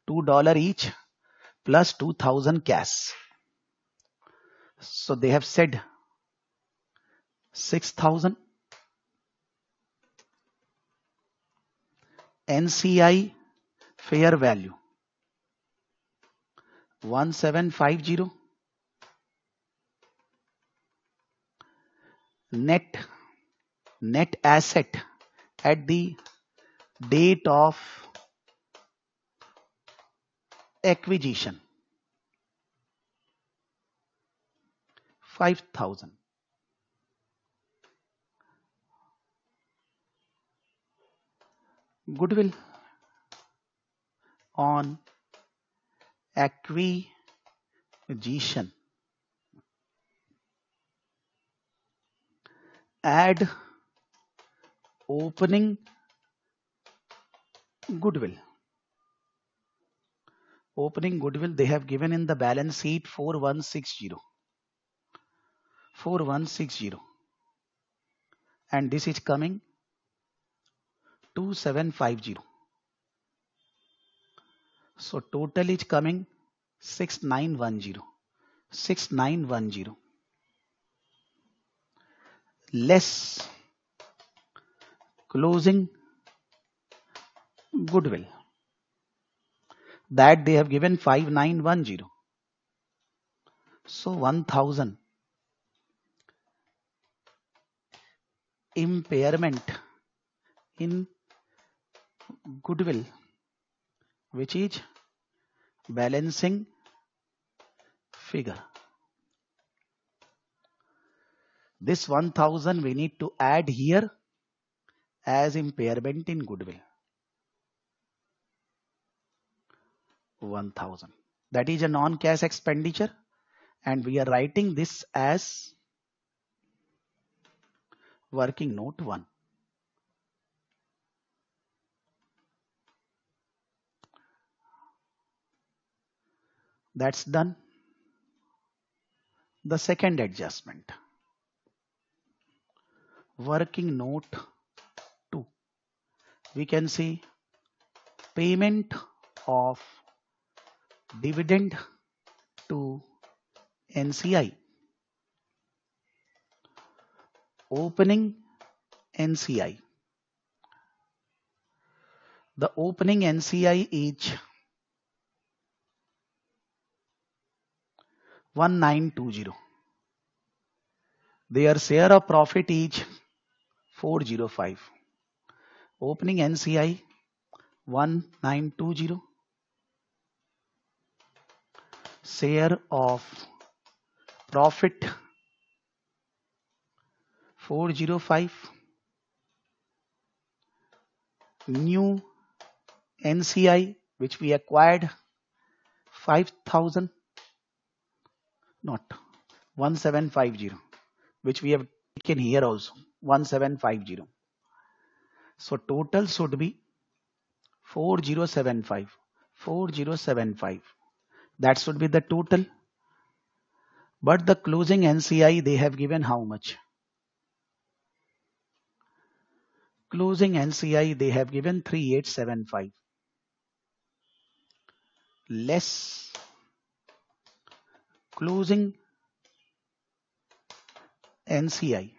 2 dollar each plus 2000 cash so they have said 6,000. NCI fair value 1750. Net net asset at the date of acquisition 5000 goodwill on acquisition. Add opening goodwill. Opening goodwill they have given in the balance sheet 4160. 4160. And this is coming 2750. So total is coming 6910. 6910. Less closing goodwill. That they have given 5910. So 1000 impairment in goodwill which is balancing figure. This 1000 we need to add here as impairment in goodwill. 1000 that is a non-cash expenditure and we are writing this as working note 1 That's done. The second adjustment. Working note 2. We can see payment of dividend to NCI. Opening NCI. The opening NCI is 1920. Their share of profit is 405. Opening NCI 1920. Share of profit 405. New NCI which we acquired 5000 not 1750 which we have taken here also 1750 so total should be 4075 4075 that should be the total but the closing NCI they have given how much closing NCI they have given 3875 less closing NCI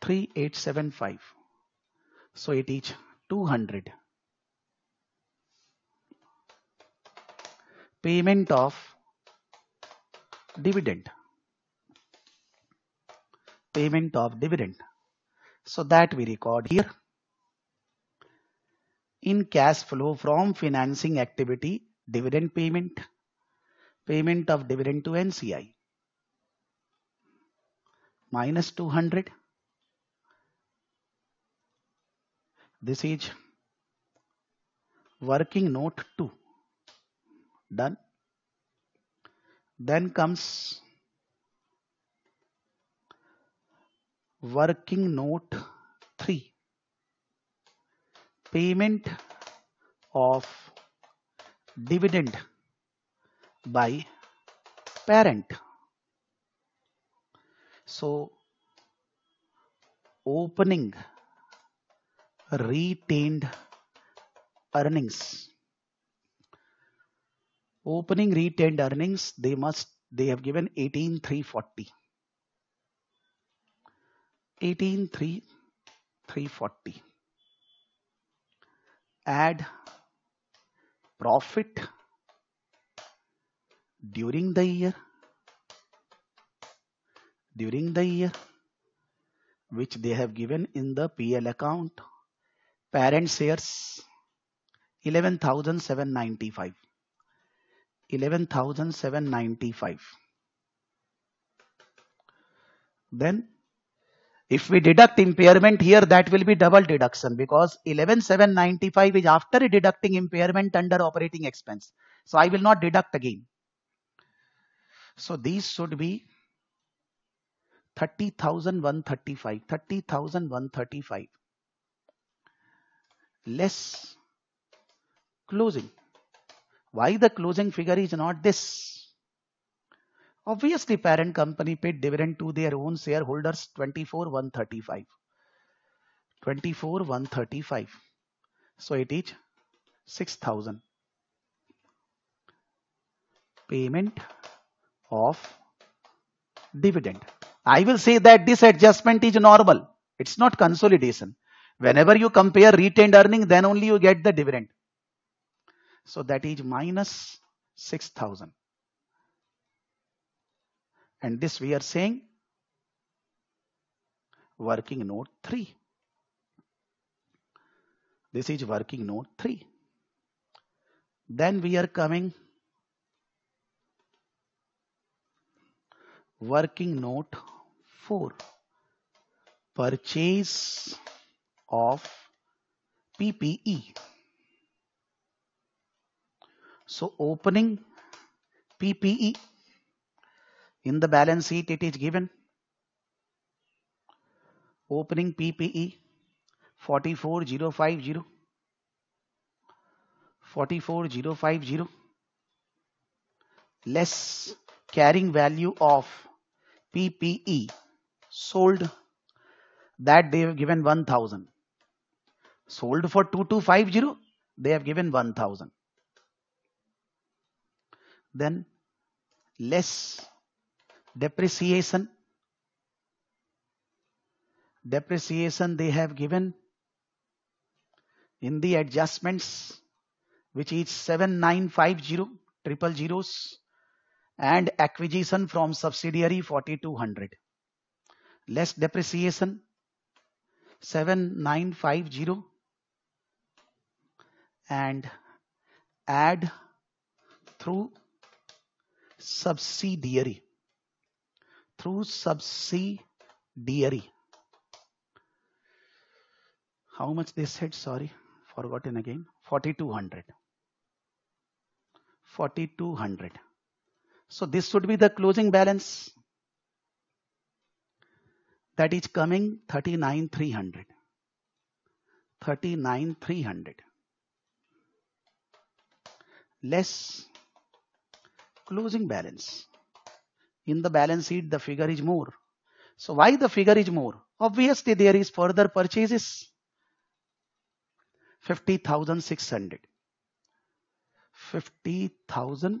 3875. So it is 200. Payment of dividend. Payment of dividend. So that we record here. In cash flow from financing activity, dividend payment payment of dividend to NCI minus 200 this is working note 2 done then comes working note 3 payment of dividend by parent. So opening retained earnings opening retained earnings they must they have given 18340 18340 add profit during the year during the year which they have given in the PL account parent shares 11795 11795 then if we deduct impairment here, that will be double deduction because 11,795 is after deducting impairment under operating expense. So I will not deduct again. So these should be 30,135, 30,135 less closing. Why the closing figure is not this? Obviously parent company paid dividend to their own shareholders 24,135. 24,135. So it is 6,000. Payment of dividend. I will say that this adjustment is normal. It's not consolidation. Whenever you compare retained earning, then only you get the dividend. So that is minus 6,000. And this we are saying working note 3. This is working note 3. Then we are coming working note 4 purchase of PPE so opening PPE in the balance sheet it is given opening PPE 44050 44050 less carrying value of PPE sold that they have given 1000 sold for 2250 they have given 1000 then less depreciation depreciation they have given in the adjustments which is 7950 triple zeros and acquisition from subsidiary 4200 less depreciation 7950 and add through subsidiary through subsidiary how much they said sorry forgotten again 4200 4200 so this should be the closing balance that is coming 39,300. 39,300 less closing balance. In the balance sheet, the figure is more. So why the figure is more? Obviously, there is further purchases. 50,600. 50,000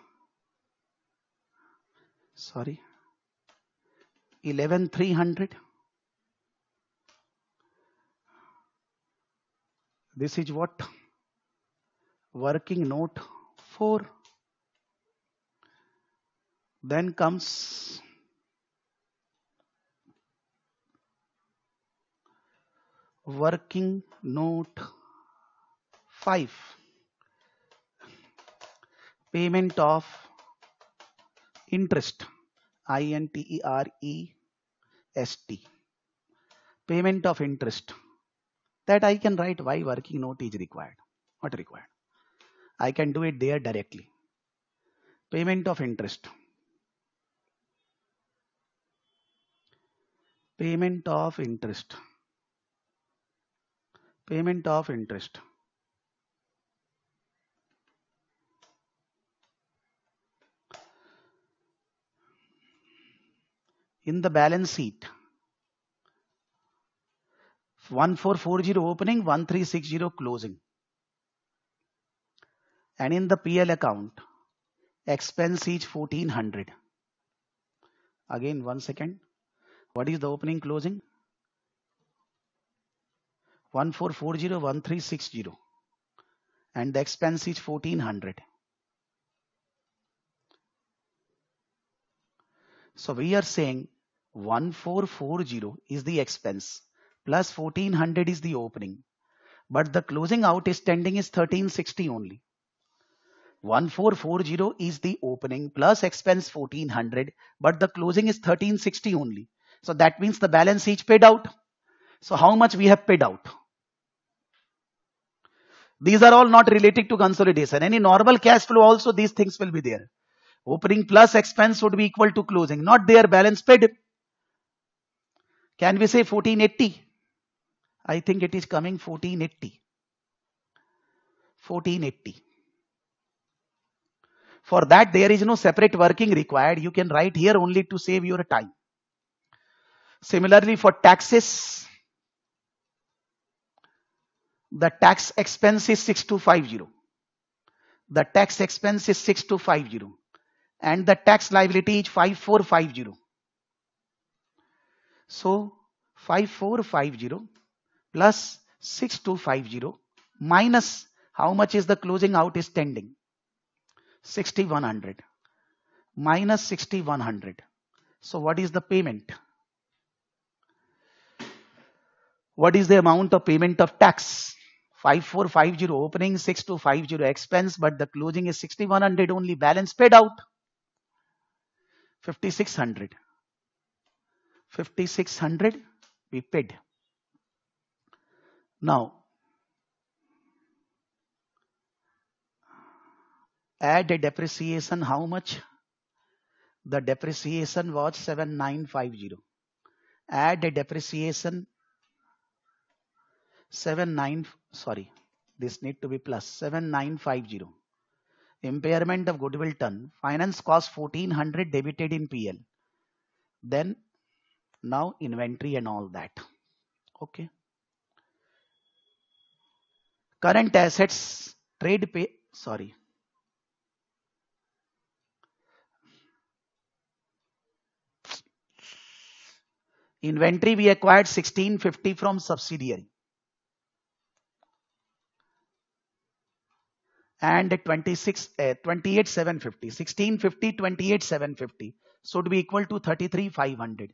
sorry, 11300. This is what working note 4. Then comes working note 5 payment of interest I N T E R E S T. Payment of interest. That I can write why working note is required. Not required. I can do it there directly. Payment of interest. Payment of interest. Payment of interest. in the balance sheet. 1440 opening, 1360 closing. And in the PL account, expense is 1400. Again, one second. What is the opening closing? 1440, 1360. And the expense is 1400. So we are saying 1440 is the expense plus 1400 is the opening but the closing outstanding is 1360 only 1440 is the opening plus expense 1400 but the closing is 1360 only so that means the balance each paid out so how much we have paid out these are all not related to consolidation any normal cash flow also these things will be there opening plus expense would be equal to closing not their balance paid can we say 1480? I think it is coming 1480. 1480. For that there is no separate working required. You can write here only to save your time. Similarly for taxes, the tax expense is 6250. The tax expense is 6250 and the tax liability is 5450. So 5450 plus 6250 minus how much is the closing out is tending 6100 minus 6100 so what is the payment what is the amount of payment of tax 5450 opening 6250 expense but the closing is 6100 only balance paid out 5600 5600 we paid. Now add a depreciation how much? The depreciation was 7950. Add a depreciation 79 sorry this need to be plus 7950. Impairment of goodwill ten. Finance cost 1400 debited in PL. Then now inventory and all that okay current assets trade pay sorry inventory we acquired 1650 from subsidiary and 26 uh, eh, 28750 1650 28750 to be equal to 33500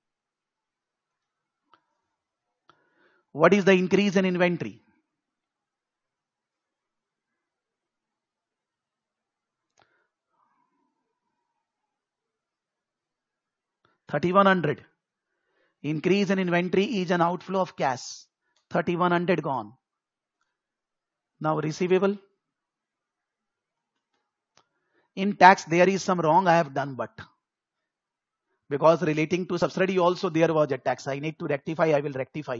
What is the increase in inventory? Thirty-one hundred. Increase in inventory is an outflow of cash. Thirty-one hundred gone. Now receivable. In tax there is some wrong I have done but because relating to subsidy also there was a tax. I need to rectify, I will rectify.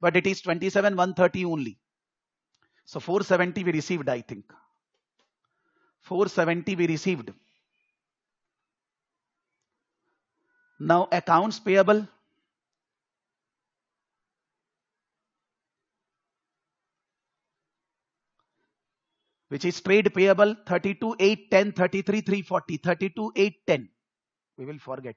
but it is 27 130 only. So 470 we received, I think. 470 we received. Now accounts payable. Which is trade payable 32, 8, 10, 33, 340, 32, 8, 10. We will forget.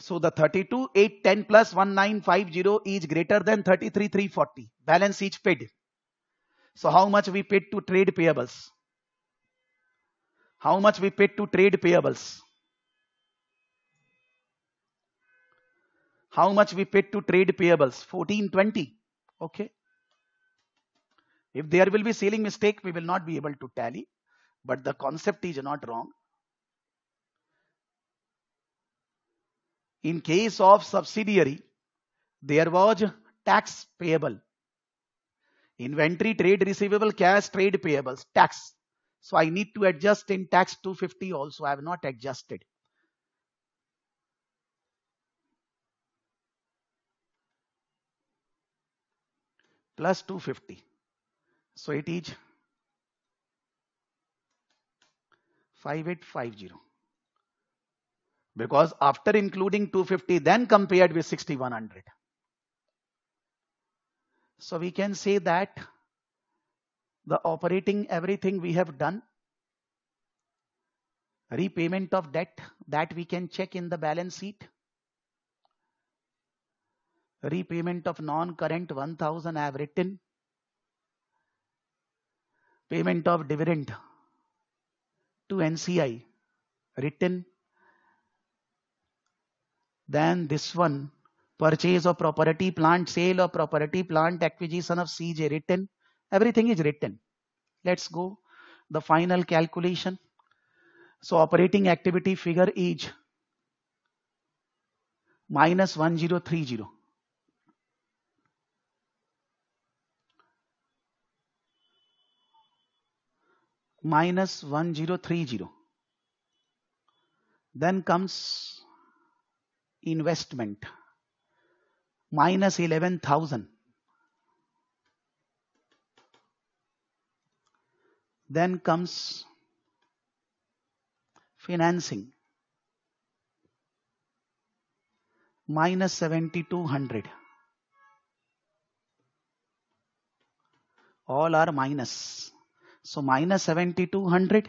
So the 32, 8, 10 plus 1950 is greater than 33, 340. Balance each paid. So how much we paid to trade payables? How much we paid to trade payables? How much we paid to trade payables? 1420. Okay. If there will be selling mistake, we will not be able to tally. But the concept is not wrong. In case of subsidiary, there was tax payable. Inventory, trade receivable, cash, trade payables, tax. So I need to adjust in tax 250 also. I have not adjusted. Plus 250. So it is 5850. Because after including 250, then compared with 6100. So we can say that the operating everything we have done, repayment of debt that we can check in the balance sheet, repayment of non-current 1000 I have written, payment of dividend to NCI written, than this one purchase of property plant sale of property plant acquisition of cj written everything is written let's go the final calculation so operating activity figure is minus 1030 minus 1030 then comes investment minus 11,000. Then comes financing minus 7200. All are minus. So minus 7200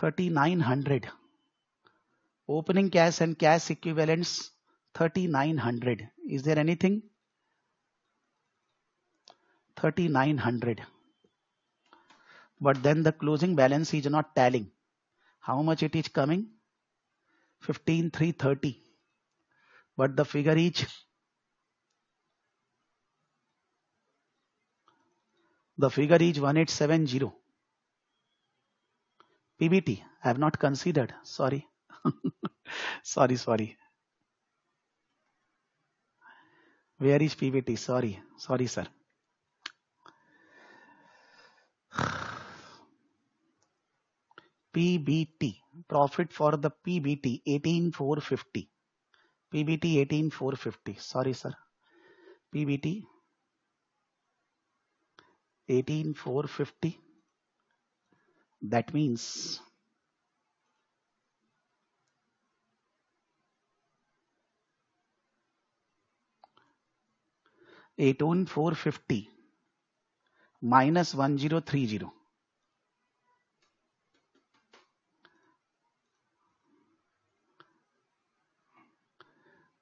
3900 opening cash and cash equivalents 3900 is there anything 3900 but then the closing balance is not tallying how much it is coming 15330 but the figure is [laughs] the figure is 1870 PBT. I have not considered. Sorry. [laughs] sorry, sorry. Where is PBT? Sorry. Sorry, sir. [sighs] PBT. Profit for the PBT 18450. PBT 18450. Sorry, sir. PBT 18450 that means eight one four fifty minus one zero three zero.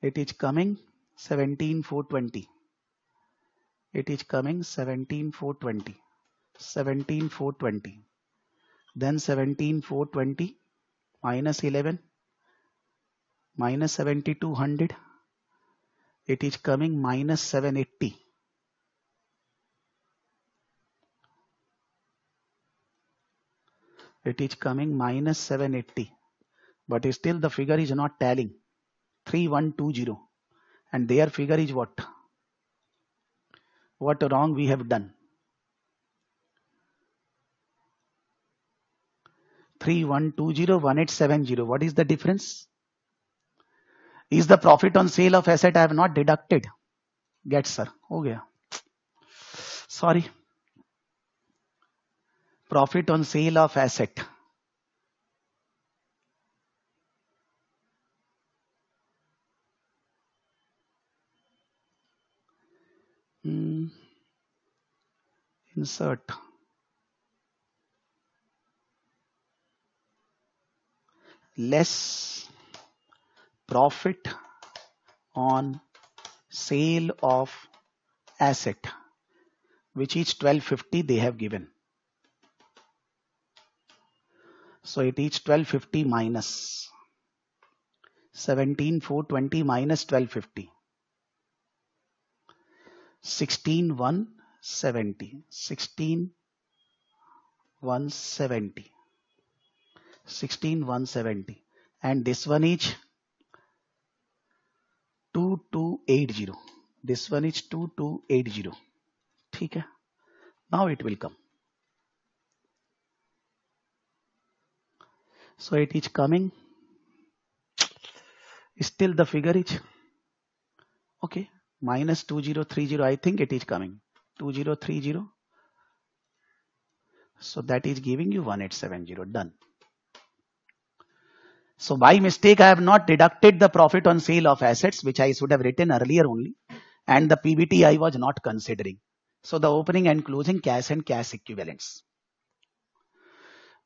It is coming seventeen four twenty. It is coming seventeen four twenty. Seventeen four twenty then 17420 minus 11 minus 7200 it is coming minus 780 it is coming minus 780 but still the figure is not tallying 3120 and their figure is what what wrong we have done 31201870. What is the difference? Is the profit on sale of asset I have not deducted? Get sir. Ho gaya. Sorry. Profit on sale of asset. Hmm. Insert. less profit on sale of asset which each 1250 they have given so it each 1250 minus 17420 minus 1250 16170 16170 16170 and this one is 2280 this one is 2280 now it will come so it is coming still the figure is okay minus 2030 I think it is coming 2030 so that is giving you 1870 done so by mistake, I have not deducted the profit on sale of assets, which I should have written earlier only. And the PBT I was not considering. So the opening and closing cash and cash equivalents.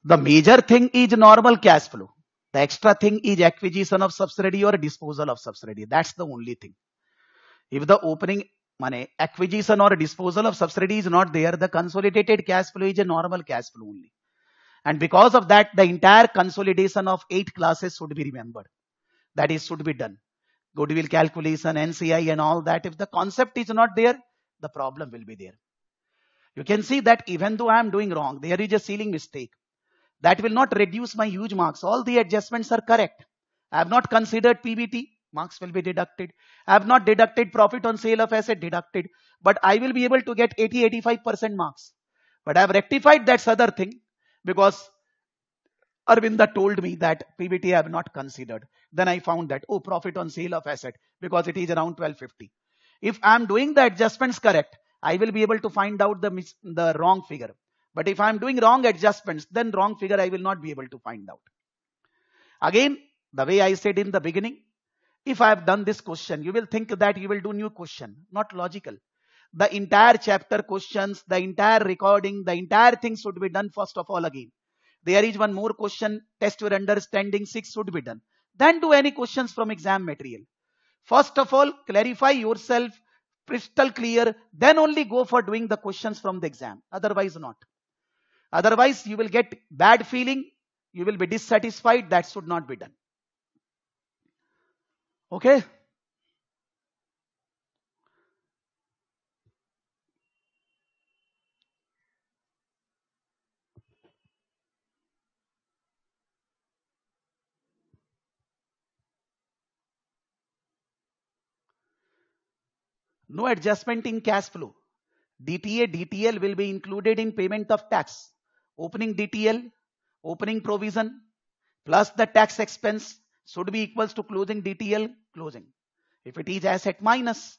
The major thing is normal cash flow. The extra thing is acquisition of subsidiary or disposal of subsidiary. That's the only thing. If the opening money acquisition or disposal of subsidiary is not there, the consolidated cash flow is a normal cash flow only. And because of that, the entire consolidation of eight classes should be remembered. That is, should be done. Goodwill calculation, NCI and all that. If the concept is not there, the problem will be there. You can see that even though I am doing wrong, there is a ceiling mistake. That will not reduce my huge marks. All the adjustments are correct. I have not considered PBT. Marks will be deducted. I have not deducted profit on sale of asset deducted. But I will be able to get 80-85% marks. But I have rectified that other thing because Arvinda told me that PBT I have not considered. Then I found that, oh, profit on sale of asset because it is around 1250. If I am doing the adjustments correct, I will be able to find out the, mis the wrong figure. But if I am doing wrong adjustments, then wrong figure I will not be able to find out. Again, the way I said in the beginning, if I have done this question, you will think that you will do new question, not logical the entire chapter questions, the entire recording, the entire thing should be done first of all again. There is one more question, test your understanding 6 should be done. Then do any questions from exam material. First of all, clarify yourself, crystal clear, then only go for doing the questions from the exam. Otherwise not. Otherwise you will get bad feeling, you will be dissatisfied, that should not be done. Okay? No adjustment in cash flow. DTA, DTL will be included in payment of tax. Opening DTL, opening provision, plus the tax expense should be equals to closing DTL, closing. If it is asset minus,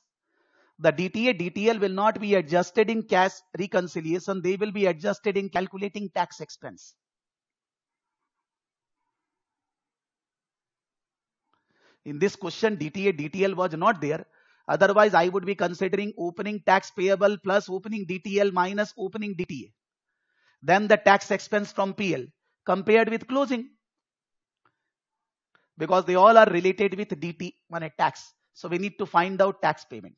the DTA, DTL will not be adjusted in cash reconciliation. They will be adjusted in calculating tax expense. In this question, DTA, DTL was not there. Otherwise, I would be considering opening tax payable plus opening DTL minus opening DTA. Then the tax expense from PL compared with closing because they all are related with DT one tax. So we need to find out tax payment.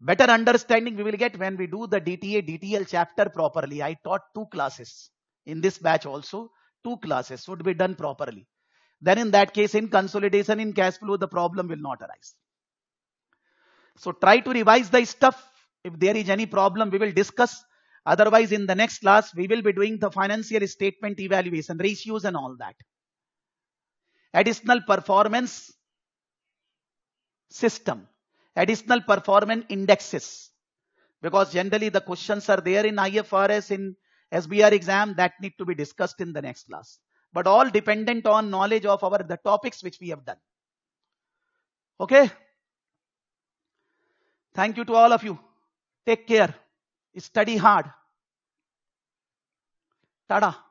Better understanding we will get when we do the DTA DTL chapter properly. I taught two classes in this batch also two classes should be done properly. Then in that case, in consolidation, in cash flow, the problem will not arise. So try to revise the stuff. If there is any problem, we will discuss. Otherwise, in the next class, we will be doing the financial statement evaluation, ratios and all that. Additional performance system. Additional performance indexes. Because generally the questions are there in IFRS, in SBR exam that need to be discussed in the next class. But all dependent on knowledge of our the topics which we have done. Okay. Thank you to all of you. Take care. Study hard. Tada.